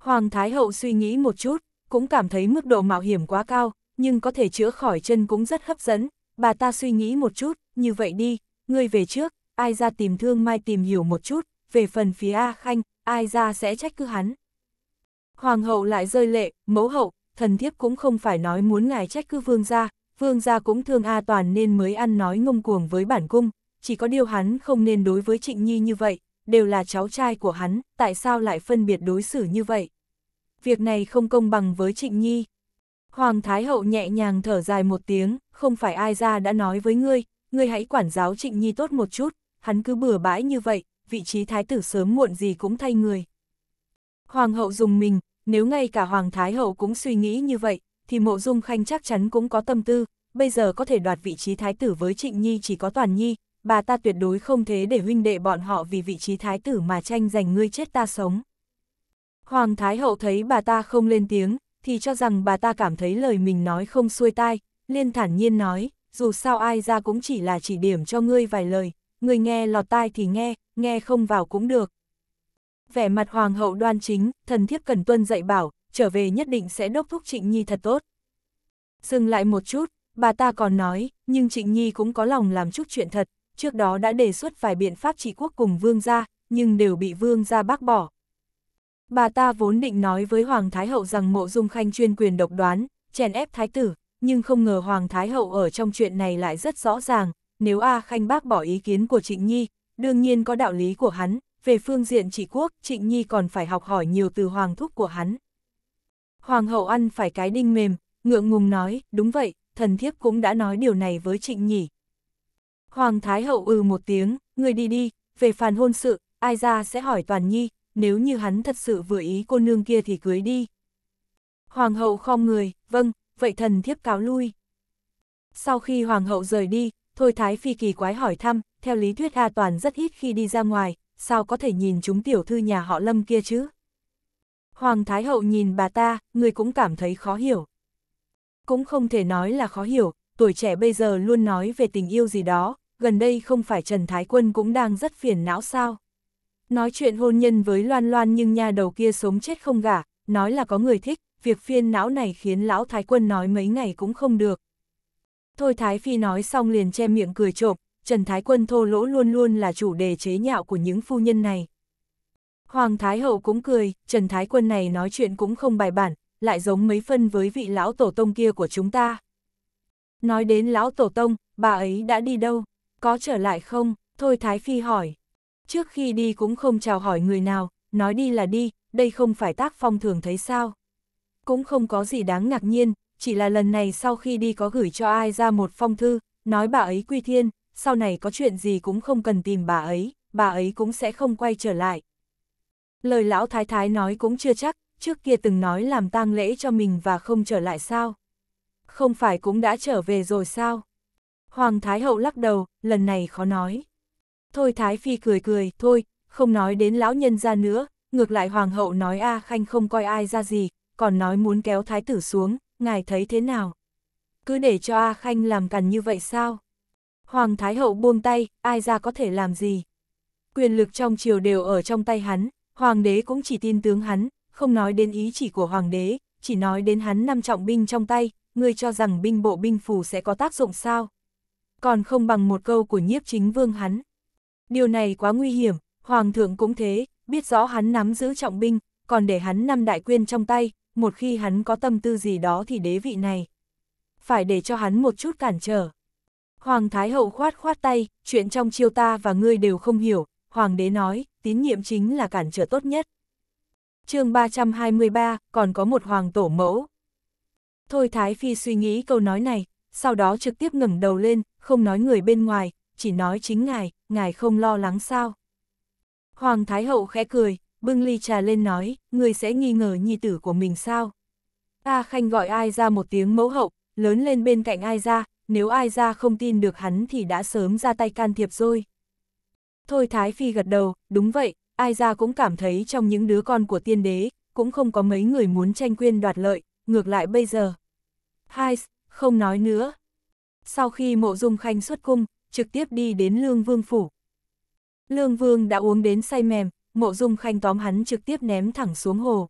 Hoàng Thái Hậu suy nghĩ một chút, cũng cảm thấy mức độ mạo hiểm quá cao, nhưng có thể chữa khỏi chân cũng rất hấp dẫn, bà ta suy nghĩ một chút, như vậy đi, ngươi về trước, ai ra tìm thương mai tìm hiểu một chút, về phần phía A Khanh, ai ra sẽ trách cứ hắn. Hoàng hậu lại rơi lệ, mẫu hậu, thần thiếp cũng không phải nói muốn ngài trách cứ vương gia, vương gia cũng thương A Toàn nên mới ăn nói ngông cuồng với bản cung, chỉ có điều hắn không nên đối với Trịnh Nhi như vậy, đều là cháu trai của hắn, tại sao lại phân biệt đối xử như vậy? Việc này không công bằng với Trịnh Nhi. Hoàng Thái Hậu nhẹ nhàng thở dài một tiếng, không phải ai ra đã nói với ngươi, ngươi hãy quản giáo Trịnh Nhi tốt một chút, hắn cứ bừa bãi như vậy, vị trí thái tử sớm muộn gì cũng thay người. Hoàng hậu dùng mình, nếu ngay cả Hoàng Thái Hậu cũng suy nghĩ như vậy, thì mộ dung khanh chắc chắn cũng có tâm tư, bây giờ có thể đoạt vị trí thái tử với Trịnh Nhi chỉ có Toàn Nhi, bà ta tuyệt đối không thế để huynh đệ bọn họ vì vị trí thái tử mà tranh giành ngươi chết ta sống. Hoàng Thái Hậu thấy bà ta không lên tiếng, thì cho rằng bà ta cảm thấy lời mình nói không xuôi tai, liên thản nhiên nói, dù sao ai ra cũng chỉ là chỉ điểm cho ngươi vài lời, ngươi nghe lọt tai thì nghe, nghe không vào cũng được, vẻ mặt hoàng hậu đoan chính, thần thiếp cần tuân dạy bảo, trở về nhất định sẽ đốc thúc Trịnh Nhi thật tốt. Dừng lại một chút, bà ta còn nói, nhưng Trịnh Nhi cũng có lòng làm chút chuyện thật, trước đó đã đề xuất vài biện pháp trị quốc cùng vương gia, nhưng đều bị vương gia bác bỏ. Bà ta vốn định nói với Hoàng Thái Hậu rằng mộ dung khanh chuyên quyền độc đoán, chèn ép thái tử, nhưng không ngờ Hoàng Thái Hậu ở trong chuyện này lại rất rõ ràng, nếu A Khanh bác bỏ ý kiến của Trịnh Nhi, đương nhiên có đạo lý của hắn, về phương diện trị quốc, Trịnh Nhi còn phải học hỏi nhiều từ hoàng thúc của hắn. Hoàng hậu ăn phải cái đinh mềm, ngượng ngùng nói, đúng vậy, thần thiếp cũng đã nói điều này với Trịnh Nhỉ. Hoàng thái hậu ừ một tiếng, người đi đi, về phàn hôn sự, ai ra sẽ hỏi Toàn Nhi, nếu như hắn thật sự vừa ý cô nương kia thì cưới đi. Hoàng hậu khom người, vâng, vậy thần thiếp cáo lui. Sau khi hoàng hậu rời đi, Thôi Thái Phi kỳ quái hỏi thăm, theo lý thuyết A Toàn rất ít khi đi ra ngoài, sao có thể nhìn chúng tiểu thư nhà họ Lâm kia chứ? Hoàng Thái Hậu nhìn bà ta, người cũng cảm thấy khó hiểu. Cũng không thể nói là khó hiểu, tuổi trẻ bây giờ luôn nói về tình yêu gì đó, gần đây không phải Trần Thái Quân cũng đang rất phiền não sao? Nói chuyện hôn nhân với Loan Loan nhưng nhà đầu kia sống chết không gả, nói là có người thích, việc phiền não này khiến lão Thái Quân nói mấy ngày cũng không được. Thôi Thái Phi nói xong liền che miệng cười trộm, Trần Thái Quân thô lỗ luôn luôn là chủ đề chế nhạo của những phu nhân này. Hoàng Thái Hậu cũng cười, Trần Thái Quân này nói chuyện cũng không bài bản, lại giống mấy phân với vị lão tổ tông kia của chúng ta. Nói đến lão tổ tông, bà ấy đã đi đâu, có trở lại không, thôi Thái Phi hỏi. Trước khi đi cũng không chào hỏi người nào, nói đi là đi, đây không phải tác phong thường thấy sao. Cũng không có gì đáng ngạc nhiên, chỉ là lần này sau khi đi có gửi cho ai ra một phong thư, nói bà ấy quy thiên, sau này có chuyện gì cũng không cần tìm bà ấy, bà ấy cũng sẽ không quay trở lại. Lời lão thái thái nói cũng chưa chắc, trước kia từng nói làm tang lễ cho mình và không trở lại sao. Không phải cũng đã trở về rồi sao? Hoàng Thái Hậu lắc đầu, lần này khó nói. Thôi Thái Phi cười cười, thôi, không nói đến lão nhân ra nữa, ngược lại Hoàng Hậu nói A Khanh không coi ai ra gì, còn nói muốn kéo Thái Tử xuống, ngài thấy thế nào? Cứ để cho A Khanh làm cằn như vậy sao? Hoàng Thái Hậu buông tay, ai ra có thể làm gì. Quyền lực trong triều đều ở trong tay hắn, Hoàng đế cũng chỉ tin tướng hắn, không nói đến ý chỉ của Hoàng đế, chỉ nói đến hắn năm trọng binh trong tay, ngươi cho rằng binh bộ binh phù sẽ có tác dụng sao. Còn không bằng một câu của nhiếp chính vương hắn. Điều này quá nguy hiểm, Hoàng thượng cũng thế, biết rõ hắn nắm giữ trọng binh, còn để hắn năm đại quyên trong tay, một khi hắn có tâm tư gì đó thì đế vị này. Phải để cho hắn một chút cản trở. Hoàng Thái Hậu khoát khoát tay, chuyện trong chiêu ta và ngươi đều không hiểu, Hoàng đế nói, tín nhiệm chính là cản trở tốt nhất. chương 323, còn có một Hoàng tổ mẫu. Thôi Thái Phi suy nghĩ câu nói này, sau đó trực tiếp ngẩng đầu lên, không nói người bên ngoài, chỉ nói chính ngài, ngài không lo lắng sao. Hoàng Thái Hậu khẽ cười, bưng ly trà lên nói, người sẽ nghi ngờ nhi tử của mình sao. A Khanh gọi ai ra một tiếng mẫu hậu, lớn lên bên cạnh ai ra, nếu ai ra không tin được hắn thì đã sớm ra tay can thiệp rồi. Thôi Thái Phi gật đầu, đúng vậy, ai ra cũng cảm thấy trong những đứa con của tiên đế, cũng không có mấy người muốn tranh quyên đoạt lợi, ngược lại bây giờ. Hai, không nói nữa. Sau khi mộ dung khanh xuất cung, trực tiếp đi đến Lương Vương Phủ. Lương Vương đã uống đến say mềm, mộ dung khanh tóm hắn trực tiếp ném thẳng xuống hồ.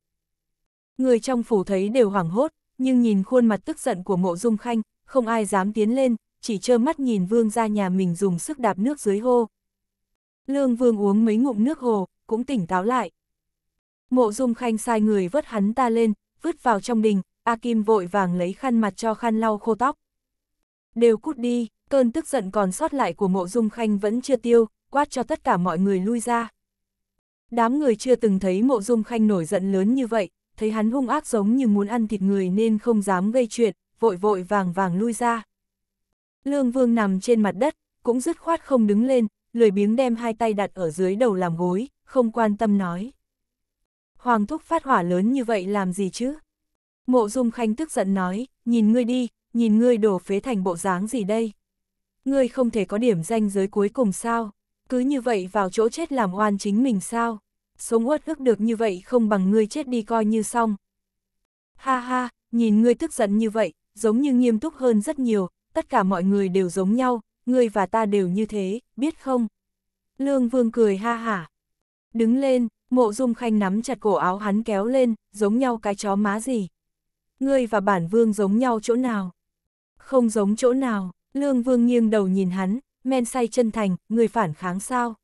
Người trong phủ thấy đều hoảng hốt, nhưng nhìn khuôn mặt tức giận của mộ dung khanh, không ai dám tiến lên, chỉ trơ mắt nhìn vương ra nhà mình dùng sức đạp nước dưới hô. Lương vương uống mấy ngụm nước hồ, cũng tỉnh táo lại. Mộ dung khanh sai người vớt hắn ta lên, vứt vào trong đình, A Kim vội vàng lấy khăn mặt cho khăn lau khô tóc. Đều cút đi, cơn tức giận còn sót lại của mộ dung khanh vẫn chưa tiêu, quát cho tất cả mọi người lui ra. Đám người chưa từng thấy mộ dung khanh nổi giận lớn như vậy, thấy hắn hung ác giống như muốn ăn thịt người nên không dám gây chuyện, vội vội vàng vàng lui ra. Lương Vương nằm trên mặt đất, cũng dứt khoát không đứng lên, lười biếng đem hai tay đặt ở dưới đầu làm gối, không quan tâm nói. Hoàng thúc phát hỏa lớn như vậy làm gì chứ? Mộ Dung Khanh tức giận nói, nhìn ngươi đi, nhìn ngươi đổ phế thành bộ dáng gì đây? Ngươi không thể có điểm danh giới cuối cùng sao? Cứ như vậy vào chỗ chết làm oan chính mình sao? Sống uất ức được như vậy không bằng ngươi chết đi coi như xong. Ha ha, nhìn ngươi tức giận như vậy, giống như nghiêm túc hơn rất nhiều, tất cả mọi người đều giống nhau, ngươi và ta đều như thế, biết không? Lương Vương cười ha hả. Đứng lên, mộ dung khanh nắm chặt cổ áo hắn kéo lên, giống nhau cái chó má gì. Ngươi và bản vương giống nhau chỗ nào? Không giống chỗ nào, Lương Vương nghiêng đầu nhìn hắn, men say chân thành, người phản kháng sao?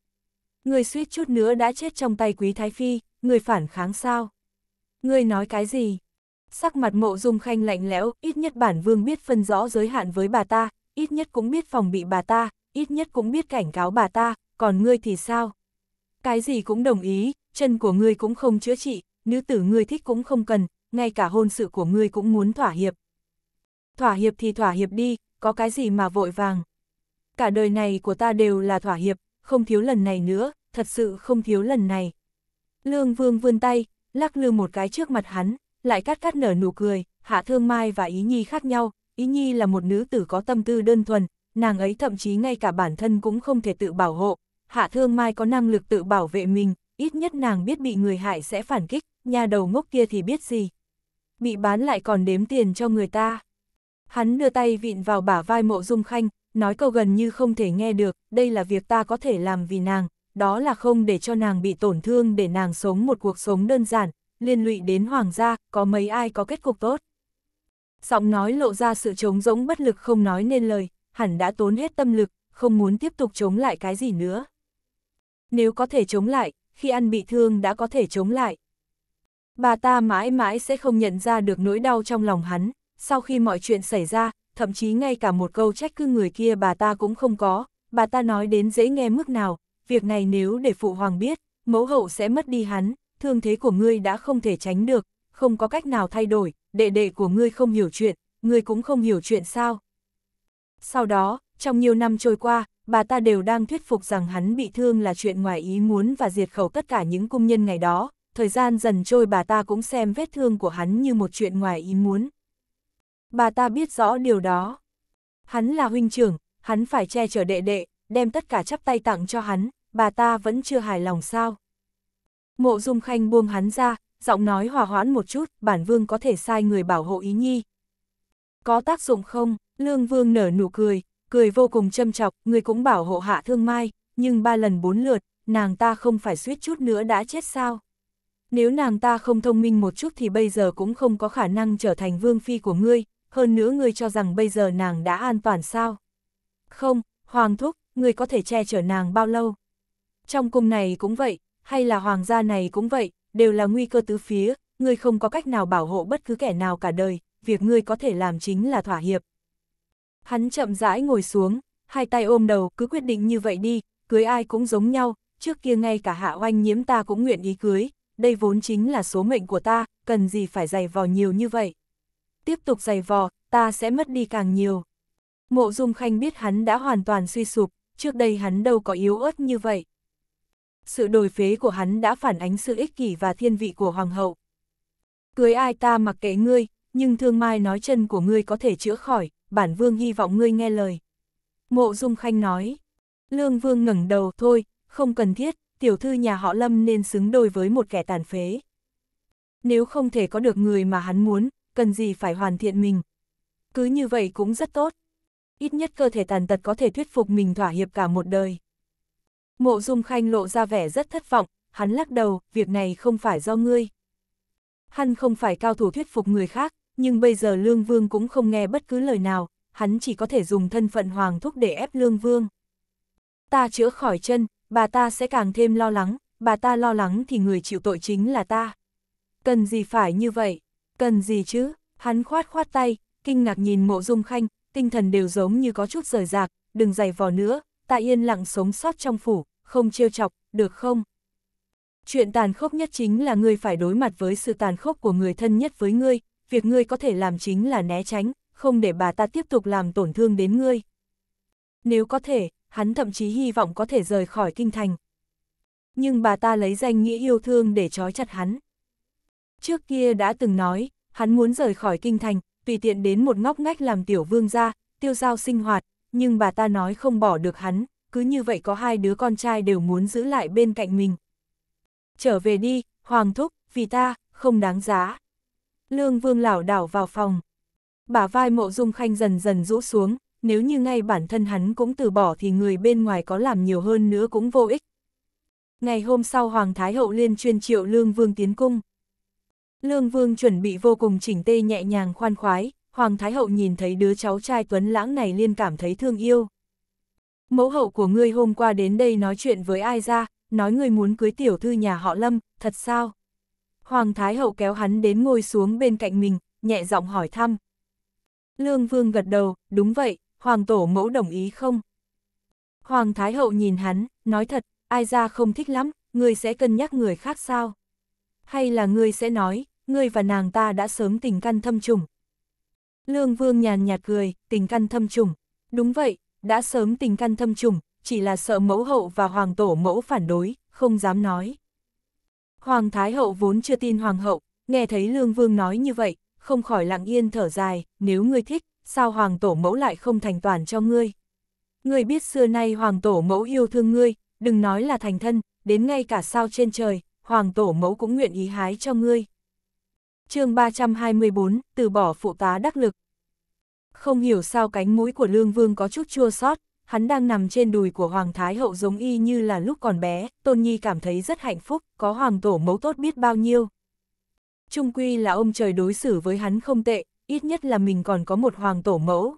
Người suýt chút nữa đã chết trong tay quý thái phi, người phản kháng sao? Người nói cái gì? Sắc mặt mộ dung khanh lạnh lẽo, ít nhất bản vương biết phân rõ giới hạn với bà ta, ít nhất cũng biết phòng bị bà ta, ít nhất cũng biết cảnh cáo bà ta, còn ngươi thì sao? Cái gì cũng đồng ý, chân của ngươi cũng không chữa trị, nữ tử ngươi thích cũng không cần, ngay cả hôn sự của ngươi cũng muốn thỏa hiệp. Thỏa hiệp thì thỏa hiệp đi, có cái gì mà vội vàng. Cả đời này của ta đều là thỏa hiệp, không thiếu lần này nữa, thật sự không thiếu lần này. Lương Vương vươn tay, lắc lư một cái trước mặt hắn lại cắt cắt nở nụ cười, Hạ Thương Mai và Ý Nhi khác nhau, Ý Nhi là một nữ tử có tâm tư đơn thuần, nàng ấy thậm chí ngay cả bản thân cũng không thể tự bảo hộ, Hạ Thương Mai có năng lực tự bảo vệ mình, ít nhất nàng biết bị người hại sẽ phản kích, nhà đầu ngốc kia thì biết gì. Bị bán lại còn đếm tiền cho người ta. Hắn đưa tay vịn vào bả vai mộ dung khanh, nói câu gần như không thể nghe được, đây là việc ta có thể làm vì nàng, đó là không để cho nàng bị tổn thương để nàng sống một cuộc sống đơn giản, liên lụy đến hoàng gia, có mấy ai có kết cục tốt. Giọng nói lộ ra sự trống rỗng bất lực không nói nên lời, hẳn đã tốn hết tâm lực, không muốn tiếp tục chống lại cái gì nữa. Nếu có thể chống lại, khi ăn bị thương đã có thể chống lại. Bà ta mãi mãi sẽ không nhận ra được nỗi đau trong lòng hắn, sau khi mọi chuyện xảy ra, thậm chí ngay cả một câu trách cứ người kia bà ta cũng không có, bà ta nói đến dễ nghe mức nào, việc này nếu để phụ hoàng biết, mẫu hậu sẽ mất đi hắn, thương thế của ngươi đã không thể tránh được, không có cách nào thay đổi, đệ đệ của ngươi không hiểu chuyện, ngươi cũng không hiểu chuyện sao. Sau đó, trong nhiều năm trôi qua, bà ta đều đang thuyết phục rằng hắn bị thương là chuyện ngoài ý muốn và diệt khẩu tất cả những cung nhân ngày đó, thời gian dần trôi bà ta cũng xem vết thương của hắn như một chuyện ngoài ý muốn. Bà ta biết rõ điều đó. Hắn là huynh trưởng, hắn phải che chở đệ đệ, đem tất cả chắp tay tặng cho hắn, bà ta vẫn chưa hài lòng sao. Mộ Dung Khanh buông hắn ra, giọng nói hòa hoãn một chút, bản vương có thể sai người bảo hộ ý nhi. Có tác dụng không? Lương vương nở nụ cười, cười vô cùng châm chọc, người cũng bảo hộ hạ thương mai, nhưng ba lần bốn lượt, nàng ta không phải suýt chút nữa đã chết sao? Nếu nàng ta không thông minh một chút thì bây giờ cũng không có khả năng trở thành vương phi của ngươi, hơn nữa ngươi cho rằng bây giờ nàng đã an toàn sao? Không, Hoàng Thúc, ngươi có thể che chở nàng bao lâu? Trong cung này cũng vậy, hay là hoàng gia này cũng vậy, đều là nguy cơ tứ phía, ngươi không có cách nào bảo hộ bất cứ kẻ nào cả đời, việc ngươi có thể làm chính là thỏa hiệp. Hắn chậm rãi ngồi xuống, hai tay ôm đầu, cứ quyết định như vậy đi, cưới ai cũng giống nhau, trước kia ngay cả hạ oanh nhiễm ta cũng nguyện ý cưới, đây vốn chính là số mệnh của ta, cần gì phải giày vò nhiều như vậy. Tiếp tục giày vò, ta sẽ mất đi càng nhiều. Mộ Dung Khanh biết hắn đã hoàn toàn suy sụp, trước đây hắn đâu có yếu ớt như vậy sự đổi phế của hắn đã phản ánh sự ích kỷ và thiên vị của hoàng hậu. Cưới ai ta mặc kệ ngươi, nhưng thương mai nói chân của ngươi có thể chữa khỏi, bản vương hy vọng ngươi nghe lời. Mộ Dung Khanh nói, Lương Vương ngẩng đầu thôi, không cần thiết, tiểu thư nhà họ Lâm nên xứng đôi với một kẻ tàn phế. Nếu không thể có được người mà hắn muốn, cần gì phải hoàn thiện mình. Cứ như vậy cũng rất tốt. Ít nhất cơ thể tàn tật có thể thuyết phục mình thỏa hiệp cả một đời. Mộ Dung Khanh lộ ra vẻ rất thất vọng, hắn lắc đầu, việc này không phải do ngươi. Hắn không phải cao thủ thuyết phục người khác, nhưng bây giờ Lương Vương cũng không nghe bất cứ lời nào, hắn chỉ có thể dùng thân phận hoàng thúc để ép Lương Vương. Ta chữa khỏi chân, bà ta sẽ càng thêm lo lắng, bà ta lo lắng thì người chịu tội chính là ta. Cần gì phải như vậy, cần gì chứ, hắn khoát khoát tay, kinh ngạc nhìn mộ dung khanh, tinh thần đều giống như có chút rời rạc, đừng dày vò nữa, ta yên lặng sống sót trong phủ, không trêu chọc, được không? Chuyện tàn khốc nhất chính là ngươi phải đối mặt với sự tàn khốc của người thân nhất với ngươi, việc ngươi có thể làm chính là né tránh, không để bà ta tiếp tục làm tổn thương đến ngươi. Nếu có thể, hắn thậm chí hy vọng có thể rời khỏi kinh thành. Nhưng bà ta lấy danh nghĩa yêu thương để trói chặt hắn. Trước kia đã từng nói, hắn muốn rời khỏi kinh thành, tùy tiện đến một ngóc ngách làm tiểu vương gia, tiêu giao sinh hoạt, nhưng bà ta nói không bỏ được hắn, cứ như vậy có hai đứa con trai đều muốn giữ lại bên cạnh mình. Trở về đi, Hoàng Thúc, vì ta, không đáng giá. Lương Vương lảo đảo vào phòng. Bả vai mộ dung khanh dần dần rũ xuống, nếu như ngay bản thân hắn cũng từ bỏ thì người bên ngoài có làm nhiều hơn nữa cũng vô ích. Ngày hôm sau Hoàng Thái Hậu liên chuyên triệu Lương Vương tiến cung. Lương Vương chuẩn bị vô cùng chỉnh tê nhẹ nhàng khoan khoái, Hoàng Thái Hậu nhìn thấy đứa cháu trai tuấn lãng này liên cảm thấy thương yêu mẫu hậu của ngươi hôm qua đến đây nói chuyện với ai ra, nói ngươi muốn cưới tiểu thư nhà họ Lâm, thật sao? Hoàng Thái Hậu kéo hắn đến ngồi xuống bên cạnh mình, nhẹ giọng hỏi thăm. Lương Vương gật đầu, đúng vậy, Hoàng Tổ mẫu đồng ý không? Hoàng Thái Hậu nhìn hắn, nói thật, ai ra không thích lắm, ngươi sẽ cân nhắc người khác sao? Hay là ngươi sẽ nói, ngươi và nàng ta đã sớm tình căn thâm trùng? Lương Vương nhàn nhạt cười, tình căn thâm trùng. Đúng vậy, đã sớm tình căn thâm trùng, chỉ là sợ mẫu hậu và hoàng tổ mẫu phản đối, không dám nói. Hoàng Thái Hậu vốn chưa tin hoàng hậu, nghe thấy Lương Vương nói như vậy, không khỏi lặng yên thở dài, nếu ngươi thích, sao hoàng tổ mẫu lại không thành toàn cho ngươi. Ngươi biết xưa nay hoàng tổ mẫu yêu thương ngươi, đừng nói là thành thân, đến ngay cả sao trên trời, hoàng tổ mẫu cũng nguyện ý hái cho ngươi. chương 324, từ bỏ phụ tá đắc lực, không hiểu sao cánh mũi của Lương Vương có chút chua sót, hắn đang nằm trên đùi của Hoàng Thái Hậu giống y như là lúc còn bé, Tôn Nhi cảm thấy rất hạnh phúc, có Hoàng Tổ mẫu tốt biết bao nhiêu. Trung quy là ông trời đối xử với hắn không tệ, ít nhất là mình còn có một Hoàng Tổ mẫu.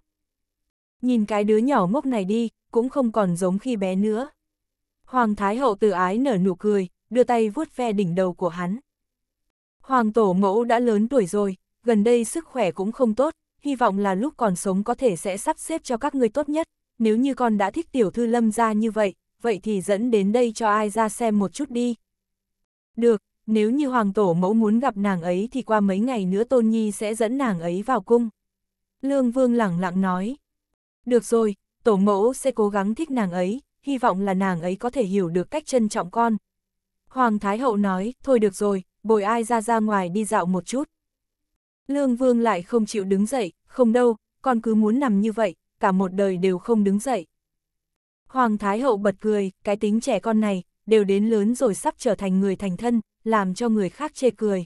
Nhìn cái đứa nhỏ mốc này đi, cũng không còn giống khi bé nữa. Hoàng Thái Hậu từ ái nở nụ cười, đưa tay vuốt ve đỉnh đầu của hắn. Hoàng Tổ mẫu đã lớn tuổi rồi, gần đây sức khỏe cũng không tốt, hy vọng là lúc còn sống có thể sẽ sắp xếp cho các ngươi tốt nhất, nếu như con đã thích tiểu thư lâm ra như vậy, vậy thì dẫn đến đây cho ai ra xem một chút đi. Được, nếu như hoàng tổ mẫu muốn gặp nàng ấy thì qua mấy ngày nữa Tôn Nhi sẽ dẫn nàng ấy vào cung. Lương Vương lẳng lặng nói. Được rồi, tổ mẫu sẽ cố gắng thích nàng ấy, hy vọng là nàng ấy có thể hiểu được cách trân trọng con. Hoàng Thái Hậu nói, thôi được rồi, bồi ai ra ra ngoài đi dạo một chút. Lương Vương lại không chịu đứng dậy, không đâu, con cứ muốn nằm như vậy, cả một đời đều không đứng dậy. Hoàng Thái Hậu bật cười, cái tính trẻ con này, đều đến lớn rồi sắp trở thành người thành thân, làm cho người khác chê cười.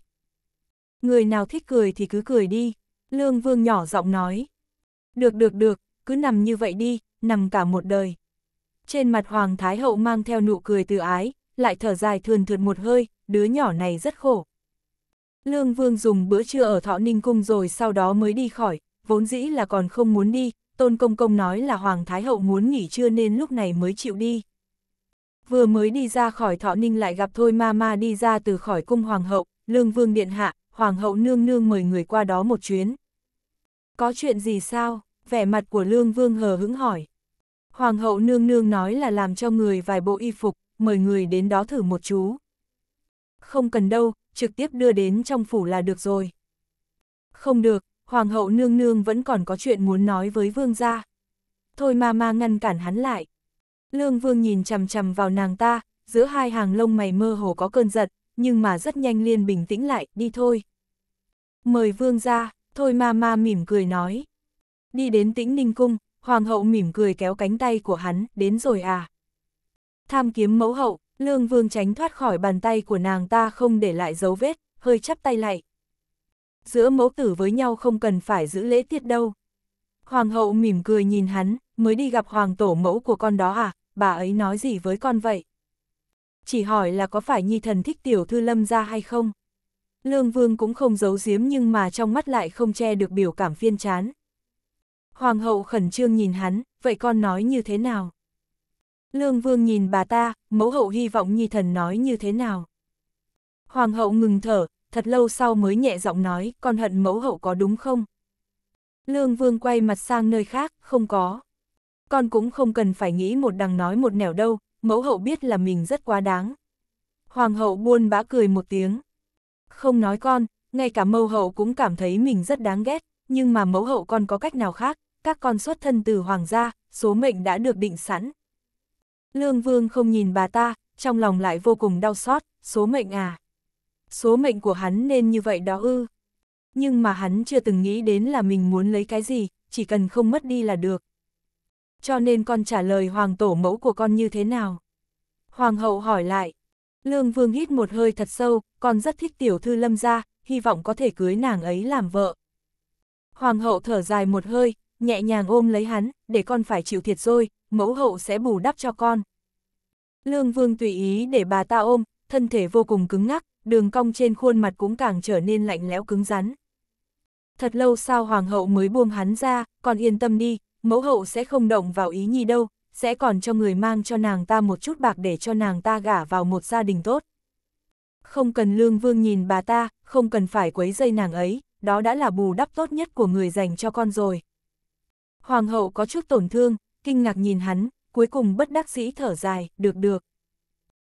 Người nào thích cười thì cứ cười đi, Lương Vương nhỏ giọng nói. Được được được, cứ nằm như vậy đi, nằm cả một đời. Trên mặt Hoàng Thái Hậu mang theo nụ cười từ ái, lại thở dài thườn thượt một hơi, đứa nhỏ này rất khổ. Lương Vương dùng bữa trưa ở Thọ Ninh Cung rồi sau đó mới đi khỏi, vốn dĩ là còn không muốn đi, Tôn Công Công nói là Hoàng Thái Hậu muốn nghỉ trưa nên lúc này mới chịu đi. Vừa mới đi ra khỏi Thọ Ninh lại gặp Thôi Ma Ma đi ra từ khỏi cung Hoàng Hậu, Lương Vương Điện Hạ, Hoàng Hậu Nương Nương mời người qua đó một chuyến. Có chuyện gì sao? Vẻ mặt của Lương Vương hờ hững hỏi. Hoàng Hậu Nương Nương nói là làm cho người vài bộ y phục, mời người đến đó thử một chú. Không cần đâu, trực tiếp đưa đến trong phủ là được rồi. Không được, Hoàng hậu nương nương vẫn còn có chuyện muốn nói với vương gia. Thôi ma ma ngăn cản hắn lại. Lương vương nhìn chằm chằm vào nàng ta, giữa hai hàng lông mày mơ hồ có cơn giật, nhưng mà rất nhanh liền bình tĩnh lại, đi thôi. Mời vương gia thôi ma ma mỉm cười nói. Đi đến tĩnh ninh cung, hoàng hậu mỉm cười kéo cánh tay của hắn, đến rồi à. Tham kiếm mẫu hậu, Lương Vương tránh thoát khỏi bàn tay của nàng ta không để lại dấu vết, hơi chắp tay lại. Giữa mẫu tử với nhau không cần phải giữ lễ tiết đâu. Hoàng hậu mỉm cười nhìn hắn, mới đi gặp hoàng tổ mẫu của con đó à, bà ấy nói gì với con vậy? Chỉ hỏi là có phải nhi thần thích tiểu thư lâm ra hay không? Lương Vương cũng không giấu giếm nhưng mà trong mắt lại không che được biểu cảm phiên chán. Hoàng hậu khẩn trương nhìn hắn, vậy con nói như thế nào? Lương Vương nhìn bà ta, mẫu hậu hy vọng nhi thần nói như thế nào. Hoàng hậu ngừng thở, thật lâu sau mới nhẹ giọng nói, con hận mẫu hậu có đúng không? Lương Vương quay mặt sang nơi khác, không có. Con cũng không cần phải nghĩ một đằng nói một nẻo đâu, mẫu hậu biết là mình rất quá đáng. Hoàng hậu buôn bã cười một tiếng. Không nói con, ngay cả mẫu hậu cũng cảm thấy mình rất đáng ghét, nhưng mà mẫu hậu con có cách nào khác, các con xuất thân từ hoàng gia, số mệnh đã được định sẵn. Lương Vương không nhìn bà ta, trong lòng lại vô cùng đau xót, số mệnh à. Số mệnh của hắn nên như vậy đó ư. Nhưng mà hắn chưa từng nghĩ đến là mình muốn lấy cái gì, chỉ cần không mất đi là được. Cho nên con trả lời hoàng tổ mẫu của con như thế nào? Hoàng hậu hỏi lại. Lương Vương hít một hơi thật sâu, con rất thích tiểu thư lâm gia, hy vọng có thể cưới nàng ấy làm vợ. Hoàng hậu thở dài một hơi, nhẹ nhàng ôm lấy hắn, để con phải chịu thiệt rồi, mẫu hậu sẽ bù đắp cho con. Lương Vương tùy ý để bà ta ôm, thân thể vô cùng cứng ngắc, đường cong trên khuôn mặt cũng càng trở nên lạnh lẽo cứng rắn. Thật lâu sau hoàng hậu mới buông hắn ra, con yên tâm đi, mẫu hậu sẽ không động vào ý nhi đâu, sẽ còn cho người mang cho nàng ta một chút bạc để cho nàng ta gả vào một gia đình tốt. Không cần lương vương nhìn bà ta, không cần phải quấy dây nàng ấy, đó đã là bù đắp tốt nhất của người dành cho con rồi. Hoàng hậu có chút tổn thương, kinh ngạc nhìn hắn, cuối cùng bất đắc dĩ thở dài, được được.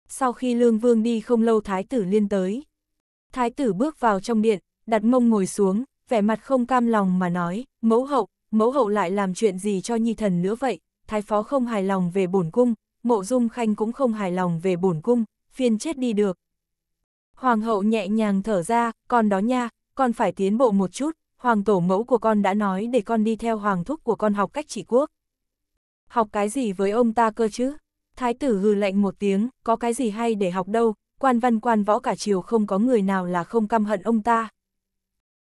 Sau khi Lương Vương đi không lâu Thái tử liên tới. Thái tử bước vào trong điện, đặt mông ngồi xuống, vẻ mặt không cam lòng mà nói, mẫu hậu, mẫu hậu lại làm chuyện gì cho nhi thần nữa vậy, thái phó không hài lòng về bổn cung, mộ dung khanh cũng không hài lòng về bổn cung, phiên chết đi được. Hoàng hậu nhẹ nhàng thở ra, con đó nha, con phải tiến bộ một chút, hoàng tổ mẫu của con đã nói để con đi theo hoàng thúc của con học cách trị quốc. Học cái gì với ông ta cơ chứ? Thái tử hừ lạnh một tiếng, có cái gì hay để học đâu, quan văn quan võ cả triều không có người nào là không căm hận ông ta.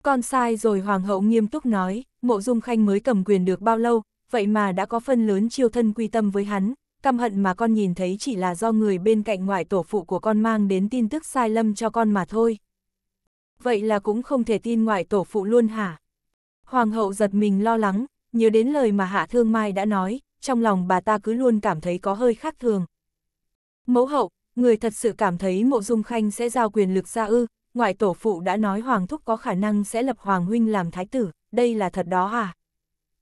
Con sai rồi hoàng hậu nghiêm túc nói, mộ dung khanh mới cầm quyền được bao lâu, vậy mà đã có phân lớn chiêu thân quy tâm với hắn, căm hận mà con nhìn thấy chỉ là do người bên cạnh ngoại tổ phụ của con mang đến tin tức sai lầm cho con mà thôi vậy là cũng không thể tin ngoại tổ phụ luôn hả? Hoàng hậu giật mình lo lắng, nhớ đến lời mà Hạ Thương Mai đã nói, trong lòng bà ta cứ luôn cảm thấy có hơi khác thường. Mẫu hậu, người thật sự cảm thấy mộ dung khanh sẽ giao quyền lực ra ư, ngoại tổ phụ đã nói Hoàng Thúc có khả năng sẽ lập Hoàng Huynh làm thái tử, đây là thật đó à?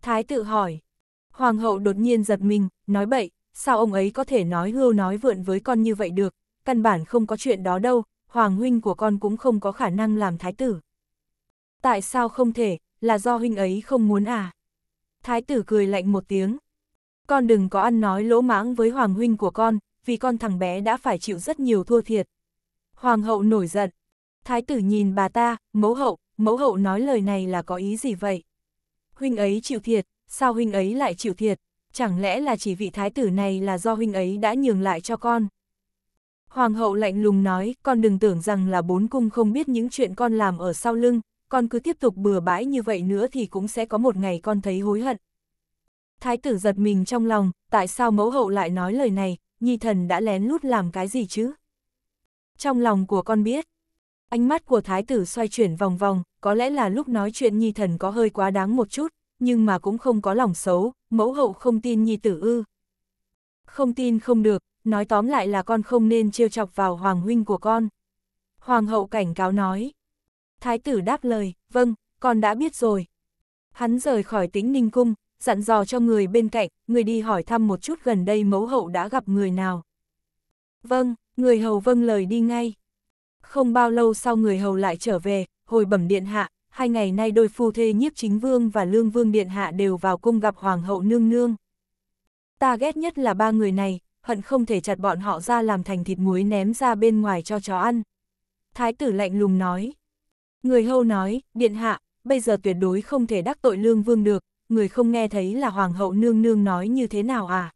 Thái tử hỏi. Hoàng hậu đột nhiên giật mình, nói bậy, sao ông ấy có thể nói hưu nói vượn với con như vậy được, căn bản không có chuyện đó đâu, Hoàng huynh của con cũng không có khả năng làm thái tử. Tại sao không thể, là do huynh ấy không muốn à? Thái tử cười lạnh một tiếng. Con đừng có ăn nói lỗ mãng với hoàng huynh của con, vì con thằng bé đã phải chịu rất nhiều thua thiệt. Hoàng hậu nổi giận. Thái tử nhìn bà ta, mẫu hậu, mẫu hậu nói lời này là có ý gì vậy? Huynh ấy chịu thiệt, sao huynh ấy lại chịu thiệt? Chẳng lẽ là chỉ vị thái tử này là do huynh ấy đã nhường lại cho con? Hoàng hậu lạnh lùng nói, con đừng tưởng rằng là bốn cung không biết những chuyện con làm ở sau lưng, con cứ tiếp tục bừa bãi như vậy nữa thì cũng sẽ có một ngày con thấy hối hận. Thái tử giật mình trong lòng, tại sao mẫu hậu lại nói lời này, nhi thần đã lén lút làm cái gì chứ? Trong lòng của con biết, ánh mắt của thái tử xoay chuyển vòng vòng, có lẽ là lúc nói chuyện nhi thần có hơi quá đáng một chút, nhưng mà cũng không có lòng xấu, mẫu hậu không tin nhi tử ư. Không tin không được, nói tóm lại là con không nên trêu chọc vào hoàng huynh của con. Hoàng hậu cảnh cáo nói. Thái tử đáp lời, vâng, con đã biết rồi. Hắn rời khỏi tính ninh cung, dặn dò cho người bên cạnh, người đi hỏi thăm một chút gần đây mẫu hậu đã gặp người nào. Vâng, người hầu vâng lời đi ngay. Không bao lâu sau người hầu lại trở về, hồi bẩm điện hạ, hai ngày nay đôi phu thê nhiếp chính vương và lương vương điện hạ đều vào cung gặp hoàng hậu nương nương. Ta ghét nhất là ba người này, hận không thể chặt bọn họ ra làm thành thịt muối ném ra bên ngoài cho chó ăn. Thái tử lạnh lùng nói. Người hâu nói, điện hạ, bây giờ tuyệt đối không thể đắc tội lương vương được, người không nghe thấy là hoàng hậu nương nương nói như thế nào à?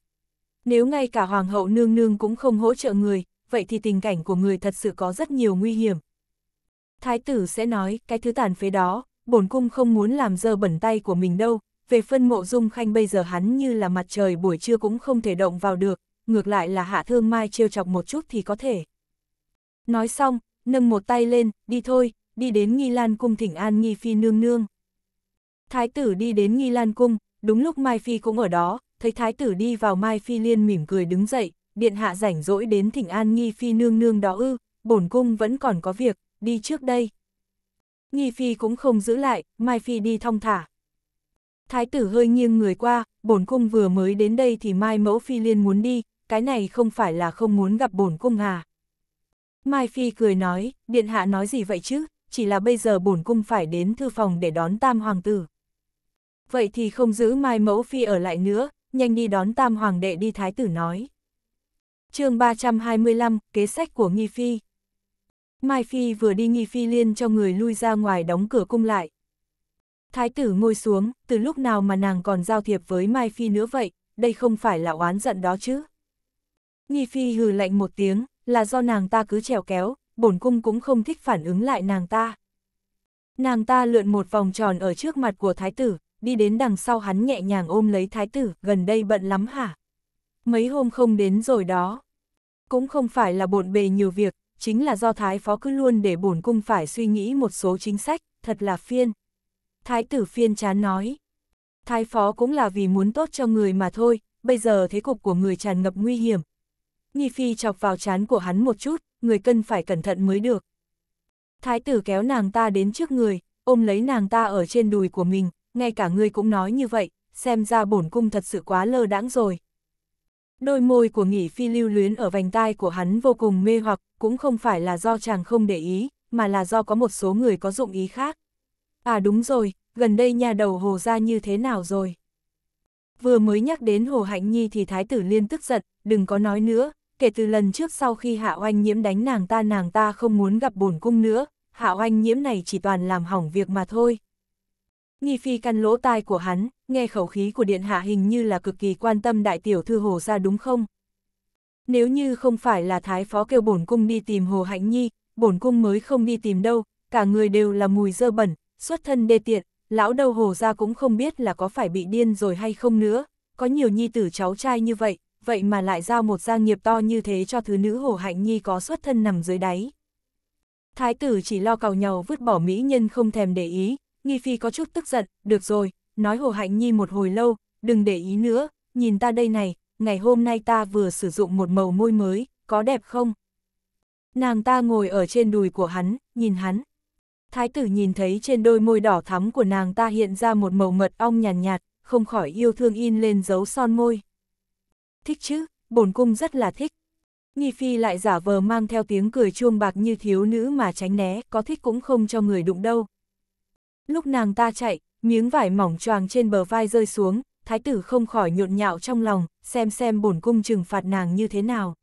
Nếu ngay cả hoàng hậu nương nương cũng không hỗ trợ người, vậy thì tình cảnh của người thật sự có rất nhiều nguy hiểm. Thái tử sẽ nói, cái thứ tàn phế đó, bổn cung không muốn làm dơ bẩn tay của mình đâu, về phân mộ dung khanh bây giờ hắn như là mặt trời buổi trưa cũng không thể động vào được, ngược lại là hạ thương mai trêu chọc một chút thì có thể. Nói xong, nâng một tay lên, đi thôi, đi đến nghi lan cung thỉnh an nghi phi nương nương. Thái tử đi đến nghi lan cung, đúng lúc Mai Phi cũng ở đó, thấy thái tử đi vào Mai Phi liên mỉm cười đứng dậy, điện hạ rảnh rỗi đến thỉnh an nghi phi nương nương đó ư, bổn cung vẫn còn có việc, đi trước đây. Nghi phi cũng không giữ lại, Mai Phi đi thong thả. Thái tử hơi nghiêng người qua, bổn cung vừa mới đến đây thì Mai mẫu phi liên muốn đi, cái này không phải là không muốn gặp bổn cung à. Mai Phi cười nói, điện hạ nói gì vậy chứ, chỉ là bây giờ bổn cung phải đến thư phòng để đón tam hoàng tử. Vậy thì không giữ Mai Mẫu Phi ở lại nữa, nhanh đi đón tam hoàng đệ đi thái tử nói. chương 325, kế sách của Nghi Phi. Mai Phi vừa đi Nghi Phi liên cho người lui ra ngoài đóng cửa cung lại. Thái tử ngồi xuống, từ lúc nào mà nàng còn giao thiệp với Mai Phi nữa vậy, đây không phải là oán giận đó chứ. Nghi Phi hừ lạnh một tiếng, là do nàng ta cứ trèo kéo, bổn cung cũng không thích phản ứng lại nàng ta. Nàng ta lượn một vòng tròn ở trước mặt của thái tử, đi đến đằng sau hắn nhẹ nhàng ôm lấy thái tử, gần đây bận lắm hả? Mấy hôm không đến rồi đó. Cũng không phải là bộn bề nhiều việc, chính là do thái phó cứ luôn để bổn cung phải suy nghĩ một số chính sách, thật là phiên. Thái tử phiên chán nói. Thái phó cũng là vì muốn tốt cho người mà thôi, bây giờ thế cục của người tràn ngập nguy hiểm, Nghi Phi chọc vào chán của hắn một chút, người cần phải cẩn thận mới được. Thái tử kéo nàng ta đến trước người, ôm lấy nàng ta ở trên đùi của mình, ngay cả ngươi cũng nói như vậy, xem ra bổn cung thật sự quá lơ đãng rồi. Đôi môi của nghi Phi lưu luyến ở vành tai của hắn vô cùng mê hoặc, cũng không phải là do chàng không để ý, mà là do có một số người có dụng ý khác. À đúng rồi, gần đây nhà đầu Hồ ra như thế nào rồi? Vừa mới nhắc đến Hồ Hạnh Nhi thì Thái tử liên tức giận, đừng có nói nữa, kể từ lần trước sau khi Hạ Oanh Nhiễm đánh nàng ta nàng ta không muốn gặp bổn cung nữa, Hạ Oanh Nhiễm này chỉ toàn làm hỏng việc mà thôi. Nghi Phi căn lỗ tai của hắn, nghe khẩu khí của Điện Hạ hình như là cực kỳ quan tâm đại tiểu thư Hồ ra đúng không? Nếu như không phải là Thái Phó kêu bổn cung đi tìm Hồ Hạnh Nhi, bổn cung mới không đi tìm đâu, cả người đều là mùi dơ bẩn, xuất thân đê tiện, lão đầu Hồ ra cũng không biết là có phải bị điên rồi hay không nữa, có nhiều nhi tử cháu trai như vậy, vậy mà lại giao một gia nghiệp to như thế cho thứ nữ hồ hạnh nhi có xuất thân nằm dưới đáy. Thái tử chỉ lo cầu nhau vứt bỏ mỹ nhân không thèm để ý, nghi phi có chút tức giận, được rồi, nói hồ hạnh nhi một hồi lâu, đừng để ý nữa, nhìn ta đây này, ngày hôm nay ta vừa sử dụng một màu môi mới, có đẹp không? Nàng ta ngồi ở trên đùi của hắn, nhìn hắn. Thái tử nhìn thấy trên đôi môi đỏ thắm của nàng ta hiện ra một màu mật ong nhàn nhạt, nhạt, không khỏi yêu thương in lên dấu son môi thích chứ, bổn cung rất là thích. Nghi Phi lại giả vờ mang theo tiếng cười chuông bạc như thiếu nữ mà tránh né, có thích cũng không cho người đụng đâu. Lúc nàng ta chạy, miếng vải mỏng choàng trên bờ vai rơi xuống, thái tử không khỏi nhộn nhạo trong lòng, xem xem bổn cung trừng phạt nàng như thế nào.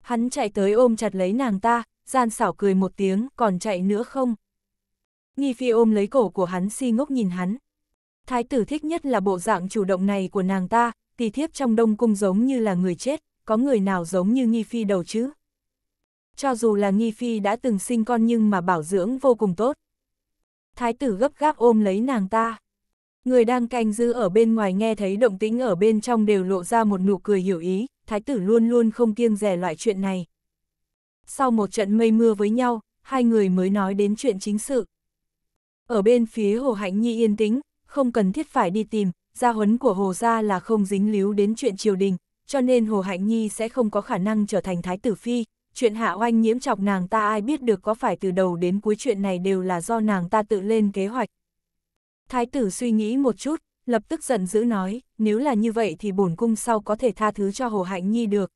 Hắn chạy tới ôm chặt lấy nàng ta, gian xảo cười một tiếng, còn chạy nữa không? Nghi Phi ôm lấy cổ của hắn si ngốc nhìn hắn. Thái tử thích nhất là bộ dạng chủ động này của nàng ta, tỷ thiếp trong đông cung giống như là người chết, có người nào giống như Nghi Phi đầu chứ? Cho dù là Nghi Phi đã từng sinh con nhưng mà bảo dưỡng vô cùng tốt. Thái tử gấp gáp ôm lấy nàng ta. Người đang canh giữ ở bên ngoài nghe thấy động tĩnh ở bên trong đều lộ ra một nụ cười hiểu ý, thái tử luôn luôn không kiêng rẻ loại chuyện này. Sau một trận mây mưa với nhau, hai người mới nói đến chuyện chính sự. Ở bên phía Hồ Hạnh Nhi yên tĩnh, không cần thiết phải đi tìm, gia huấn của Hồ Gia là không dính líu đến chuyện triều đình, cho nên Hồ Hạnh Nhi sẽ không có khả năng trở thành Thái Tử Phi. Chuyện hạ oanh nhiễm chọc nàng ta ai biết được có phải từ đầu đến cuối chuyện này đều là do nàng ta tự lên kế hoạch. Thái tử suy nghĩ một chút, lập tức giận dữ nói, nếu là như vậy thì bổn cung sau có thể tha thứ cho Hồ Hạnh Nhi được.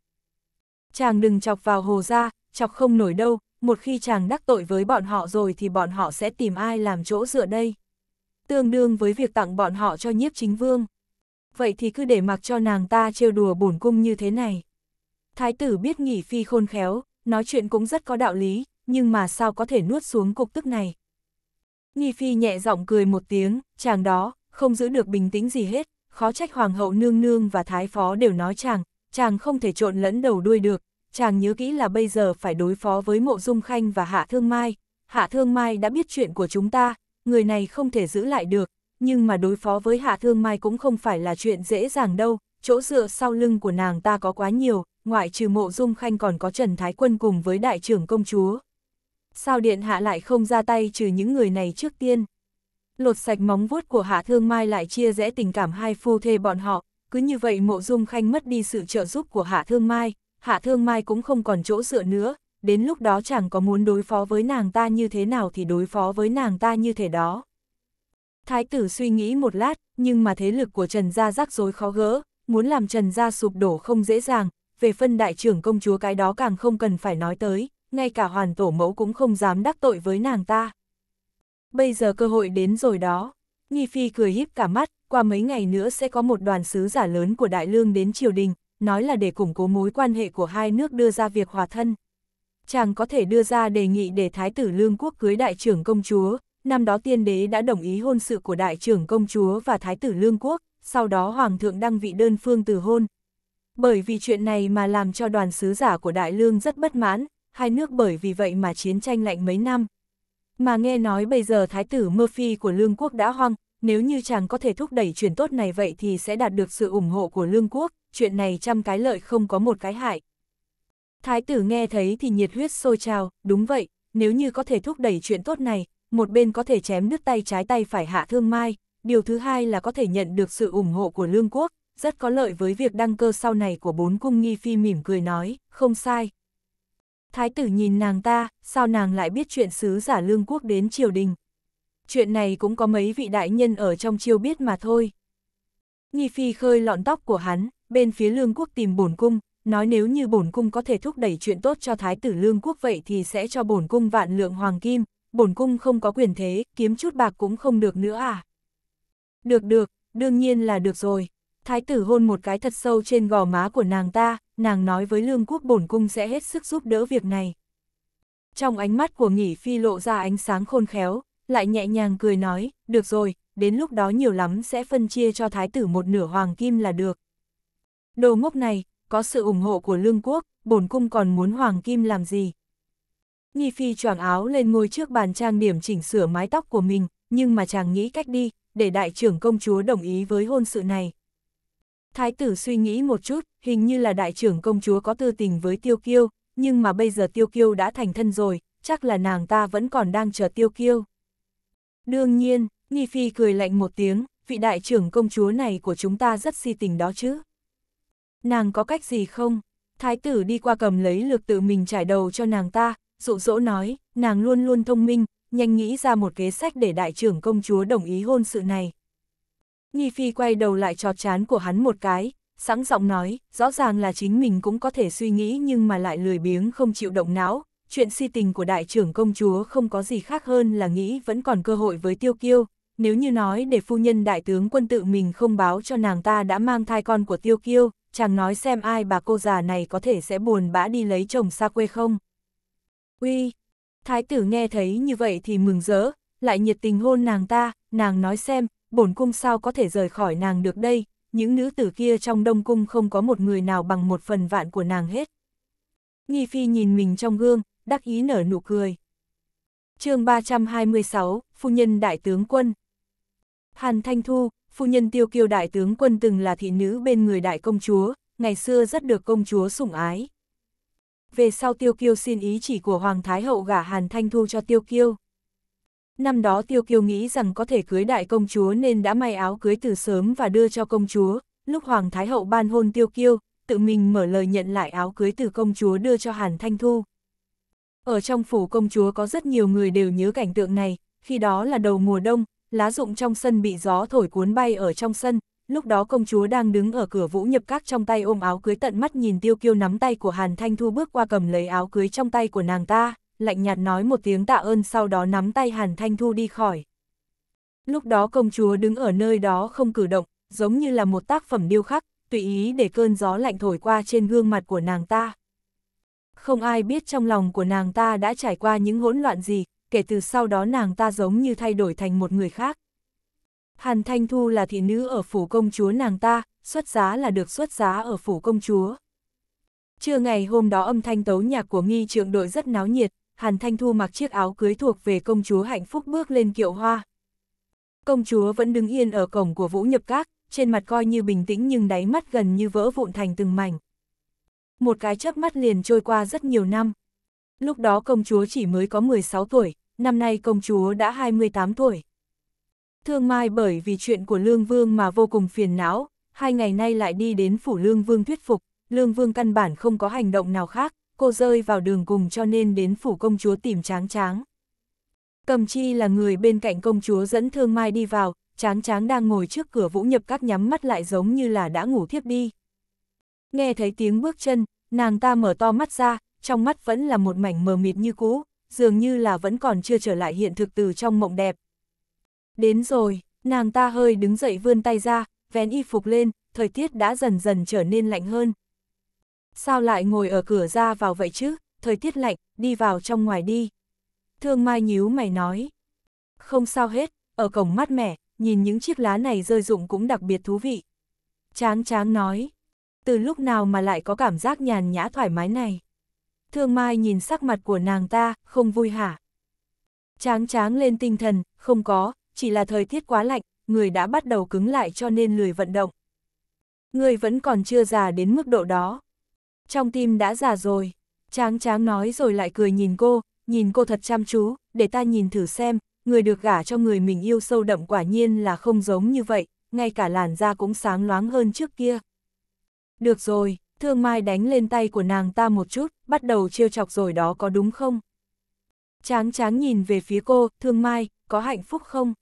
Chàng đừng chọc vào Hồ Gia, chọc không nổi đâu, một khi chàng đắc tội với bọn họ rồi thì bọn họ sẽ tìm ai làm chỗ dựa đây tương đương với việc tặng bọn họ cho nhiếp chính vương. Vậy thì cứ để mặc cho nàng ta trêu đùa bổn cung như thế này. Thái tử biết nghỉ phi khôn khéo, nói chuyện cũng rất có đạo lý, nhưng mà sao có thể nuốt xuống cục tức này. Nghi phi nhẹ giọng cười một tiếng, chàng đó, không giữ được bình tĩnh gì hết, khó trách hoàng hậu nương nương và thái phó đều nói chàng, chàng không thể trộn lẫn đầu đuôi được, chàng nhớ kỹ là bây giờ phải đối phó với mộ dung khanh và hạ thương mai, hạ thương mai đã biết chuyện của chúng ta, người này không thể giữ lại được, nhưng mà đối phó với Hạ Thương Mai cũng không phải là chuyện dễ dàng đâu, chỗ dựa sau lưng của nàng ta có quá nhiều, ngoại trừ mộ dung khanh còn có Trần Thái Quân cùng với đại trưởng công chúa. Sao điện hạ lại không ra tay trừ những người này trước tiên? Lột sạch móng vuốt của Hạ Thương Mai lại chia rẽ tình cảm hai phu thê bọn họ, cứ như vậy mộ dung khanh mất đi sự trợ giúp của Hạ Thương Mai, Hạ Thương Mai cũng không còn chỗ dựa nữa, đến lúc đó chẳng có muốn đối phó với nàng ta như thế nào thì đối phó với nàng ta như thế đó. Thái tử suy nghĩ một lát, nhưng mà thế lực của Trần Gia rắc rối khó gỡ, muốn làm Trần Gia sụp đổ không dễ dàng, về phân đại trưởng công chúa cái đó càng không cần phải nói tới, ngay cả hoàn tổ mẫu cũng không dám đắc tội với nàng ta. Bây giờ cơ hội đến rồi đó, Nghi Phi cười híp cả mắt, qua mấy ngày nữa sẽ có một đoàn sứ giả lớn của Đại Lương đến triều đình, nói là để củng cố mối quan hệ của hai nước đưa ra việc hòa thân chàng có thể đưa ra đề nghị để Thái tử Lương Quốc cưới đại trưởng công chúa, năm đó tiên đế đã đồng ý hôn sự của đại trưởng công chúa và Thái tử Lương Quốc, sau đó Hoàng thượng đăng vị đơn phương từ hôn. Bởi vì chuyện này mà làm cho đoàn sứ giả của Đại Lương rất bất mãn, hai nước bởi vì vậy mà chiến tranh lạnh mấy năm. Mà nghe nói bây giờ Thái tử Murphy của Lương Quốc đã hoang, nếu như chàng có thể thúc đẩy chuyện tốt này vậy thì sẽ đạt được sự ủng hộ của Lương Quốc, chuyện này trăm cái lợi không có một cái hại. Thái tử nghe thấy thì nhiệt huyết sôi trào, đúng vậy, nếu như có thể thúc đẩy chuyện tốt này, một bên có thể chém đứt tay trái tay phải hạ thương mai, điều thứ hai là có thể nhận được sự ủng hộ của lương quốc, rất có lợi với việc đăng cơ sau này của bốn cung nghi phi mỉm cười nói, không sai. Thái tử nhìn nàng ta, sao nàng lại biết chuyện sứ giả lương quốc đến triều đình. Chuyện này cũng có mấy vị đại nhân ở trong triều biết mà thôi. Nghi phi khơi lọn tóc của hắn, bên phía lương quốc tìm bổn cung, nói nếu như bổn cung có thể thúc đẩy chuyện tốt cho thái tử lương quốc vậy thì sẽ cho bổn cung vạn lượng hoàng kim, bổn cung không có quyền thế, kiếm chút bạc cũng không được nữa à. Được được, đương nhiên là được rồi. Thái tử hôn một cái thật sâu trên gò má của nàng ta, nàng nói với lương quốc bổn cung sẽ hết sức giúp đỡ việc này. Trong ánh mắt của nghỉ phi lộ ra ánh sáng khôn khéo, lại nhẹ nhàng cười nói, được rồi, đến lúc đó nhiều lắm sẽ phân chia cho thái tử một nửa hoàng kim là được. Đồ ngốc này, có sự ủng hộ của lương quốc, bổn cung còn muốn hoàng kim làm gì? Nghi Phi choàng áo lên ngồi trước bàn trang điểm chỉnh sửa mái tóc của mình, nhưng mà chàng nghĩ cách đi, để đại trưởng công chúa đồng ý với hôn sự này. Thái tử suy nghĩ một chút, hình như là đại trưởng công chúa có tư tình với Tiêu Kiêu, nhưng mà bây giờ Tiêu Kiêu đã thành thân rồi, chắc là nàng ta vẫn còn đang chờ Tiêu Kiêu. Đương nhiên, Nghi Phi cười lạnh một tiếng, vị đại trưởng công chúa này của chúng ta rất si tình đó chứ nàng có cách gì không? Thái tử đi qua cầm lấy lược tự mình trải đầu cho nàng ta, dụ dỗ nói, nàng luôn luôn thông minh, nhanh nghĩ ra một kế sách để đại trưởng công chúa đồng ý hôn sự này. Nghi Phi quay đầu lại trọt chán của hắn một cái, sẵn giọng nói, rõ ràng là chính mình cũng có thể suy nghĩ nhưng mà lại lười biếng không chịu động não, chuyện si tình của đại trưởng công chúa không có gì khác hơn là nghĩ vẫn còn cơ hội với tiêu kiêu, nếu như nói để phu nhân đại tướng quân tự mình không báo cho nàng ta đã mang thai con của tiêu kiêu, chàng nói xem ai bà cô già này có thể sẽ buồn bã đi lấy chồng xa quê không. Uy, thái tử nghe thấy như vậy thì mừng rỡ, lại nhiệt tình hôn nàng ta, nàng nói xem, bổn cung sao có thể rời khỏi nàng được đây, những nữ tử kia trong đông cung không có một người nào bằng một phần vạn của nàng hết. Nghi Phi nhìn mình trong gương, đắc ý nở nụ cười. chương 326, Phu nhân Đại tướng quân. Hàn Thanh Thu, phu nhân tiêu kiêu đại tướng quân từng là thị nữ bên người đại công chúa, ngày xưa rất được công chúa sủng ái. Về sau tiêu kiêu xin ý chỉ của Hoàng Thái Hậu gả Hàn Thanh Thu cho tiêu kiêu. Năm đó tiêu kiêu nghĩ rằng có thể cưới đại công chúa nên đã may áo cưới từ sớm và đưa cho công chúa, lúc Hoàng Thái Hậu ban hôn tiêu kiêu, tự mình mở lời nhận lại áo cưới từ công chúa đưa cho Hàn Thanh Thu. Ở trong phủ công chúa có rất nhiều người đều nhớ cảnh tượng này, khi đó là đầu mùa đông, lá rụng trong sân bị gió thổi cuốn bay ở trong sân, lúc đó công chúa đang đứng ở cửa vũ nhập các trong tay ôm áo cưới tận mắt nhìn tiêu kiêu nắm tay của Hàn Thanh Thu bước qua cầm lấy áo cưới trong tay của nàng ta, lạnh nhạt nói một tiếng tạ ơn sau đó nắm tay Hàn Thanh Thu đi khỏi. Lúc đó công chúa đứng ở nơi đó không cử động, giống như là một tác phẩm điêu khắc, tùy ý để cơn gió lạnh thổi qua trên gương mặt của nàng ta. Không ai biết trong lòng của nàng ta đã trải qua những hỗn loạn gì, kể từ sau đó nàng ta giống như thay đổi thành một người khác. Hàn Thanh Thu là thị nữ ở phủ công chúa nàng ta, xuất giá là được xuất giá ở phủ công chúa. Trưa ngày hôm đó âm thanh tấu nhạc của nghi trượng đội rất náo nhiệt, Hàn Thanh Thu mặc chiếc áo cưới thuộc về công chúa hạnh phúc bước lên kiệu hoa. Công chúa vẫn đứng yên ở cổng của Vũ Nhập Các, trên mặt coi như bình tĩnh nhưng đáy mắt gần như vỡ vụn thành từng mảnh. Một cái chớp mắt liền trôi qua rất nhiều năm. Lúc đó công chúa chỉ mới có 16 tuổi, năm nay công chúa đã 28 tuổi. Thương Mai bởi vì chuyện của Lương Vương mà vô cùng phiền não, hai ngày nay lại đi đến phủ Lương Vương thuyết phục, Lương Vương căn bản không có hành động nào khác, cô rơi vào đường cùng cho nên đến phủ công chúa tìm Tráng Tráng. Cầm Chi là người bên cạnh công chúa dẫn Thương Mai đi vào, Tráng Tráng đang ngồi trước cửa Vũ Nhập Các nhắm mắt lại giống như là đã ngủ thiếp đi. Nghe thấy tiếng bước chân, nàng ta mở to mắt ra, trong mắt vẫn là một mảnh mờ mịt như cũ, dường như là vẫn còn chưa trở lại hiện thực từ trong mộng đẹp. Đến rồi, nàng ta hơi đứng dậy vươn tay ra, vén y phục lên, thời tiết đã dần dần trở nên lạnh hơn. Sao lại ngồi ở cửa ra vào vậy chứ, thời tiết lạnh, đi vào trong ngoài đi. Thương Mai nhíu mày nói. Không sao hết, ở cổng mát mẻ, nhìn những chiếc lá này rơi rụng cũng đặc biệt thú vị. Tráng tráng nói. Từ lúc nào mà lại có cảm giác nhàn nhã thoải mái này? thương mai nhìn sắc mặt của nàng ta, không vui hả? Tráng tráng lên tinh thần, không có, chỉ là thời tiết quá lạnh, người đã bắt đầu cứng lại cho nên lười vận động. Người vẫn còn chưa già đến mức độ đó. Trong tim đã già rồi, tráng tráng nói rồi lại cười nhìn cô, nhìn cô thật chăm chú, để ta nhìn thử xem, người được gả cho người mình yêu sâu đậm quả nhiên là không giống như vậy, ngay cả làn da cũng sáng loáng hơn trước kia. Được rồi, Thương Mai đánh lên tay của nàng ta một chút, bắt đầu trêu chọc rồi đó có đúng không? Tráng tráng nhìn về phía cô, Thương Mai, có hạnh phúc không?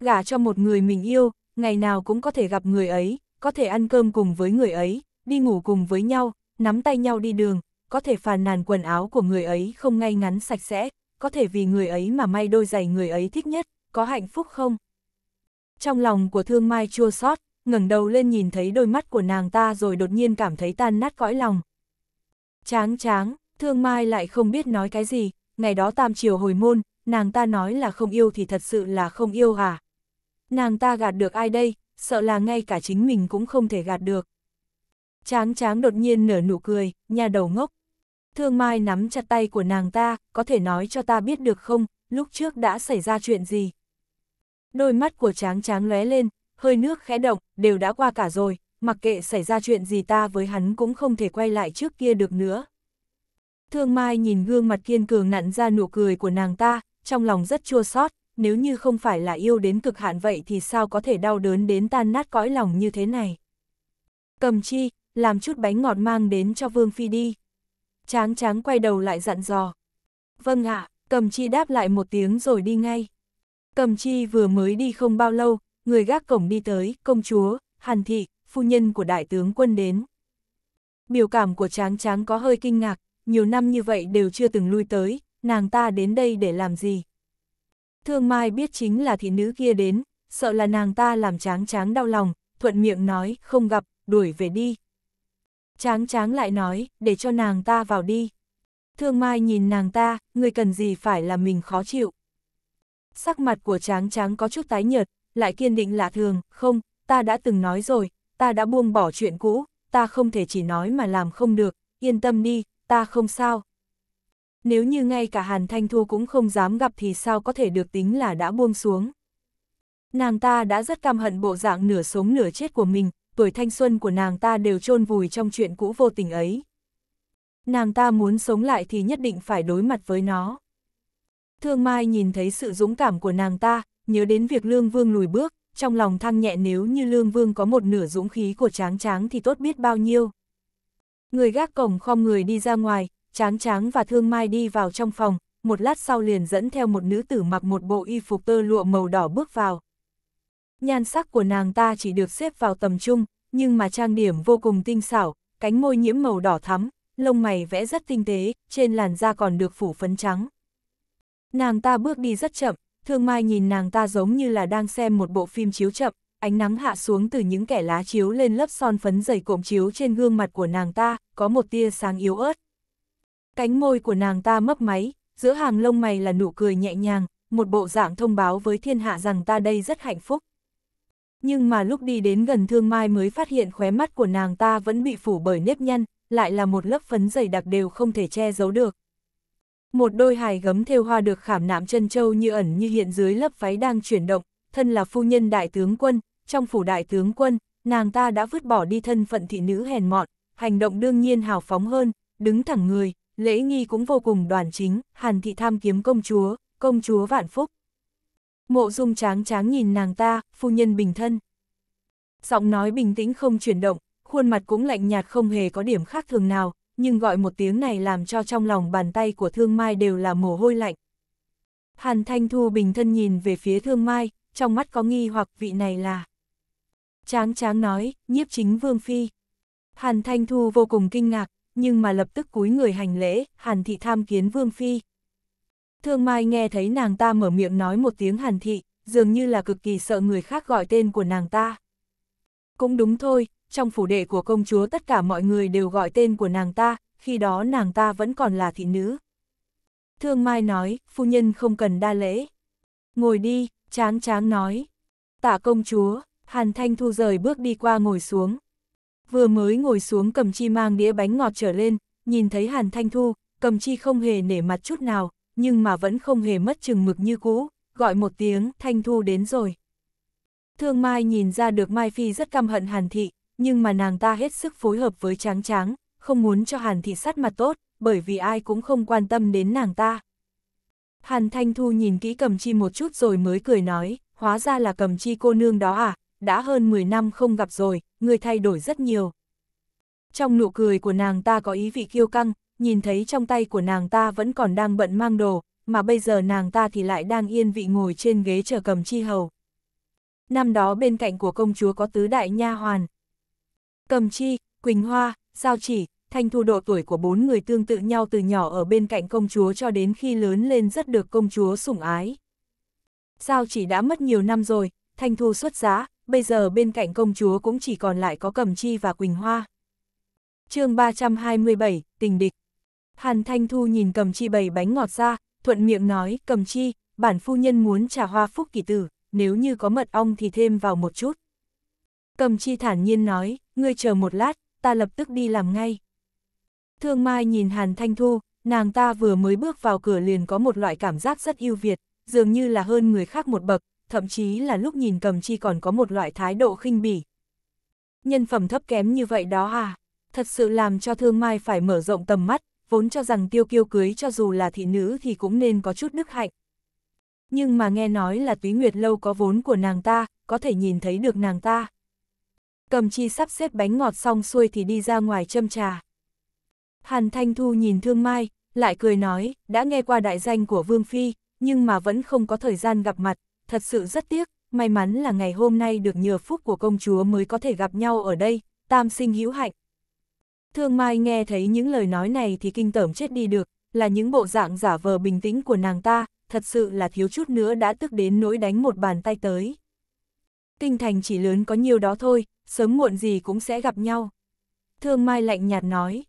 Gả cho một người mình yêu, ngày nào cũng có thể gặp người ấy, có thể ăn cơm cùng với người ấy, đi ngủ cùng với nhau, nắm tay nhau đi đường, có thể phàn nàn quần áo của người ấy không ngay ngắn sạch sẽ, có thể vì người ấy mà may đôi giày người ấy thích nhất, có hạnh phúc không? Trong lòng của Thương Mai chua xót, ngẩng đầu lên nhìn thấy đôi mắt của nàng ta rồi đột nhiên cảm thấy tan nát cõi lòng. Tráng tráng, thương mai lại không biết nói cái gì, ngày đó tam chiều hồi môn, nàng ta nói là không yêu thì thật sự là không yêu à. Nàng ta gạt được ai đây, sợ là ngay cả chính mình cũng không thể gạt được. Tráng tráng đột nhiên nở nụ cười, nhà đầu ngốc. Thương Mai nắm chặt tay của nàng ta, có thể nói cho ta biết được không, lúc trước đã xảy ra chuyện gì. Đôi mắt của tráng tráng lóe lên, hơi nước khẽ động, đều đã qua cả rồi, mặc kệ xảy ra chuyện gì ta với hắn cũng không thể quay lại trước kia được nữa. Thương Mai nhìn gương mặt kiên cường nặn ra nụ cười của nàng ta, trong lòng rất chua xót, nếu như không phải là yêu đến cực hạn vậy thì sao có thể đau đớn đến tan nát cõi lòng như thế này. Cầm chi, làm chút bánh ngọt mang đến cho Vương Phi đi. Tráng tráng quay đầu lại dặn dò. Vâng ạ, à, cầm chi đáp lại một tiếng rồi đi ngay. Cầm chi vừa mới đi không bao lâu, người gác cổng đi tới, công chúa, hàn thị, phu nhân của đại tướng quân đến. Biểu cảm của tráng tráng có hơi kinh ngạc, nhiều năm như vậy đều chưa từng lui tới, nàng ta đến đây để làm gì. Thương Mai biết chính là thị nữ kia đến, sợ là nàng ta làm tráng tráng đau lòng, thuận miệng nói, không gặp, đuổi về đi. Tráng tráng lại nói, để cho nàng ta vào đi. Thương Mai nhìn nàng ta, người cần gì phải là mình khó chịu. Sắc mặt của tráng tráng có chút tái nhợt, lại kiên định lạ thường, không, ta đã từng nói rồi, ta đã buông bỏ chuyện cũ, ta không thể chỉ nói mà làm không được, yên tâm đi, ta không sao. Nếu như ngay cả Hàn Thanh Thu cũng không dám gặp thì sao có thể được tính là đã buông xuống. Nàng ta đã rất căm hận bộ dạng nửa sống nửa chết của mình, tuổi thanh xuân của nàng ta đều chôn vùi trong chuyện cũ vô tình ấy. Nàng ta muốn sống lại thì nhất định phải đối mặt với nó. Thương Mai nhìn thấy sự dũng cảm của nàng ta, nhớ đến việc Lương Vương lùi bước, trong lòng thăng nhẹ nếu như Lương Vương có một nửa dũng khí của Tráng Tráng thì tốt biết bao nhiêu. Người gác cổng khom người đi ra ngoài, Tráng Tráng và Thương Mai đi vào trong phòng, một lát sau liền dẫn theo một nữ tử mặc một bộ y phục tơ lụa màu đỏ bước vào. Nhan sắc của nàng ta chỉ được xếp vào tầm trung, nhưng mà trang điểm vô cùng tinh xảo, cánh môi nhiễm màu đỏ thắm, lông mày vẽ rất tinh tế, trên làn da còn được phủ phấn trắng. Nàng ta bước đi rất chậm, Thương Mai nhìn nàng ta giống như là đang xem một bộ phim chiếu chậm, ánh nắng hạ xuống từ những kẻ lá chiếu lên lớp son phấn dày cộm chiếu trên gương mặt của nàng ta, có một tia sáng yếu ớt. Cánh môi của nàng ta mấp máy, giữa hàng lông mày là nụ cười nhẹ nhàng, một bộ dạng thông báo với thiên hạ rằng ta đây rất hạnh phúc. Nhưng mà lúc đi đến gần thương mai mới phát hiện khóe mắt của nàng ta vẫn bị phủ bởi nếp nhăn, lại là một lớp phấn dày đặc đều không thể che giấu được. Một đôi hài gấm thêu hoa được khảm nạm chân châu như ẩn như hiện dưới lớp váy đang chuyển động, thân là phu nhân đại tướng quân, trong phủ đại tướng quân, nàng ta đã vứt bỏ đi thân phận thị nữ hèn mọn, hành động đương nhiên hào phóng hơn, đứng thẳng người, lễ nghi cũng vô cùng đoàn chính, hàn thị tham kiếm công chúa, công chúa vạn phúc. Mộ dung tráng tráng nhìn nàng ta, phu nhân bình thân. Giọng nói bình tĩnh không chuyển động, khuôn mặt cũng lạnh nhạt không hề có điểm khác thường nào, nhưng gọi một tiếng này làm cho trong lòng bàn tay của Thương Mai đều là mồ hôi lạnh. Hàn Thanh Thu bình thân nhìn về phía Thương Mai, trong mắt có nghi hoặc vị này là. Tráng tráng nói, nhiếp chính Vương Phi. Hàn Thanh Thu vô cùng kinh ngạc, nhưng mà lập tức cúi người hành lễ, Hàn Thị tham kiến Vương Phi. Thương Mai nghe thấy nàng ta mở miệng nói một tiếng Hàn Thị, dường như là cực kỳ sợ người khác gọi tên của nàng ta. Cũng đúng thôi, trong phủ đệ của công chúa tất cả mọi người đều gọi tên của nàng ta, khi đó nàng ta vẫn còn là thị nữ. Thương Mai nói, phu nhân không cần đa lễ. Ngồi đi, tráng tráng nói. Tạ công chúa, Hàn Thanh Thu rời bước đi qua ngồi xuống. Vừa mới ngồi xuống cầm chi mang đĩa bánh ngọt trở lên, nhìn thấy Hàn Thanh Thu, cầm chi không hề nể mặt chút nào, nhưng mà vẫn không hề mất chừng mực như cũ, gọi một tiếng Thanh Thu đến rồi. Thương Mai nhìn ra được Mai Phi rất căm hận Hàn Thị, nhưng mà nàng ta hết sức phối hợp với tráng tráng, không muốn cho Hàn thị sắt mặt tốt, bởi vì ai cũng không quan tâm đến nàng ta. Hàn Thanh Thu nhìn kỹ cầm chi một chút rồi mới cười nói, hóa ra là cầm chi cô nương đó à, đã hơn 10 năm không gặp rồi, người thay đổi rất nhiều. Trong nụ cười của nàng ta có ý vị kiêu căng, nhìn thấy trong tay của nàng ta vẫn còn đang bận mang đồ, mà bây giờ nàng ta thì lại đang yên vị ngồi trên ghế chờ cầm chi hầu. Năm đó bên cạnh của công chúa có tứ đại nha hoàn, Cầm Chi, Quỳnh Hoa, Giao Chỉ, Thanh Thu độ tuổi của bốn người tương tự nhau từ nhỏ ở bên cạnh công chúa cho đến khi lớn lên rất được công chúa sủng ái. Giao Chỉ đã mất nhiều năm rồi, Thanh Thu xuất giá, bây giờ bên cạnh công chúa cũng chỉ còn lại có Cầm Chi và Quỳnh Hoa. chương 327, Tình Địch Hàn Thanh Thu nhìn Cầm Chi bày bánh ngọt ra, thuận miệng nói, Cầm Chi, bản phu nhân muốn trà hoa phúc kỳ tử, nếu như có mật ong thì thêm vào một chút. Cầm chi thản nhiên nói, ngươi chờ một lát, ta lập tức đi làm ngay. Thương Mai nhìn Hàn Thanh Thu, nàng ta vừa mới bước vào cửa liền có một loại cảm giác rất ưu việt, dường như là hơn người khác một bậc, thậm chí là lúc nhìn cầm chi còn có một loại thái độ khinh bỉ. Nhân phẩm thấp kém như vậy đó à, thật sự làm cho Thương Mai phải mở rộng tầm mắt, vốn cho rằng tiêu kiêu cưới cho dù là thị nữ thì cũng nên có chút đức hạnh. Nhưng mà nghe nói là túy nguyệt lâu có vốn của nàng ta, có thể nhìn thấy được nàng ta cầm chi sắp xếp bánh ngọt xong xuôi thì đi ra ngoài châm trà. Hàn Thanh Thu nhìn Thương Mai, lại cười nói, đã nghe qua đại danh của Vương Phi, nhưng mà vẫn không có thời gian gặp mặt, thật sự rất tiếc, may mắn là ngày hôm nay được nhờ phúc của công chúa mới có thể gặp nhau ở đây, tam sinh hữu hạnh. Thương Mai nghe thấy những lời nói này thì kinh tởm chết đi được, là những bộ dạng giả vờ bình tĩnh của nàng ta, thật sự là thiếu chút nữa đã tức đến nỗi đánh một bàn tay tới tinh thành chỉ lớn có nhiều đó thôi, sớm muộn gì cũng sẽ gặp nhau. Thương Mai lạnh nhạt nói.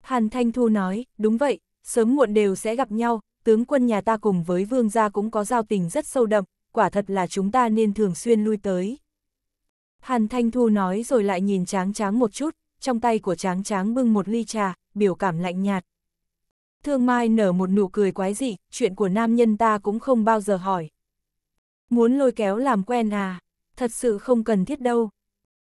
Hàn Thanh Thu nói, đúng vậy, sớm muộn đều sẽ gặp nhau, tướng quân nhà ta cùng với vương gia cũng có giao tình rất sâu đậm, quả thật là chúng ta nên thường xuyên lui tới. Hàn Thanh Thu nói rồi lại nhìn tráng tráng một chút, trong tay của tráng tráng bưng một ly trà, biểu cảm lạnh nhạt. Thương Mai nở một nụ cười quái dị, chuyện của nam nhân ta cũng không bao giờ hỏi. Muốn lôi kéo làm quen à? thật sự không cần thiết đâu.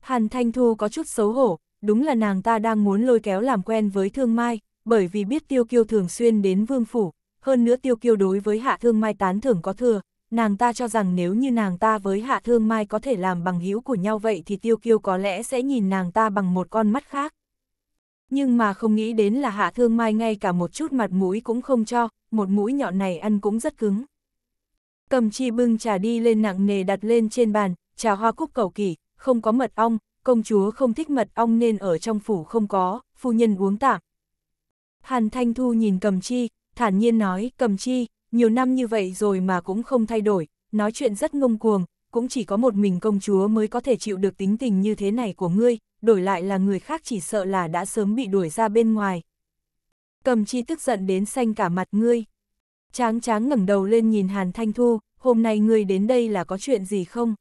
Hàn Thanh Thu có chút xấu hổ, đúng là nàng ta đang muốn lôi kéo làm quen với Thương Mai, bởi vì biết Tiêu Kiêu thường xuyên đến Vương Phủ, hơn nữa Tiêu Kiêu đối với Hạ Thương Mai tán thưởng có thừa, nàng ta cho rằng nếu như nàng ta với Hạ Thương Mai có thể làm bằng hữu của nhau vậy thì Tiêu Kiêu có lẽ sẽ nhìn nàng ta bằng một con mắt khác. Nhưng mà không nghĩ đến là Hạ Thương Mai ngay cả một chút mặt mũi cũng không cho, một mũi nhọn này ăn cũng rất cứng. Cầm chi bưng trà đi lên nặng nề đặt lên trên bàn, trà hoa cúc cầu kỳ, không có mật ong, công chúa không thích mật ong nên ở trong phủ không có, phu nhân uống tạm. Hàn Thanh Thu nhìn Cầm Chi, thản nhiên nói, Cầm Chi, nhiều năm như vậy rồi mà cũng không thay đổi, nói chuyện rất ngông cuồng, cũng chỉ có một mình công chúa mới có thể chịu được tính tình như thế này của ngươi, đổi lại là người khác chỉ sợ là đã sớm bị đuổi ra bên ngoài. Cầm Chi tức giận đến xanh cả mặt ngươi. Tráng tráng ngẩng đầu lên nhìn Hàn Thanh Thu, hôm nay ngươi đến đây là có chuyện gì không?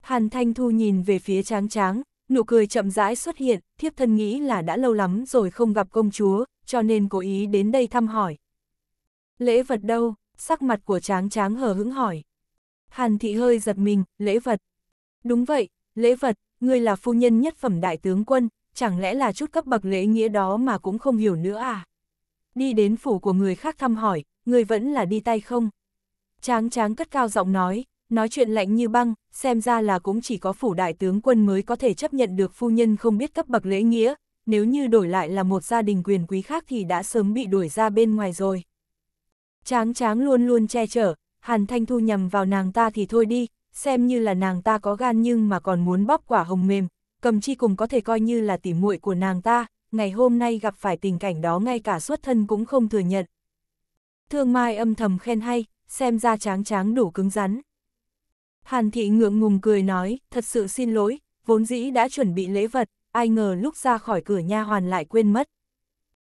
Hàn Thanh Thu nhìn về phía tráng tráng, nụ cười chậm rãi xuất hiện, thiếp thân nghĩ là đã lâu lắm rồi không gặp công chúa, cho nên cố ý đến đây thăm hỏi. Lễ vật đâu? Sắc mặt của tráng tráng hờ hững hỏi. Hàn thị hơi giật mình, lễ vật. Đúng vậy, lễ vật, ngươi là phu nhân nhất phẩm đại tướng quân, chẳng lẽ là chút cấp bậc lễ nghĩa đó mà cũng không hiểu nữa à? Đi đến phủ của người khác thăm hỏi, ngươi vẫn là đi tay không? Tráng tráng cất cao giọng nói, nói chuyện lạnh như băng, xem ra là cũng chỉ có phủ đại tướng quân mới có thể chấp nhận được phu nhân không biết cấp bậc lễ nghĩa, nếu như đổi lại là một gia đình quyền quý khác thì đã sớm bị đuổi ra bên ngoài rồi. Tráng tráng luôn luôn che chở, Hàn Thanh Thu nhầm vào nàng ta thì thôi đi, xem như là nàng ta có gan nhưng mà còn muốn bóp quả hồng mềm, cầm chi cùng có thể coi như là tỉ muội của nàng ta, ngày hôm nay gặp phải tình cảnh đó ngay cả xuất thân cũng không thừa nhận. Thương Mai âm thầm khen hay, xem ra tráng tráng đủ cứng rắn. Hàn thị ngượng ngùng cười nói, thật sự xin lỗi, vốn dĩ đã chuẩn bị lễ vật, ai ngờ lúc ra khỏi cửa nha hoàn lại quên mất.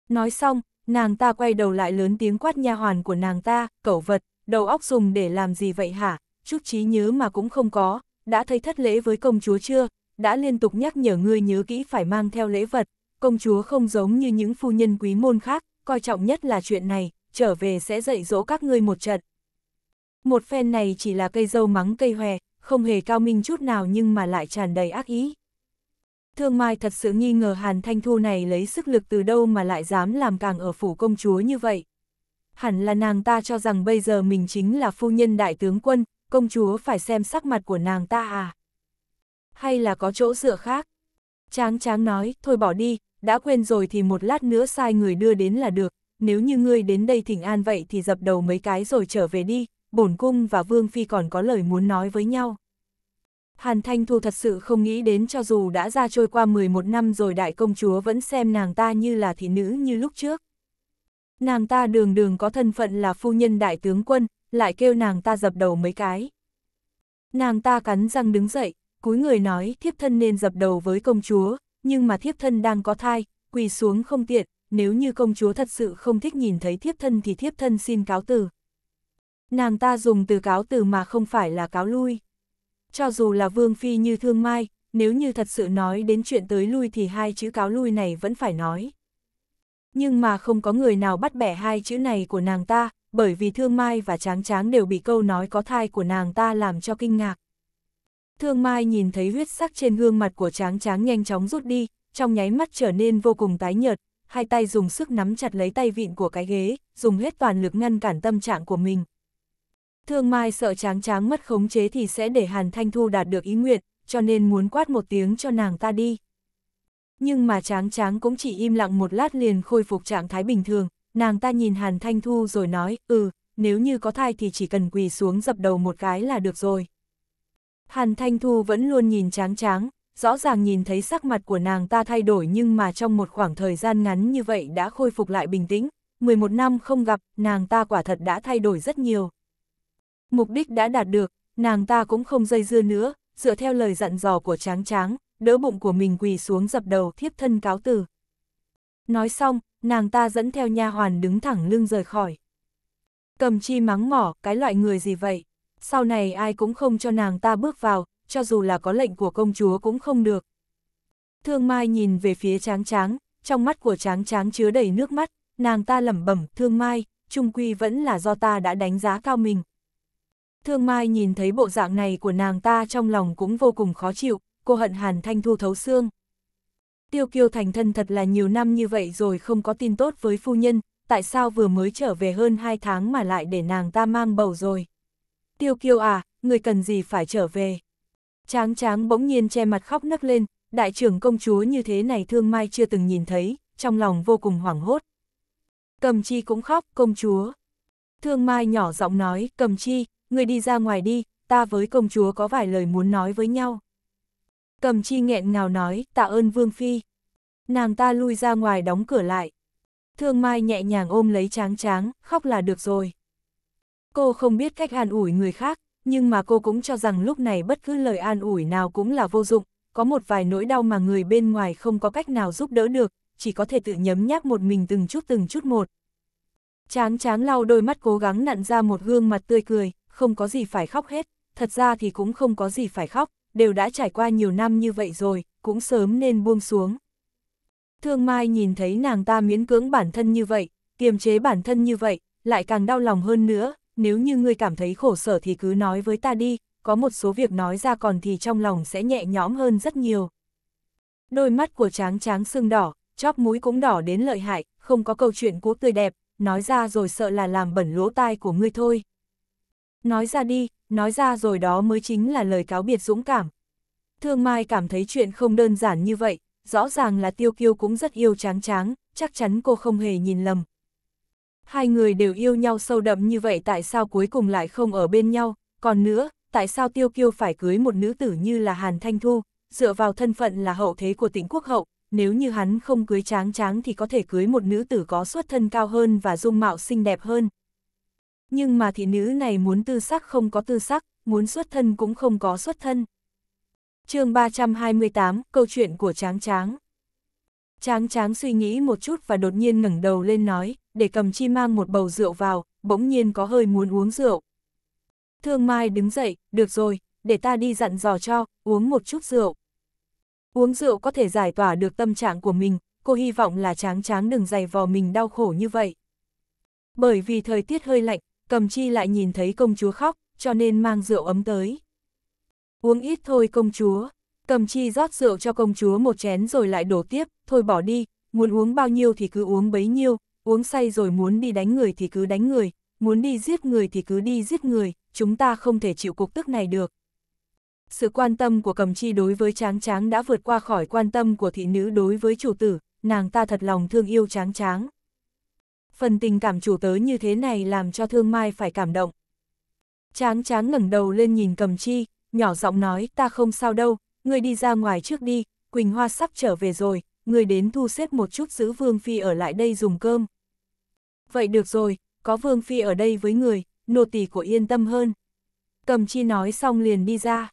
Nói xong, nàng ta quay đầu lại lớn tiếng quát nha hoàn của nàng ta, cẩu vật, đầu óc dùng để làm gì vậy hả, chút trí nhớ mà cũng không có, đã thấy thất lễ với công chúa chưa, đã liên tục nhắc nhở ngươi nhớ kỹ phải mang theo lễ vật, công chúa không giống như những phu nhân quý môn khác, coi trọng nhất là chuyện này, trở về sẽ dạy dỗ các ngươi một trận. Một phen này chỉ là cây dâu mắng cây hòe, không hề cao minh chút nào nhưng mà lại tràn đầy ác ý. Thương Mai thật sự nghi ngờ Hàn Thanh Thu này lấy sức lực từ đâu mà lại dám làm càng ở phủ công chúa như vậy. Hẳn là nàng ta cho rằng bây giờ mình chính là phu nhân đại tướng quân, công chúa phải xem sắc mặt của nàng ta à. Hay là có chỗ dựa khác? Tráng tráng nói, thôi bỏ đi, đã quên rồi thì một lát nữa sai người đưa đến là được, nếu như ngươi đến đây thỉnh an vậy thì dập đầu mấy cái rồi trở về đi, bổn cung và Vương Phi còn có lời muốn nói với nhau. Hàn Thanh Thu thật sự không nghĩ đến cho dù đã ra trôi qua 11 năm rồi đại công chúa vẫn xem nàng ta như là thị nữ như lúc trước. Nàng ta đường đường có thân phận là phu nhân đại tướng quân, lại kêu nàng ta dập đầu mấy cái. Nàng ta cắn răng đứng dậy, cúi người nói thiếp thân nên dập đầu với công chúa, nhưng mà thiếp thân đang có thai, quỳ xuống không tiện, nếu như công chúa thật sự không thích nhìn thấy thiếp thân thì thiếp thân xin cáo từ nàng ta dùng từ cáo từ mà không phải là cáo lui. Cho dù là Vương Phi như Thương Mai, nếu như thật sự nói đến chuyện tới lui thì hai chữ cáo lui này vẫn phải nói. Nhưng mà không có người nào bắt bẻ hai chữ này của nàng ta, bởi vì Thương Mai và Tráng Tráng đều bị câu nói có thai của nàng ta làm cho kinh ngạc. Thương Mai nhìn thấy huyết sắc trên gương mặt của Tráng Tráng nhanh chóng rút đi, trong nháy mắt trở nên vô cùng tái nhợt, hai tay dùng sức nắm chặt lấy tay vịn của cái ghế, dùng hết toàn lực ngăn cản tâm trạng của mình. Thương Mai sợ tráng tráng mất khống chế thì sẽ để Hàn Thanh Thu đạt được ý nguyện, cho nên muốn quát một tiếng cho nàng ta đi. Nhưng mà tráng tráng cũng chỉ im lặng một lát liền khôi phục trạng thái bình thường, nàng ta nhìn Hàn Thanh Thu rồi nói, ừ, nếu như có thai thì chỉ cần quỳ xuống dập đầu một cái là được rồi. Hàn Thanh Thu vẫn luôn nhìn tráng tráng, rõ ràng nhìn thấy sắc mặt của nàng ta thay đổi nhưng mà trong một khoảng thời gian ngắn như vậy đã khôi phục lại bình tĩnh. 11 năm không gặp, nàng ta quả thật đã thay đổi rất nhiều mục đích đã đạt được, nàng ta cũng không dây dưa nữa, dựa theo lời dặn dò của tráng tráng, đỡ bụng của mình quỳ xuống dập đầu thiếp thân cáo từ. Nói xong, nàng ta dẫn theo nha hoàn đứng thẳng lưng rời khỏi. Cầm chi mắng mỏ, cái loại người gì vậy? Sau này ai cũng không cho nàng ta bước vào, cho dù là có lệnh của công chúa cũng không được. Thương Mai nhìn về phía tráng tráng, trong mắt của tráng tráng chứa đầy nước mắt, nàng ta lẩm bẩm, thương Mai, trung quy vẫn là do ta đã đánh giá cao mình, Thương Mai nhìn thấy bộ dạng này của nàng ta trong lòng cũng vô cùng khó chịu, cô hận Hàn Thanh Thu thấu xương. Tiêu kiêu thành thân thật là nhiều năm như vậy rồi không có tin tốt với phu nhân, tại sao vừa mới trở về hơn 2 tháng mà lại để nàng ta mang bầu rồi. Tiêu kiêu à, người cần gì phải trở về. Tráng tráng bỗng nhiên che mặt khóc nấc lên, đại trưởng công chúa như thế này thương mai chưa từng nhìn thấy, trong lòng vô cùng hoảng hốt. Cầm chi cũng khóc, công chúa. Thương mai nhỏ giọng nói, cầm chi, Ngươi đi ra ngoài đi, ta với công chúa có vài lời muốn nói với nhau. Cầm chi nghẹn ngào nói, tạ ơn Vương Phi. Nàng ta lui ra ngoài đóng cửa lại. Thương Mai nhẹ nhàng ôm lấy tráng tráng, khóc là được rồi. Cô không biết cách an ủi người khác, nhưng mà cô cũng cho rằng lúc này bất cứ lời an ủi nào cũng là vô dụng, có một vài nỗi đau mà người bên ngoài không có cách nào giúp đỡ được, chỉ có thể tự nhấm nhác một mình từng chút từng chút một. Tráng tráng lau đôi mắt cố gắng nặn ra một gương mặt tươi cười, không có gì phải khóc hết, thật ra thì cũng không có gì phải khóc, đều đã trải qua nhiều năm như vậy rồi, cũng sớm nên buông xuống. Thương Mai nhìn thấy nàng ta miễn cưỡng bản thân như vậy, kiềm chế bản thân như vậy, lại càng đau lòng hơn nữa, nếu như ngươi cảm thấy khổ sở thì cứ nói với ta đi, có một số việc nói ra còn thì trong lòng sẽ nhẹ nhõm hơn rất nhiều. Đôi mắt của tráng tráng sưng đỏ, chóp mũi cũng đỏ đến lợi hại, không có câu chuyện cũ tươi đẹp, nói ra rồi sợ là làm bẩn lỗ tai của ngươi thôi nói ra đi, nói ra rồi đó mới chính là lời cáo biệt dũng cảm. Thương Mai cảm thấy chuyện không đơn giản như vậy, rõ ràng là Tiêu Kiêu cũng rất yêu Tráng Tráng, chắc chắn cô không hề nhìn lầm. Hai người đều yêu nhau sâu đậm như vậy tại sao cuối cùng lại không ở bên nhau, còn nữa, tại sao Tiêu Kiêu phải cưới một nữ tử như là Hàn Thanh Thu, dựa vào thân phận là hậu thế của tỉnh quốc hậu, nếu như hắn không cưới Tráng Tráng thì có thể cưới một nữ tử có xuất thân cao hơn và dung mạo xinh đẹp hơn, nhưng mà thị nữ này muốn tư sắc không có tư sắc, muốn xuất thân cũng không có xuất thân. chương 328, câu chuyện của Tráng Tráng. Tráng Tráng suy nghĩ một chút và đột nhiên ngẩng đầu lên nói, để cầm chi mang một bầu rượu vào, bỗng nhiên có hơi muốn uống rượu. Thương Mai đứng dậy, được rồi, để ta đi dặn dò cho, uống một chút rượu. Uống rượu có thể giải tỏa được tâm trạng của mình, cô hy vọng là Tráng Tráng đừng dày vò mình đau khổ như vậy. Bởi vì thời tiết hơi lạnh, cầm chi lại nhìn thấy công chúa khóc, cho nên mang rượu ấm tới. Uống ít thôi công chúa, cầm chi rót rượu cho công chúa một chén rồi lại đổ tiếp, thôi bỏ đi, muốn uống bao nhiêu thì cứ uống bấy nhiêu, uống say rồi muốn đi đánh người thì cứ đánh người, muốn đi giết người thì cứ đi giết người, chúng ta không thể chịu cục tức này được. Sự quan tâm của cầm chi đối với tráng tráng đã vượt qua khỏi quan tâm của thị nữ đối với chủ tử, nàng ta thật lòng thương yêu tráng tráng phần tình cảm chủ tớ như thế này làm cho thương mai phải cảm động. Tráng Tráng ngẩng đầu lên nhìn cầm chi, nhỏ giọng nói ta không sao đâu, ngươi đi ra ngoài trước đi, Quỳnh Hoa sắp trở về rồi, ngươi đến thu xếp một chút giữ Vương Phi ở lại đây dùng cơm. Vậy được rồi, có Vương Phi ở đây với người, nô tỳ của yên tâm hơn. Cầm chi nói xong liền đi ra.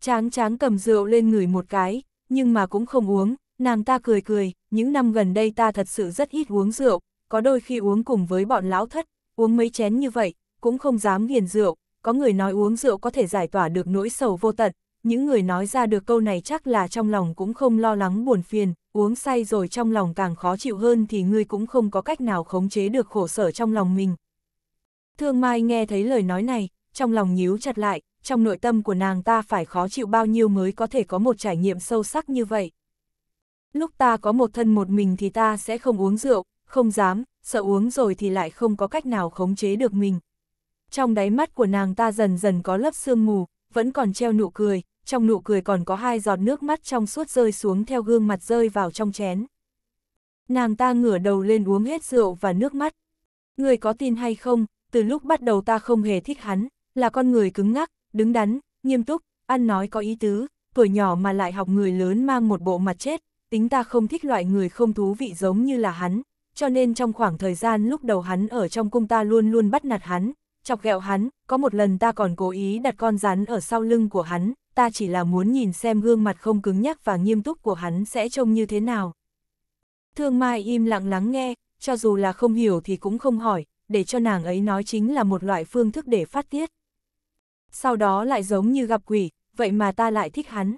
Tráng Tráng cầm rượu lên người một cái, nhưng mà cũng không uống, nàng ta cười cười, những năm gần đây ta thật sự rất ít uống rượu, có đôi khi uống cùng với bọn lão thất, uống mấy chén như vậy, cũng không dám nghiền rượu, có người nói uống rượu có thể giải tỏa được nỗi sầu vô tận, những người nói ra được câu này chắc là trong lòng cũng không lo lắng buồn phiền, uống say rồi trong lòng càng khó chịu hơn thì ngươi cũng không có cách nào khống chế được khổ sở trong lòng mình. Thương Mai nghe thấy lời nói này, trong lòng nhíu chặt lại, trong nội tâm của nàng ta phải khó chịu bao nhiêu mới có thể có một trải nghiệm sâu sắc như vậy. Lúc ta có một thân một mình thì ta sẽ không uống rượu, không dám, sợ uống rồi thì lại không có cách nào khống chế được mình. Trong đáy mắt của nàng ta dần dần có lớp sương mù, vẫn còn treo nụ cười, trong nụ cười còn có hai giọt nước mắt trong suốt rơi xuống theo gương mặt rơi vào trong chén. Nàng ta ngửa đầu lên uống hết rượu và nước mắt. Người có tin hay không, từ lúc bắt đầu ta không hề thích hắn, là con người cứng ngắc, đứng đắn, nghiêm túc, ăn nói có ý tứ, tuổi nhỏ mà lại học người lớn mang một bộ mặt chết, tính ta không thích loại người không thú vị giống như là hắn, cho nên trong khoảng thời gian lúc đầu hắn ở trong cung ta luôn luôn bắt nạt hắn, chọc ghẹo hắn, có một lần ta còn cố ý đặt con rắn ở sau lưng của hắn, ta chỉ là muốn nhìn xem gương mặt không cứng nhắc và nghiêm túc của hắn sẽ trông như thế nào. Thương Mai im lặng lắng nghe, cho dù là không hiểu thì cũng không hỏi, để cho nàng ấy nói chính là một loại phương thức để phát tiết. Sau đó lại giống như gặp quỷ, vậy mà ta lại thích hắn.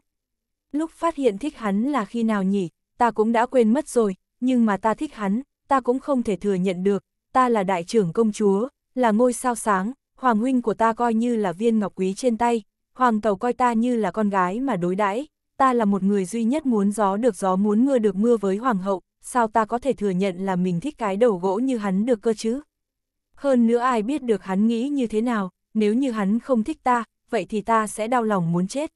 Lúc phát hiện thích hắn là khi nào nhỉ, ta cũng đã quên mất rồi, nhưng mà ta thích hắn, ta cũng không thể thừa nhận được, ta là đại trưởng công chúa, là ngôi sao sáng, hoàng huynh của ta coi như là viên ngọc quý trên tay, hoàng tàu coi ta như là con gái mà đối đãi, ta là một người duy nhất muốn gió được gió muốn mưa được mưa với hoàng hậu, sao ta có thể thừa nhận là mình thích cái đầu gỗ như hắn được cơ chứ? Hơn nữa ai biết được hắn nghĩ như thế nào, nếu như hắn không thích ta, vậy thì ta sẽ đau lòng muốn chết.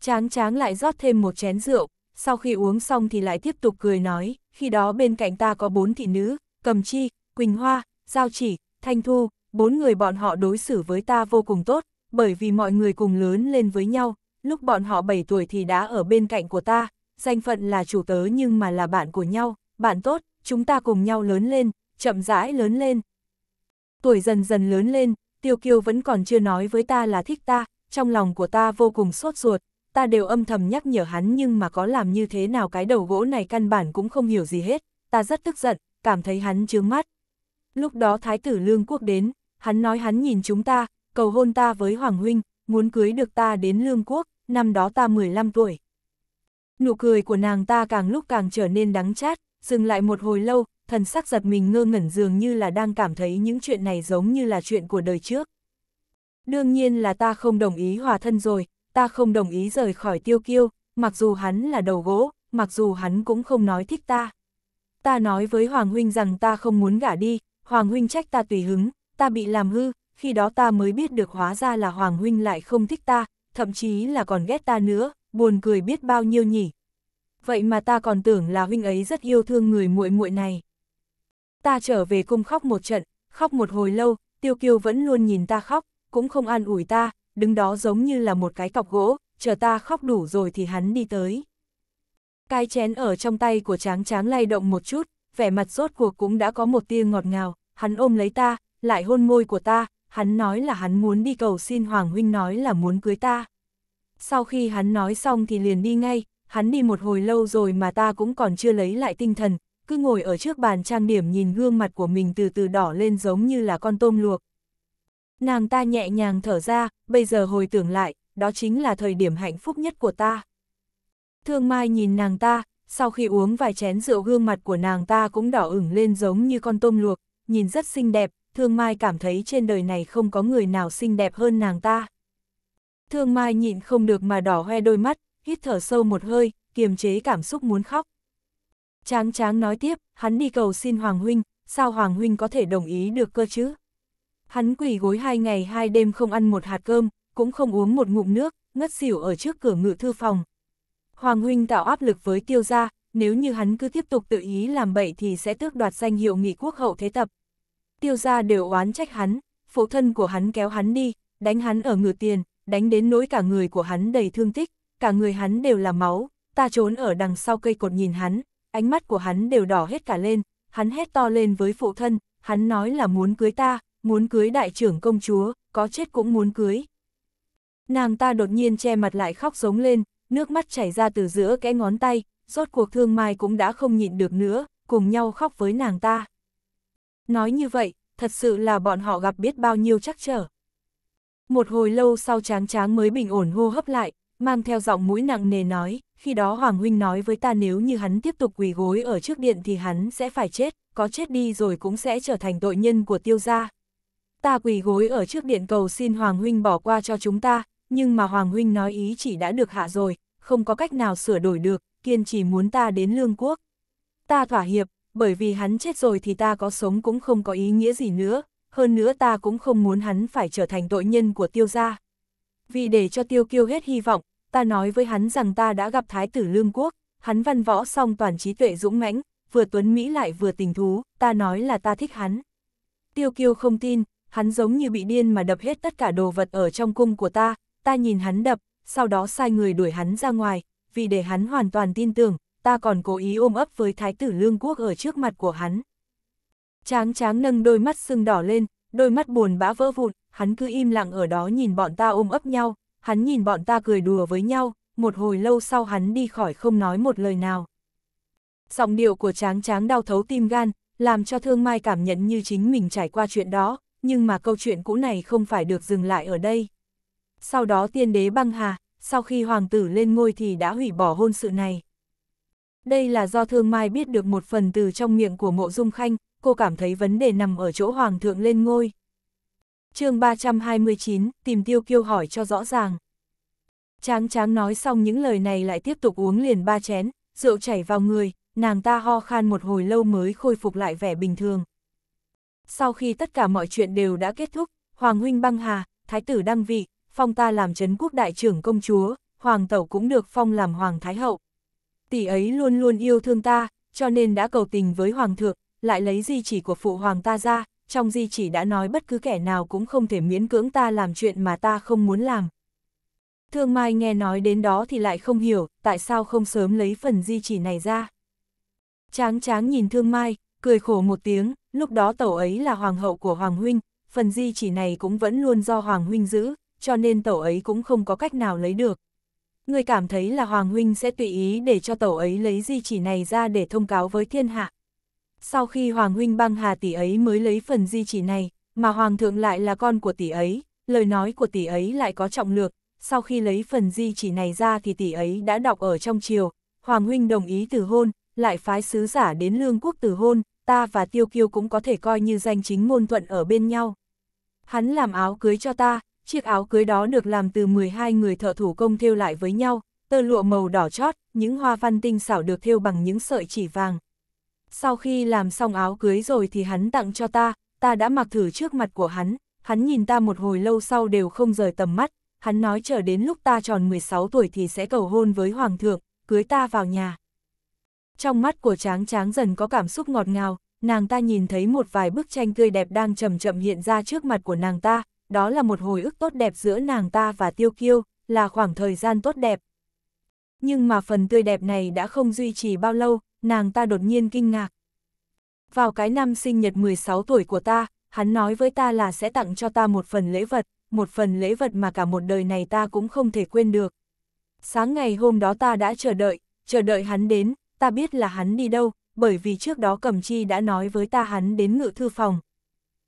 Tráng tráng lại rót thêm một chén rượu, sau khi uống xong thì lại tiếp tục cười nói, khi đó bên cạnh ta có bốn thị nữ, Cầm Chi, Quỳnh Hoa, Giao Chỉ, Thanh Thu, bốn người bọn họ đối xử với ta vô cùng tốt, bởi vì mọi người cùng lớn lên với nhau, lúc bọn họ 7 tuổi thì đã ở bên cạnh của ta, danh phận là chủ tớ nhưng mà là bạn của nhau, bạn tốt, chúng ta cùng nhau lớn lên, chậm rãi lớn lên. Tuổi dần dần lớn lên, Tiêu Kiêu vẫn còn chưa nói với ta là thích ta, trong lòng của ta vô cùng sốt ruột, ta đều âm thầm nhắc nhở hắn nhưng mà có làm như thế nào cái đầu gỗ này căn bản cũng không hiểu gì hết, ta rất tức giận, cảm thấy hắn chướng mắt. Lúc đó thái tử lương quốc đến, hắn nói hắn nhìn chúng ta, cầu hôn ta với Hoàng Huynh, muốn cưới được ta đến lương quốc, năm đó ta 15 tuổi. Nụ cười của nàng ta càng lúc càng trở nên đắng chát, dừng lại một hồi lâu, thần sắc giật mình ngơ ngẩn dường như là đang cảm thấy những chuyện này giống như là chuyện của đời trước. Đương nhiên là ta không đồng ý hòa thân rồi, ta không đồng ý rời khỏi tiêu kiêu, mặc dù hắn là đầu gỗ, mặc dù hắn cũng không nói thích ta. Ta nói với Hoàng Huynh rằng ta không muốn gả đi, Hoàng Huynh trách ta tùy hứng, ta bị làm hư, khi đó ta mới biết được hóa ra là Hoàng Huynh lại không thích ta, thậm chí là còn ghét ta nữa, buồn cười biết bao nhiêu nhỉ. Vậy mà ta còn tưởng là Huynh ấy rất yêu thương người muội muội này. Ta trở về cung khóc một trận, khóc một hồi lâu, Tiêu Kiêu vẫn luôn nhìn ta khóc, cũng không an ủi ta, đứng đó giống như là một cái cọc gỗ, chờ ta khóc đủ rồi thì hắn đi tới. Cái chén ở trong tay của tráng tráng lay động một chút, vẻ mặt rốt cuộc cũng đã có một tia ngọt ngào, hắn ôm lấy ta, lại hôn môi của ta, hắn nói là hắn muốn đi cầu xin Hoàng Huynh nói là muốn cưới ta. Sau khi hắn nói xong thì liền đi ngay, hắn đi một hồi lâu rồi mà ta cũng còn chưa lấy lại tinh thần, cứ ngồi ở trước bàn trang điểm nhìn gương mặt của mình từ từ đỏ lên giống như là con tôm luộc, Nàng ta nhẹ nhàng thở ra, bây giờ hồi tưởng lại, đó chính là thời điểm hạnh phúc nhất của ta. Thương Mai nhìn nàng ta, sau khi uống vài chén rượu gương mặt của nàng ta cũng đỏ ửng lên giống như con tôm luộc, nhìn rất xinh đẹp, Thương Mai cảm thấy trên đời này không có người nào xinh đẹp hơn nàng ta. Thương Mai nhịn không được mà đỏ hoe đôi mắt, hít thở sâu một hơi, kiềm chế cảm xúc muốn khóc. Tráng tráng nói tiếp, hắn đi cầu xin Hoàng Huynh, sao Hoàng Huynh có thể đồng ý được cơ chứ? Hắn quỳ gối hai ngày hai đêm không ăn một hạt cơm, cũng không uống một ngụm nước, ngất xỉu ở trước cửa ngự thư phòng. Hoàng huynh tạo áp lực với tiêu gia, nếu như hắn cứ tiếp tục tự ý làm bậy thì sẽ tước đoạt danh hiệu nghị quốc hậu thế tập. Tiêu gia đều oán trách hắn, phụ thân của hắn kéo hắn đi, đánh hắn ở ngự tiền, đánh đến nỗi cả người của hắn đầy thương tích, cả người hắn đều là máu, ta trốn ở đằng sau cây cột nhìn hắn, ánh mắt của hắn đều đỏ hết cả lên, hắn hét to lên với phụ thân, hắn nói là muốn cưới ta, muốn cưới đại trưởng công chúa, có chết cũng muốn cưới. Nàng ta đột nhiên che mặt lại khóc giống lên, nước mắt chảy ra từ giữa kẽ ngón tay, rốt cuộc thương mai cũng đã không nhịn được nữa, cùng nhau khóc với nàng ta. Nói như vậy, thật sự là bọn họ gặp biết bao nhiêu chắc trở. Một hồi lâu sau tráng tráng mới bình ổn hô hấp lại, mang theo giọng mũi nặng nề nói, khi đó Hoàng Huynh nói với ta nếu như hắn tiếp tục quỳ gối ở trước điện thì hắn sẽ phải chết, có chết đi rồi cũng sẽ trở thành tội nhân của tiêu gia ta quỳ gối ở trước điện cầu xin Hoàng Huynh bỏ qua cho chúng ta, nhưng mà Hoàng Huynh nói ý chỉ đã được hạ rồi, không có cách nào sửa đổi được, kiên chỉ muốn ta đến lương quốc. Ta thỏa hiệp, bởi vì hắn chết rồi thì ta có sống cũng không có ý nghĩa gì nữa, hơn nữa ta cũng không muốn hắn phải trở thành tội nhân của tiêu gia. Vì để cho tiêu kiêu hết hy vọng, ta nói với hắn rằng ta đã gặp thái tử lương quốc, hắn văn võ song toàn trí tuệ dũng mãnh, vừa tuấn Mỹ lại vừa tình thú, ta nói là ta thích hắn. Tiêu kiêu không tin, hắn giống như bị điên mà đập hết tất cả đồ vật ở trong cung của ta, ta nhìn hắn đập, sau đó sai người đuổi hắn ra ngoài, vì để hắn hoàn toàn tin tưởng, ta còn cố ý ôm ấp với thái tử lương quốc ở trước mặt của hắn. Tráng tráng nâng đôi mắt sưng đỏ lên, đôi mắt buồn bã vỡ vụn, hắn cứ im lặng ở đó nhìn bọn ta ôm ấp nhau, hắn nhìn bọn ta cười đùa với nhau, một hồi lâu sau hắn đi khỏi không nói một lời nào. Giọng điệu của tráng tráng đau thấu tim gan, làm cho thương mai cảm nhận như chính mình trải qua chuyện đó, nhưng mà câu chuyện cũ này không phải được dừng lại ở đây. Sau đó tiên đế băng hà, sau khi hoàng tử lên ngôi thì đã hủy bỏ hôn sự này. Đây là do Thương Mai biết được một phần từ trong miệng của mộ dung khanh, cô cảm thấy vấn đề nằm ở chỗ hoàng thượng lên ngôi. chương 329, tìm tiêu kiêu hỏi cho rõ ràng. Tráng tráng nói xong những lời này lại tiếp tục uống liền ba chén, rượu chảy vào người, nàng ta ho khan một hồi lâu mới khôi phục lại vẻ bình thường sau khi tất cả mọi chuyện đều đã kết thúc, Hoàng huynh băng hà, thái tử đăng vị, phong ta làm chấn quốc đại trưởng công chúa, hoàng tẩu cũng được phong làm hoàng thái hậu. Tỷ ấy luôn luôn yêu thương ta, cho nên đã cầu tình với hoàng thượng, lại lấy di chỉ của phụ hoàng ta ra, trong di chỉ đã nói bất cứ kẻ nào cũng không thể miễn cưỡng ta làm chuyện mà ta không muốn làm. Thương Mai nghe nói đến đó thì lại không hiểu, tại sao không sớm lấy phần di chỉ này ra. Tráng tráng nhìn Thương Mai, cười khổ một tiếng, lúc đó tẩu ấy là hoàng hậu của Hoàng Huynh, phần di chỉ này cũng vẫn luôn do Hoàng Huynh giữ, cho nên tẩu ấy cũng không có cách nào lấy được. Người cảm thấy là Hoàng Huynh sẽ tùy ý để cho tẩu ấy lấy di chỉ này ra để thông cáo với thiên hạ. Sau khi Hoàng Huynh băng hà tỷ ấy mới lấy phần di chỉ này, mà Hoàng thượng lại là con của tỷ ấy, lời nói của tỷ ấy lại có trọng lược. Sau khi lấy phần di chỉ này ra thì tỷ ấy đã đọc ở trong triều, Hoàng Huynh đồng ý từ hôn, lại phái sứ giả đến lương quốc từ hôn, ta và tiêu kiêu cũng có thể coi như danh chính ngôn thuận ở bên nhau. Hắn làm áo cưới cho ta, chiếc áo cưới đó được làm từ 12 người thợ thủ công thêu lại với nhau, tơ lụa màu đỏ chót, những hoa văn tinh xảo được thêu bằng những sợi chỉ vàng. Sau khi làm xong áo cưới rồi thì hắn tặng cho ta, ta đã mặc thử trước mặt của hắn, hắn nhìn ta một hồi lâu sau đều không rời tầm mắt, hắn nói chờ đến lúc ta tròn 16 tuổi thì sẽ cầu hôn với hoàng thượng, cưới ta vào nhà trong mắt của tráng tráng dần có cảm xúc ngọt ngào, nàng ta nhìn thấy một vài bức tranh tươi đẹp đang chậm chậm hiện ra trước mặt của nàng ta, đó là một hồi ức tốt đẹp giữa nàng ta và tiêu kiêu, là khoảng thời gian tốt đẹp. Nhưng mà phần tươi đẹp này đã không duy trì bao lâu, nàng ta đột nhiên kinh ngạc. Vào cái năm sinh nhật 16 tuổi của ta, hắn nói với ta là sẽ tặng cho ta một phần lễ vật, một phần lễ vật mà cả một đời này ta cũng không thể quên được. Sáng ngày hôm đó ta đã chờ đợi, chờ đợi hắn đến, ta biết là hắn đi đâu, bởi vì trước đó Cẩm Chi đã nói với ta hắn đến ngự thư phòng.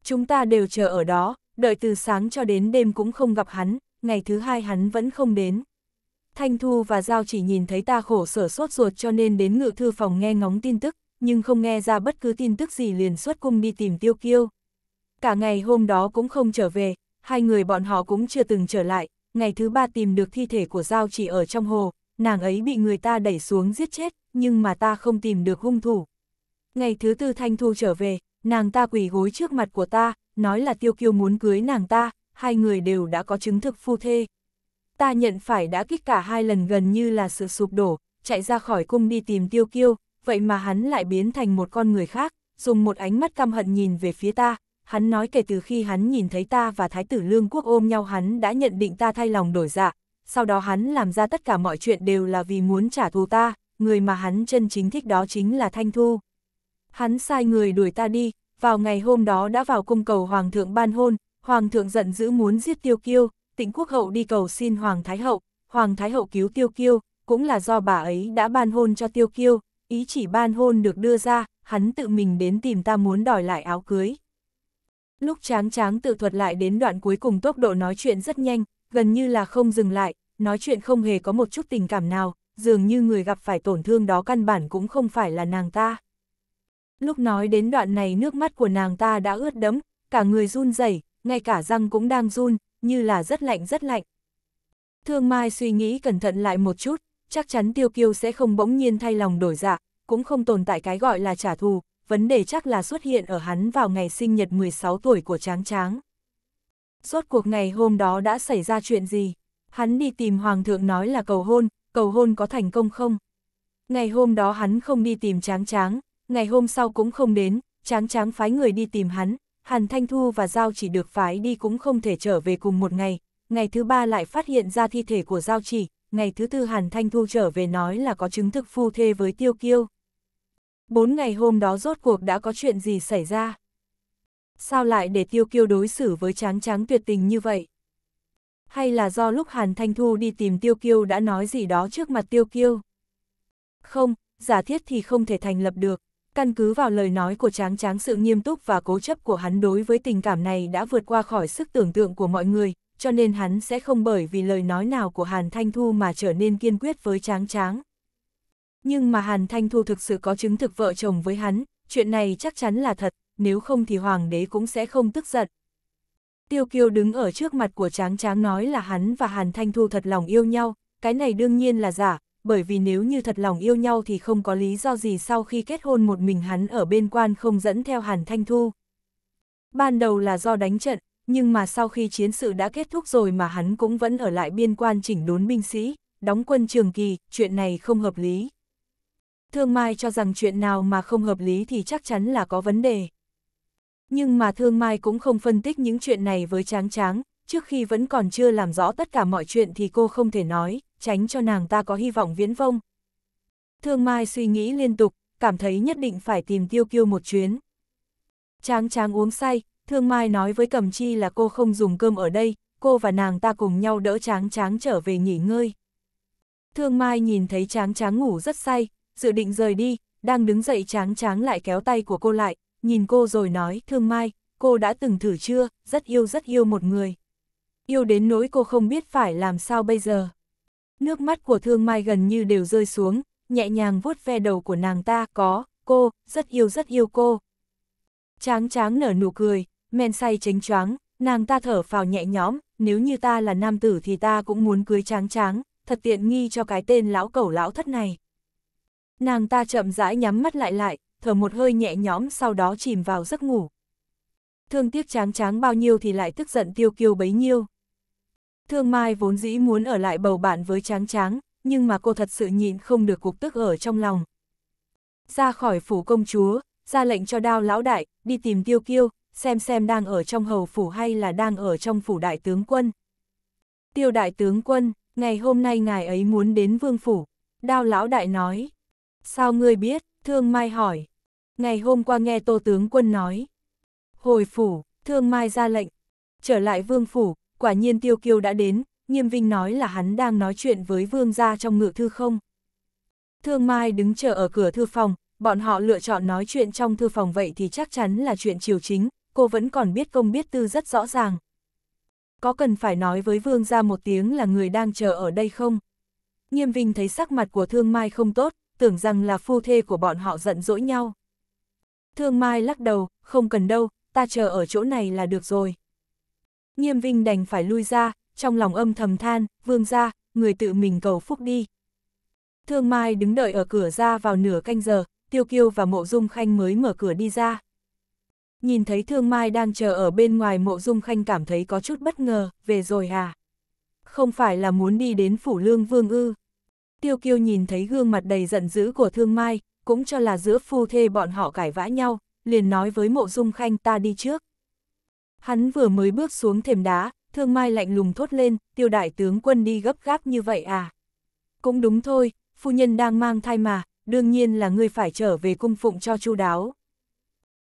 Chúng ta đều chờ ở đó, đợi từ sáng cho đến đêm cũng không gặp hắn, ngày thứ hai hắn vẫn không đến. Thanh Thu và Giao chỉ nhìn thấy ta khổ sở sốt ruột cho nên đến ngự thư phòng nghe ngóng tin tức, nhưng không nghe ra bất cứ tin tức gì liền xuất cung đi tìm tiêu kiêu. Cả ngày hôm đó cũng không trở về, hai người bọn họ cũng chưa từng trở lại, ngày thứ ba tìm được thi thể của Giao chỉ ở trong hồ, nàng ấy bị người ta đẩy xuống giết chết, nhưng mà ta không tìm được hung thủ. Ngày thứ tư Thanh Thu trở về, nàng ta quỳ gối trước mặt của ta, nói là tiêu kiêu muốn cưới nàng ta, hai người đều đã có chứng thực phu thê. Ta nhận phải đã kích cả hai lần gần như là sự sụp đổ, chạy ra khỏi cung đi tìm tiêu kiêu, vậy mà hắn lại biến thành một con người khác, dùng một ánh mắt căm hận nhìn về phía ta, hắn nói kể từ khi hắn nhìn thấy ta và Thái tử Lương Quốc ôm nhau hắn đã nhận định ta thay lòng đổi dạ, sau đó hắn làm ra tất cả mọi chuyện đều là vì muốn trả thù ta, người mà hắn chân chính thích đó chính là Thanh Thu. Hắn sai người đuổi ta đi, vào ngày hôm đó đã vào cung cầu Hoàng thượng ban hôn, Hoàng thượng giận dữ muốn giết Tiêu Kiêu, tịnh quốc hậu đi cầu xin Hoàng Thái Hậu, Hoàng Thái Hậu cứu Tiêu Kiêu, cũng là do bà ấy đã ban hôn cho Tiêu Kiêu, ý chỉ ban hôn được đưa ra, hắn tự mình đến tìm ta muốn đòi lại áo cưới. Lúc tráng tráng tự thuật lại đến đoạn cuối cùng tốc độ nói chuyện rất nhanh, gần như là không dừng lại, nói chuyện không hề có một chút tình cảm nào, dường như người gặp phải tổn thương đó căn bản cũng không phải là nàng ta. Lúc nói đến đoạn này nước mắt của nàng ta đã ướt đẫm, cả người run rẩy, ngay cả răng cũng đang run, như là rất lạnh rất lạnh. Thương Mai suy nghĩ cẩn thận lại một chút, chắc chắn Tiêu Kiêu sẽ không bỗng nhiên thay lòng đổi dạ, cũng không tồn tại cái gọi là trả thù, vấn đề chắc là xuất hiện ở hắn vào ngày sinh nhật 16 tuổi của Tráng Tráng. Rốt cuộc ngày hôm đó đã xảy ra chuyện gì? Hắn đi tìm Hoàng thượng nói là cầu hôn, cầu hôn có thành công không? Ngày hôm đó hắn không đi tìm Tráng Tráng, ngày hôm sau cũng không đến, Tráng Tráng phái người đi tìm hắn, Hàn Thanh Thu và Giao chỉ được phái đi cũng không thể trở về cùng một ngày, ngày thứ ba lại phát hiện ra thi thể của Giao chỉ, ngày thứ tư Hàn Thanh Thu trở về nói là có chứng thực phu thê với Tiêu Kiêu. Bốn ngày hôm đó rốt cuộc đã có chuyện gì xảy ra? Sao lại để Tiêu Kiêu đối xử với Tráng Tráng tuyệt tình như vậy? hay là do lúc Hàn Thanh Thu đi tìm Tiêu Kiêu đã nói gì đó trước mặt Tiêu Kiêu? Không, giả thiết thì không thể thành lập được. Căn cứ vào lời nói của Tráng Tráng sự nghiêm túc và cố chấp của hắn đối với tình cảm này đã vượt qua khỏi sức tưởng tượng của mọi người, cho nên hắn sẽ không bởi vì lời nói nào của Hàn Thanh Thu mà trở nên kiên quyết với Tráng Tráng. Nhưng mà Hàn Thanh Thu thực sự có chứng thực vợ chồng với hắn, chuyện này chắc chắn là thật, nếu không thì Hoàng đế cũng sẽ không tức giận, Tiêu Kiêu đứng ở trước mặt của Tráng Tráng nói là hắn và Hàn Thanh Thu thật lòng yêu nhau, cái này đương nhiên là giả, bởi vì nếu như thật lòng yêu nhau thì không có lý do gì sau khi kết hôn một mình hắn ở bên quan không dẫn theo Hàn Thanh Thu. Ban đầu là do đánh trận, nhưng mà sau khi chiến sự đã kết thúc rồi mà hắn cũng vẫn ở lại biên quan chỉnh đốn binh sĩ, đóng quân trường kỳ, chuyện này không hợp lý. Thương Mai cho rằng chuyện nào mà không hợp lý thì chắc chắn là có vấn đề. Nhưng mà Thương Mai cũng không phân tích những chuyện này với Tráng Tráng, trước khi vẫn còn chưa làm rõ tất cả mọi chuyện thì cô không thể nói, tránh cho nàng ta có hy vọng viễn vông. Thương Mai suy nghĩ liên tục, cảm thấy nhất định phải tìm Tiêu Kiêu một chuyến. Tráng Tráng uống say, Thương Mai nói với Cầm Chi là cô không dùng cơm ở đây, cô và nàng ta cùng nhau đỡ Tráng Tráng trở về nghỉ ngơi. Thương Mai nhìn thấy Tráng Tráng ngủ rất say, dự định rời đi, đang đứng dậy Tráng Tráng lại kéo tay của cô lại, nhìn cô rồi nói, thương mai, cô đã từng thử chưa, rất yêu rất yêu một người. Yêu đến nỗi cô không biết phải làm sao bây giờ. Nước mắt của thương mai gần như đều rơi xuống, nhẹ nhàng vuốt ve đầu của nàng ta, có, cô, rất yêu rất yêu cô. Tráng tráng nở nụ cười, men say chánh choáng, nàng ta thở phào nhẹ nhõm, nếu như ta là nam tử thì ta cũng muốn cưới tráng tráng, thật tiện nghi cho cái tên lão cẩu lão thất này. Nàng ta chậm rãi nhắm mắt lại lại, thở một hơi nhẹ nhõm sau đó chìm vào giấc ngủ. Thương tiếc tráng tráng bao nhiêu thì lại tức giận tiêu kiêu bấy nhiêu. Thương Mai vốn dĩ muốn ở lại bầu bạn với tráng tráng nhưng mà cô thật sự nhịn không được cục tức ở trong lòng. Ra khỏi phủ công chúa, ra lệnh cho đao lão đại, đi tìm tiêu kiêu, xem xem đang ở trong hầu phủ hay là đang ở trong phủ đại tướng quân. Tiêu đại tướng quân, ngày hôm nay ngài ấy muốn đến vương phủ. Đao lão đại nói, sao ngươi biết, Thương Mai hỏi. Ngày hôm qua nghe Tô Tướng Quân nói. Hồi phủ, Thương Mai ra lệnh. Trở lại vương phủ, quả nhiên Tiêu Kiêu đã đến, Nghiêm Vinh nói là hắn đang nói chuyện với vương gia trong ngự thư không. Thương Mai đứng chờ ở cửa thư phòng, bọn họ lựa chọn nói chuyện trong thư phòng vậy thì chắc chắn là chuyện triều chính, cô vẫn còn biết công biết tư rất rõ ràng. Có cần phải nói với vương gia một tiếng là người đang chờ ở đây không? Nghiêm Vinh thấy sắc mặt của Thương Mai không tốt, tưởng rằng là phu thê của bọn họ giận dỗi nhau. Thương Mai lắc đầu, không cần đâu, ta chờ ở chỗ này là được rồi. Nghiêm Vinh đành phải lui ra, trong lòng âm thầm than, vương ra, người tự mình cầu phúc đi. Thương Mai đứng đợi ở cửa ra vào nửa canh giờ, Tiêu Kiêu và Mộ Dung Khanh mới mở cửa đi ra. Nhìn thấy Thương Mai đang chờ ở bên ngoài Mộ Dung Khanh cảm thấy có chút bất ngờ, về rồi à? Không phải là muốn đi đến Phủ Lương Vương ư? Tiêu kiêu nhìn thấy gương mặt đầy giận dữ của thương mai, cũng cho là giữa phu thê bọn họ cãi vã nhau, liền nói với mộ dung khanh ta đi trước. Hắn vừa mới bước xuống thềm đá, thương mai lạnh lùng thốt lên, tiêu đại tướng quân đi gấp gáp như vậy à. Cũng đúng thôi, phu nhân đang mang thai mà, đương nhiên là ngươi phải trở về cung phụng cho chu đáo.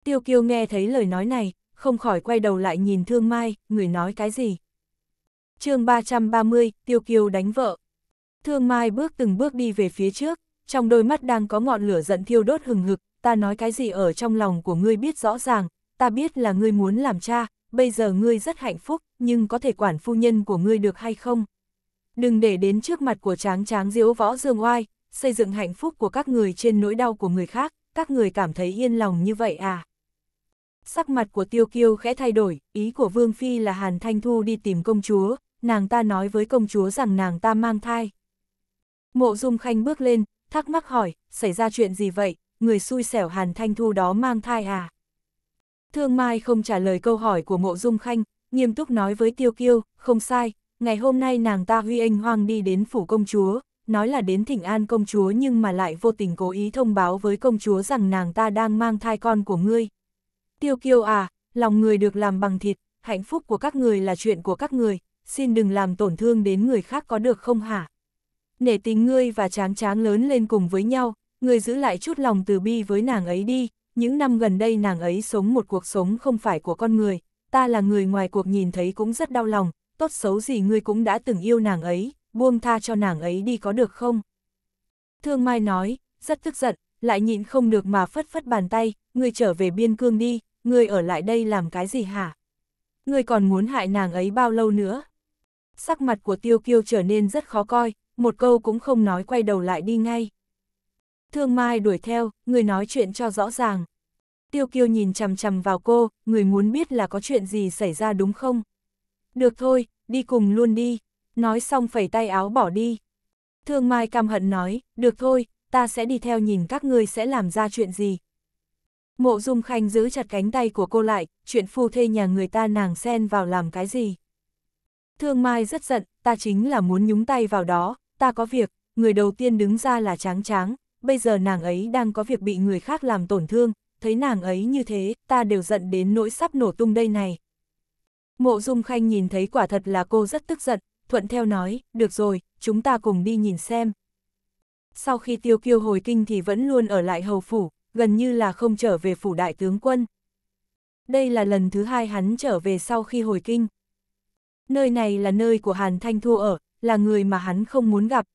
Tiêu kiêu nghe thấy lời nói này, không khỏi quay đầu lại nhìn thương mai, người nói cái gì. chương 330, tiêu kiêu đánh vợ. Thương Mai bước từng bước đi về phía trước, trong đôi mắt đang có ngọn lửa giận thiêu đốt hừng hực, ta nói cái gì ở trong lòng của ngươi biết rõ ràng, ta biết là ngươi muốn làm cha, bây giờ ngươi rất hạnh phúc, nhưng có thể quản phu nhân của ngươi được hay không? Đừng để đến trước mặt của tráng tráng diễu võ dương oai, xây dựng hạnh phúc của các người trên nỗi đau của người khác, các người cảm thấy yên lòng như vậy à? Sắc mặt của tiêu kiêu khẽ thay đổi, ý của Vương Phi là Hàn Thanh Thu đi tìm công chúa, nàng ta nói với công chúa rằng nàng ta mang thai. Mộ Dung Khanh bước lên, thắc mắc hỏi, xảy ra chuyện gì vậy, người xui xẻo Hàn Thanh Thu đó mang thai à? Thương Mai không trả lời câu hỏi của Mộ Dung Khanh, nghiêm túc nói với Tiêu Kiêu, không sai, ngày hôm nay nàng ta huy anh hoang đi đến phủ công chúa, nói là đến thỉnh an công chúa nhưng mà lại vô tình cố ý thông báo với công chúa rằng nàng ta đang mang thai con của ngươi. Tiêu Kiêu à, lòng người được làm bằng thịt, hạnh phúc của các người là chuyện của các người, xin đừng làm tổn thương đến người khác có được không hả? nể tình ngươi và tráng tráng lớn lên cùng với nhau, ngươi giữ lại chút lòng từ bi với nàng ấy đi, những năm gần đây nàng ấy sống một cuộc sống không phải của con người, ta là người ngoài cuộc nhìn thấy cũng rất đau lòng, tốt xấu gì ngươi cũng đã từng yêu nàng ấy, buông tha cho nàng ấy đi có được không? Thương Mai nói, rất tức giận, lại nhịn không được mà phất phất bàn tay, ngươi trở về biên cương đi, ngươi ở lại đây làm cái gì hả? Ngươi còn muốn hại nàng ấy bao lâu nữa? Sắc mặt của tiêu kiêu trở nên rất khó coi, một câu cũng không nói quay đầu lại đi ngay. Thương Mai đuổi theo, người nói chuyện cho rõ ràng. Tiêu Kiêu nhìn chằm chằm vào cô, người muốn biết là có chuyện gì xảy ra đúng không? Được thôi, đi cùng luôn đi. Nói xong phẩy tay áo bỏ đi. Thương Mai căm hận nói, được thôi, ta sẽ đi theo nhìn các ngươi sẽ làm ra chuyện gì. Mộ Dung Khanh giữ chặt cánh tay của cô lại, chuyện phu thê nhà người ta nàng xen vào làm cái gì. Thương Mai rất giận, ta chính là muốn nhúng tay vào đó, ta có việc, người đầu tiên đứng ra là tráng tráng, bây giờ nàng ấy đang có việc bị người khác làm tổn thương, thấy nàng ấy như thế, ta đều giận đến nỗi sắp nổ tung đây này. Mộ Dung Khanh nhìn thấy quả thật là cô rất tức giận, thuận theo nói, được rồi, chúng ta cùng đi nhìn xem. Sau khi tiêu kiêu hồi kinh thì vẫn luôn ở lại hầu phủ, gần như là không trở về phủ đại tướng quân. Đây là lần thứ hai hắn trở về sau khi hồi kinh. Nơi này là nơi của Hàn Thanh Thu ở, là người mà hắn không muốn gặp.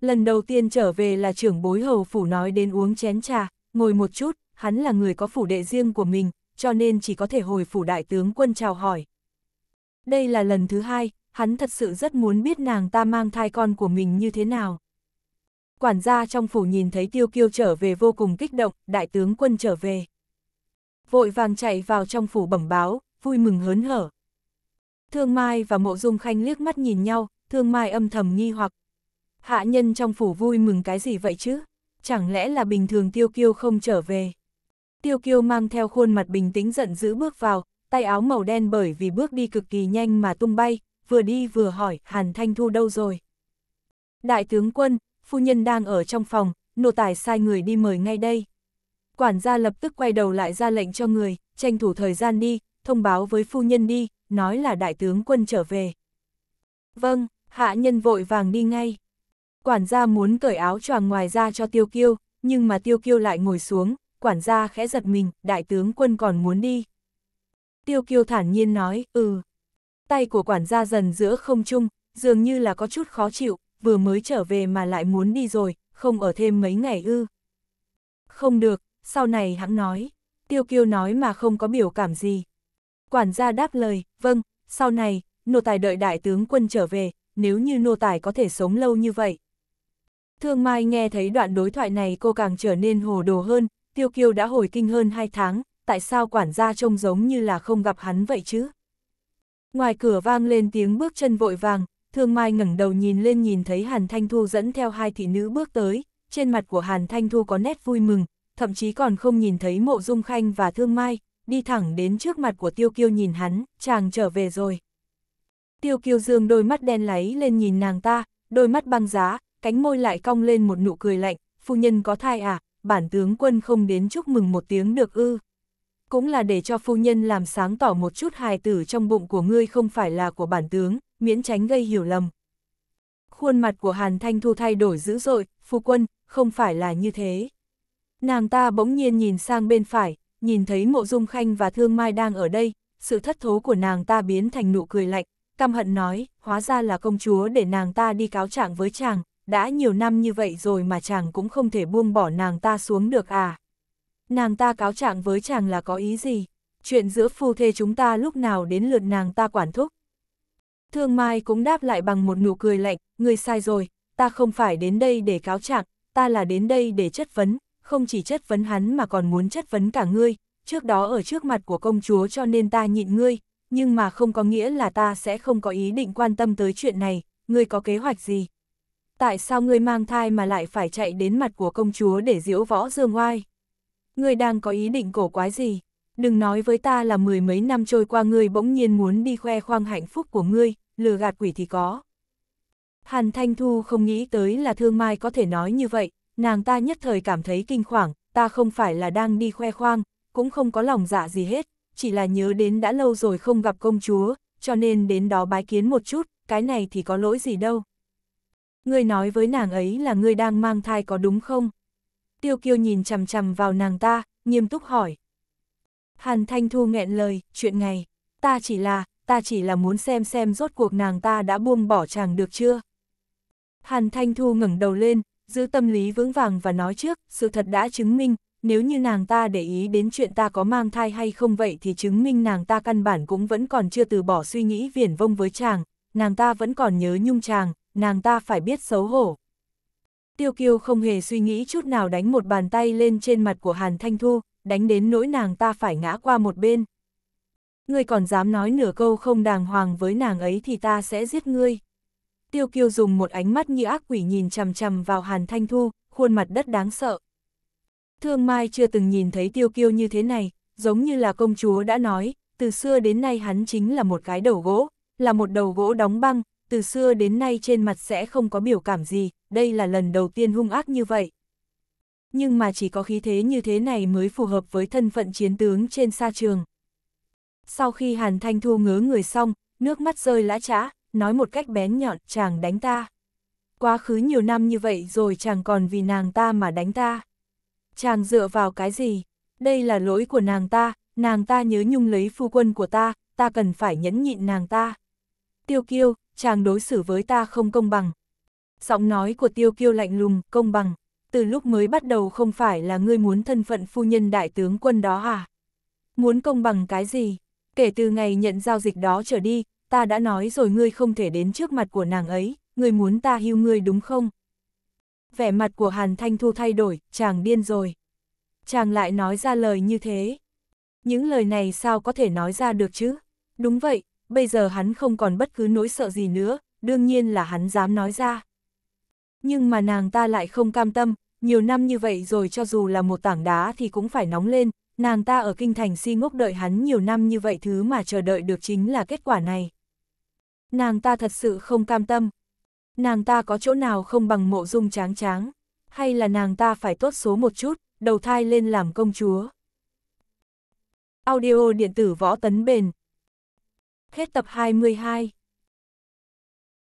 Lần đầu tiên trở về là trưởng bối hầu phủ nói đến uống chén trà, ngồi một chút, hắn là người có phủ đệ riêng của mình, cho nên chỉ có thể hồi phủ đại tướng quân chào hỏi. Đây là lần thứ hai, hắn thật sự rất muốn biết nàng ta mang thai con của mình như thế nào. Quản gia trong phủ nhìn thấy tiêu kiêu trở về vô cùng kích động, đại tướng quân trở về. Vội vàng chạy vào trong phủ bẩm báo, vui mừng hớn hở. Thương Mai và Mộ Dung Khanh liếc mắt nhìn nhau, thương mai âm thầm nghi hoặc. Hạ nhân trong phủ vui mừng cái gì vậy chứ? Chẳng lẽ là bình thường tiêu kiêu không trở về? Tiêu kiêu mang theo khuôn mặt bình tĩnh giận dữ bước vào, tay áo màu đen bởi vì bước đi cực kỳ nhanh mà tung bay, vừa đi vừa hỏi Hàn Thanh Thu đâu rồi? Đại tướng quân, phu nhân đang ở trong phòng, nô tài sai người đi mời ngay đây. Quản gia lập tức quay đầu lại ra lệnh cho người, tranh thủ thời gian đi, thông báo với phu nhân đi, nói là đại tướng quân trở về. Vâng, hạ nhân vội vàng đi ngay. Quản gia muốn cởi áo choàng ngoài ra cho tiêu kiêu, nhưng mà tiêu kiêu lại ngồi xuống, quản gia khẽ giật mình, đại tướng quân còn muốn đi. Tiêu kiêu thản nhiên nói, ừ. Tay của quản gia dần giữa không chung, dường như là có chút khó chịu, vừa mới trở về mà lại muốn đi rồi, không ở thêm mấy ngày ư. Không được, sau này hắn nói. Tiêu kiêu nói mà không có biểu cảm gì. Quản gia đáp lời, vâng, sau này, nô tài đợi đại tướng quân trở về, nếu như nô tài có thể sống lâu như vậy. Thương Mai nghe thấy đoạn đối thoại này cô càng trở nên hồ đồ hơn, Tiêu Kiêu đã hồi kinh hơn 2 tháng, tại sao quản gia trông giống như là không gặp hắn vậy chứ? Ngoài cửa vang lên tiếng bước chân vội vàng, Thương Mai ngẩng đầu nhìn lên nhìn thấy Hàn Thanh Thu dẫn theo hai thị nữ bước tới, trên mặt của Hàn Thanh Thu có nét vui mừng, thậm chí còn không nhìn thấy Mộ Dung Khanh và Thương Mai, đi thẳng đến trước mặt của Tiêu Kiêu nhìn hắn, chàng trở về rồi. Tiêu Kiêu Dương đôi mắt đen láy lên nhìn nàng ta, đôi mắt băng giá, cánh môi lại cong lên một nụ cười lạnh, phu nhân có thai à, bản tướng quân không đến chúc mừng một tiếng được ư. Cũng là để cho phu nhân làm sáng tỏ một chút hài tử trong bụng của ngươi không phải là của bản tướng, miễn tránh gây hiểu lầm. Khuôn mặt của Hàn Thanh Thu thay đổi dữ dội, phu quân, không phải là như thế. Nàng ta bỗng nhiên nhìn sang bên phải, nhìn thấy mộ dung khanh và thương mai đang ở đây, sự thất thố của nàng ta biến thành nụ cười lạnh, căm hận nói, hóa ra là công chúa để nàng ta đi cáo trạng với chàng, đã nhiều năm như vậy rồi mà chàng cũng không thể buông bỏ nàng ta xuống được à. Nàng ta cáo trạng với chàng là có ý gì? Chuyện giữa phu thê chúng ta lúc nào đến lượt nàng ta quản thúc? Thương Mai cũng đáp lại bằng một nụ cười lạnh, người sai rồi, ta không phải đến đây để cáo trạng, ta là đến đây để chất vấn, không chỉ chất vấn hắn mà còn muốn chất vấn cả ngươi, trước đó ở trước mặt của công chúa cho nên ta nhịn ngươi, nhưng mà không có nghĩa là ta sẽ không có ý định quan tâm tới chuyện này, ngươi có kế hoạch gì? Tại sao ngươi mang thai mà lại phải chạy đến mặt của công chúa để diễu võ dương oai? Ngươi đang có ý định cổ quái gì? Đừng nói với ta là mười mấy năm trôi qua ngươi bỗng nhiên muốn đi khoe khoang hạnh phúc của ngươi, lừa gạt quỷ thì có. Hàn Thanh Thu không nghĩ tới là Thương Mai có thể nói như vậy, nàng ta nhất thời cảm thấy kinh khoảng, ta không phải là đang đi khoe khoang, cũng không có lòng dạ gì hết, chỉ là nhớ đến đã lâu rồi không gặp công chúa, cho nên đến đó bái kiến một chút, cái này thì có lỗi gì đâu. Ngươi nói với nàng ấy là ngươi đang mang thai có đúng không? Tiêu kiêu nhìn chằm chằm vào nàng ta, nghiêm túc hỏi. Hàn Thanh Thu nghẹn lời, chuyện này, ta chỉ là, ta chỉ là muốn xem xem rốt cuộc nàng ta đã buông bỏ chàng được chưa. Hàn Thanh Thu ngẩng đầu lên, giữ tâm lý vững vàng và nói trước, sự thật đã chứng minh, nếu như nàng ta để ý đến chuyện ta có mang thai hay không vậy thì chứng minh nàng ta căn bản cũng vẫn còn chưa từ bỏ suy nghĩ viển vông với chàng, nàng ta vẫn còn nhớ nhung chàng, nàng ta phải biết xấu hổ. Tiêu kiêu không hề suy nghĩ chút nào đánh một bàn tay lên trên mặt của Hàn Thanh Thu, đánh đến nỗi nàng ta phải ngã qua một bên. Ngươi còn dám nói nửa câu không đàng hoàng với nàng ấy thì ta sẽ giết ngươi. Tiêu kiêu dùng một ánh mắt như ác quỷ nhìn chằm chằm vào Hàn Thanh Thu, khuôn mặt đất đáng sợ. Thương Mai chưa từng nhìn thấy tiêu kiêu như thế này, giống như là công chúa đã nói, từ xưa đến nay hắn chính là một cái đầu gỗ, là một đầu gỗ đóng băng, từ xưa đến nay trên mặt sẽ không có biểu cảm gì, đây là lần đầu tiên hung ác như vậy. Nhưng mà chỉ có khí thế như thế này mới phù hợp với thân phận chiến tướng trên sa trường. Sau khi Hàn Thanh Thu ngớ người xong, nước mắt rơi lã trã, nói một cách bén nhọn, chàng đánh ta. Quá khứ nhiều năm như vậy rồi chàng còn vì nàng ta mà đánh ta chàng dựa vào cái gì? Đây là lỗi của nàng ta, nàng ta nhớ nhung lấy phu quân của ta, ta cần phải nhẫn nhịn nàng ta. Tiêu kiêu, chàng đối xử với ta không công bằng. Giọng nói của tiêu kiêu lạnh lùng, công bằng. Từ lúc mới bắt đầu không phải là ngươi muốn thân phận phu nhân đại tướng quân đó à? Muốn công bằng cái gì? Kể từ ngày nhận giao dịch đó trở đi, ta đã nói rồi ngươi không thể đến trước mặt của nàng ấy, ngươi muốn ta hưu ngươi đúng không? vẻ mặt của Hàn Thanh Thu thay đổi, chàng điên rồi. Chàng lại nói ra lời như thế. Những lời này sao có thể nói ra được chứ? Đúng vậy, bây giờ hắn không còn bất cứ nỗi sợ gì nữa, đương nhiên là hắn dám nói ra. Nhưng mà nàng ta lại không cam tâm, nhiều năm như vậy rồi cho dù là một tảng đá thì cũng phải nóng lên, nàng ta ở kinh thành si ngốc đợi hắn nhiều năm như vậy thứ mà chờ đợi được chính là kết quả này. Nàng ta thật sự không cam tâm, Nàng ta có chỗ nào không bằng mộ dung tráng tráng, hay là nàng ta phải tốt số một chút, đầu thai lên làm công chúa. Audio điện tử võ tấn bền. Hết tập 22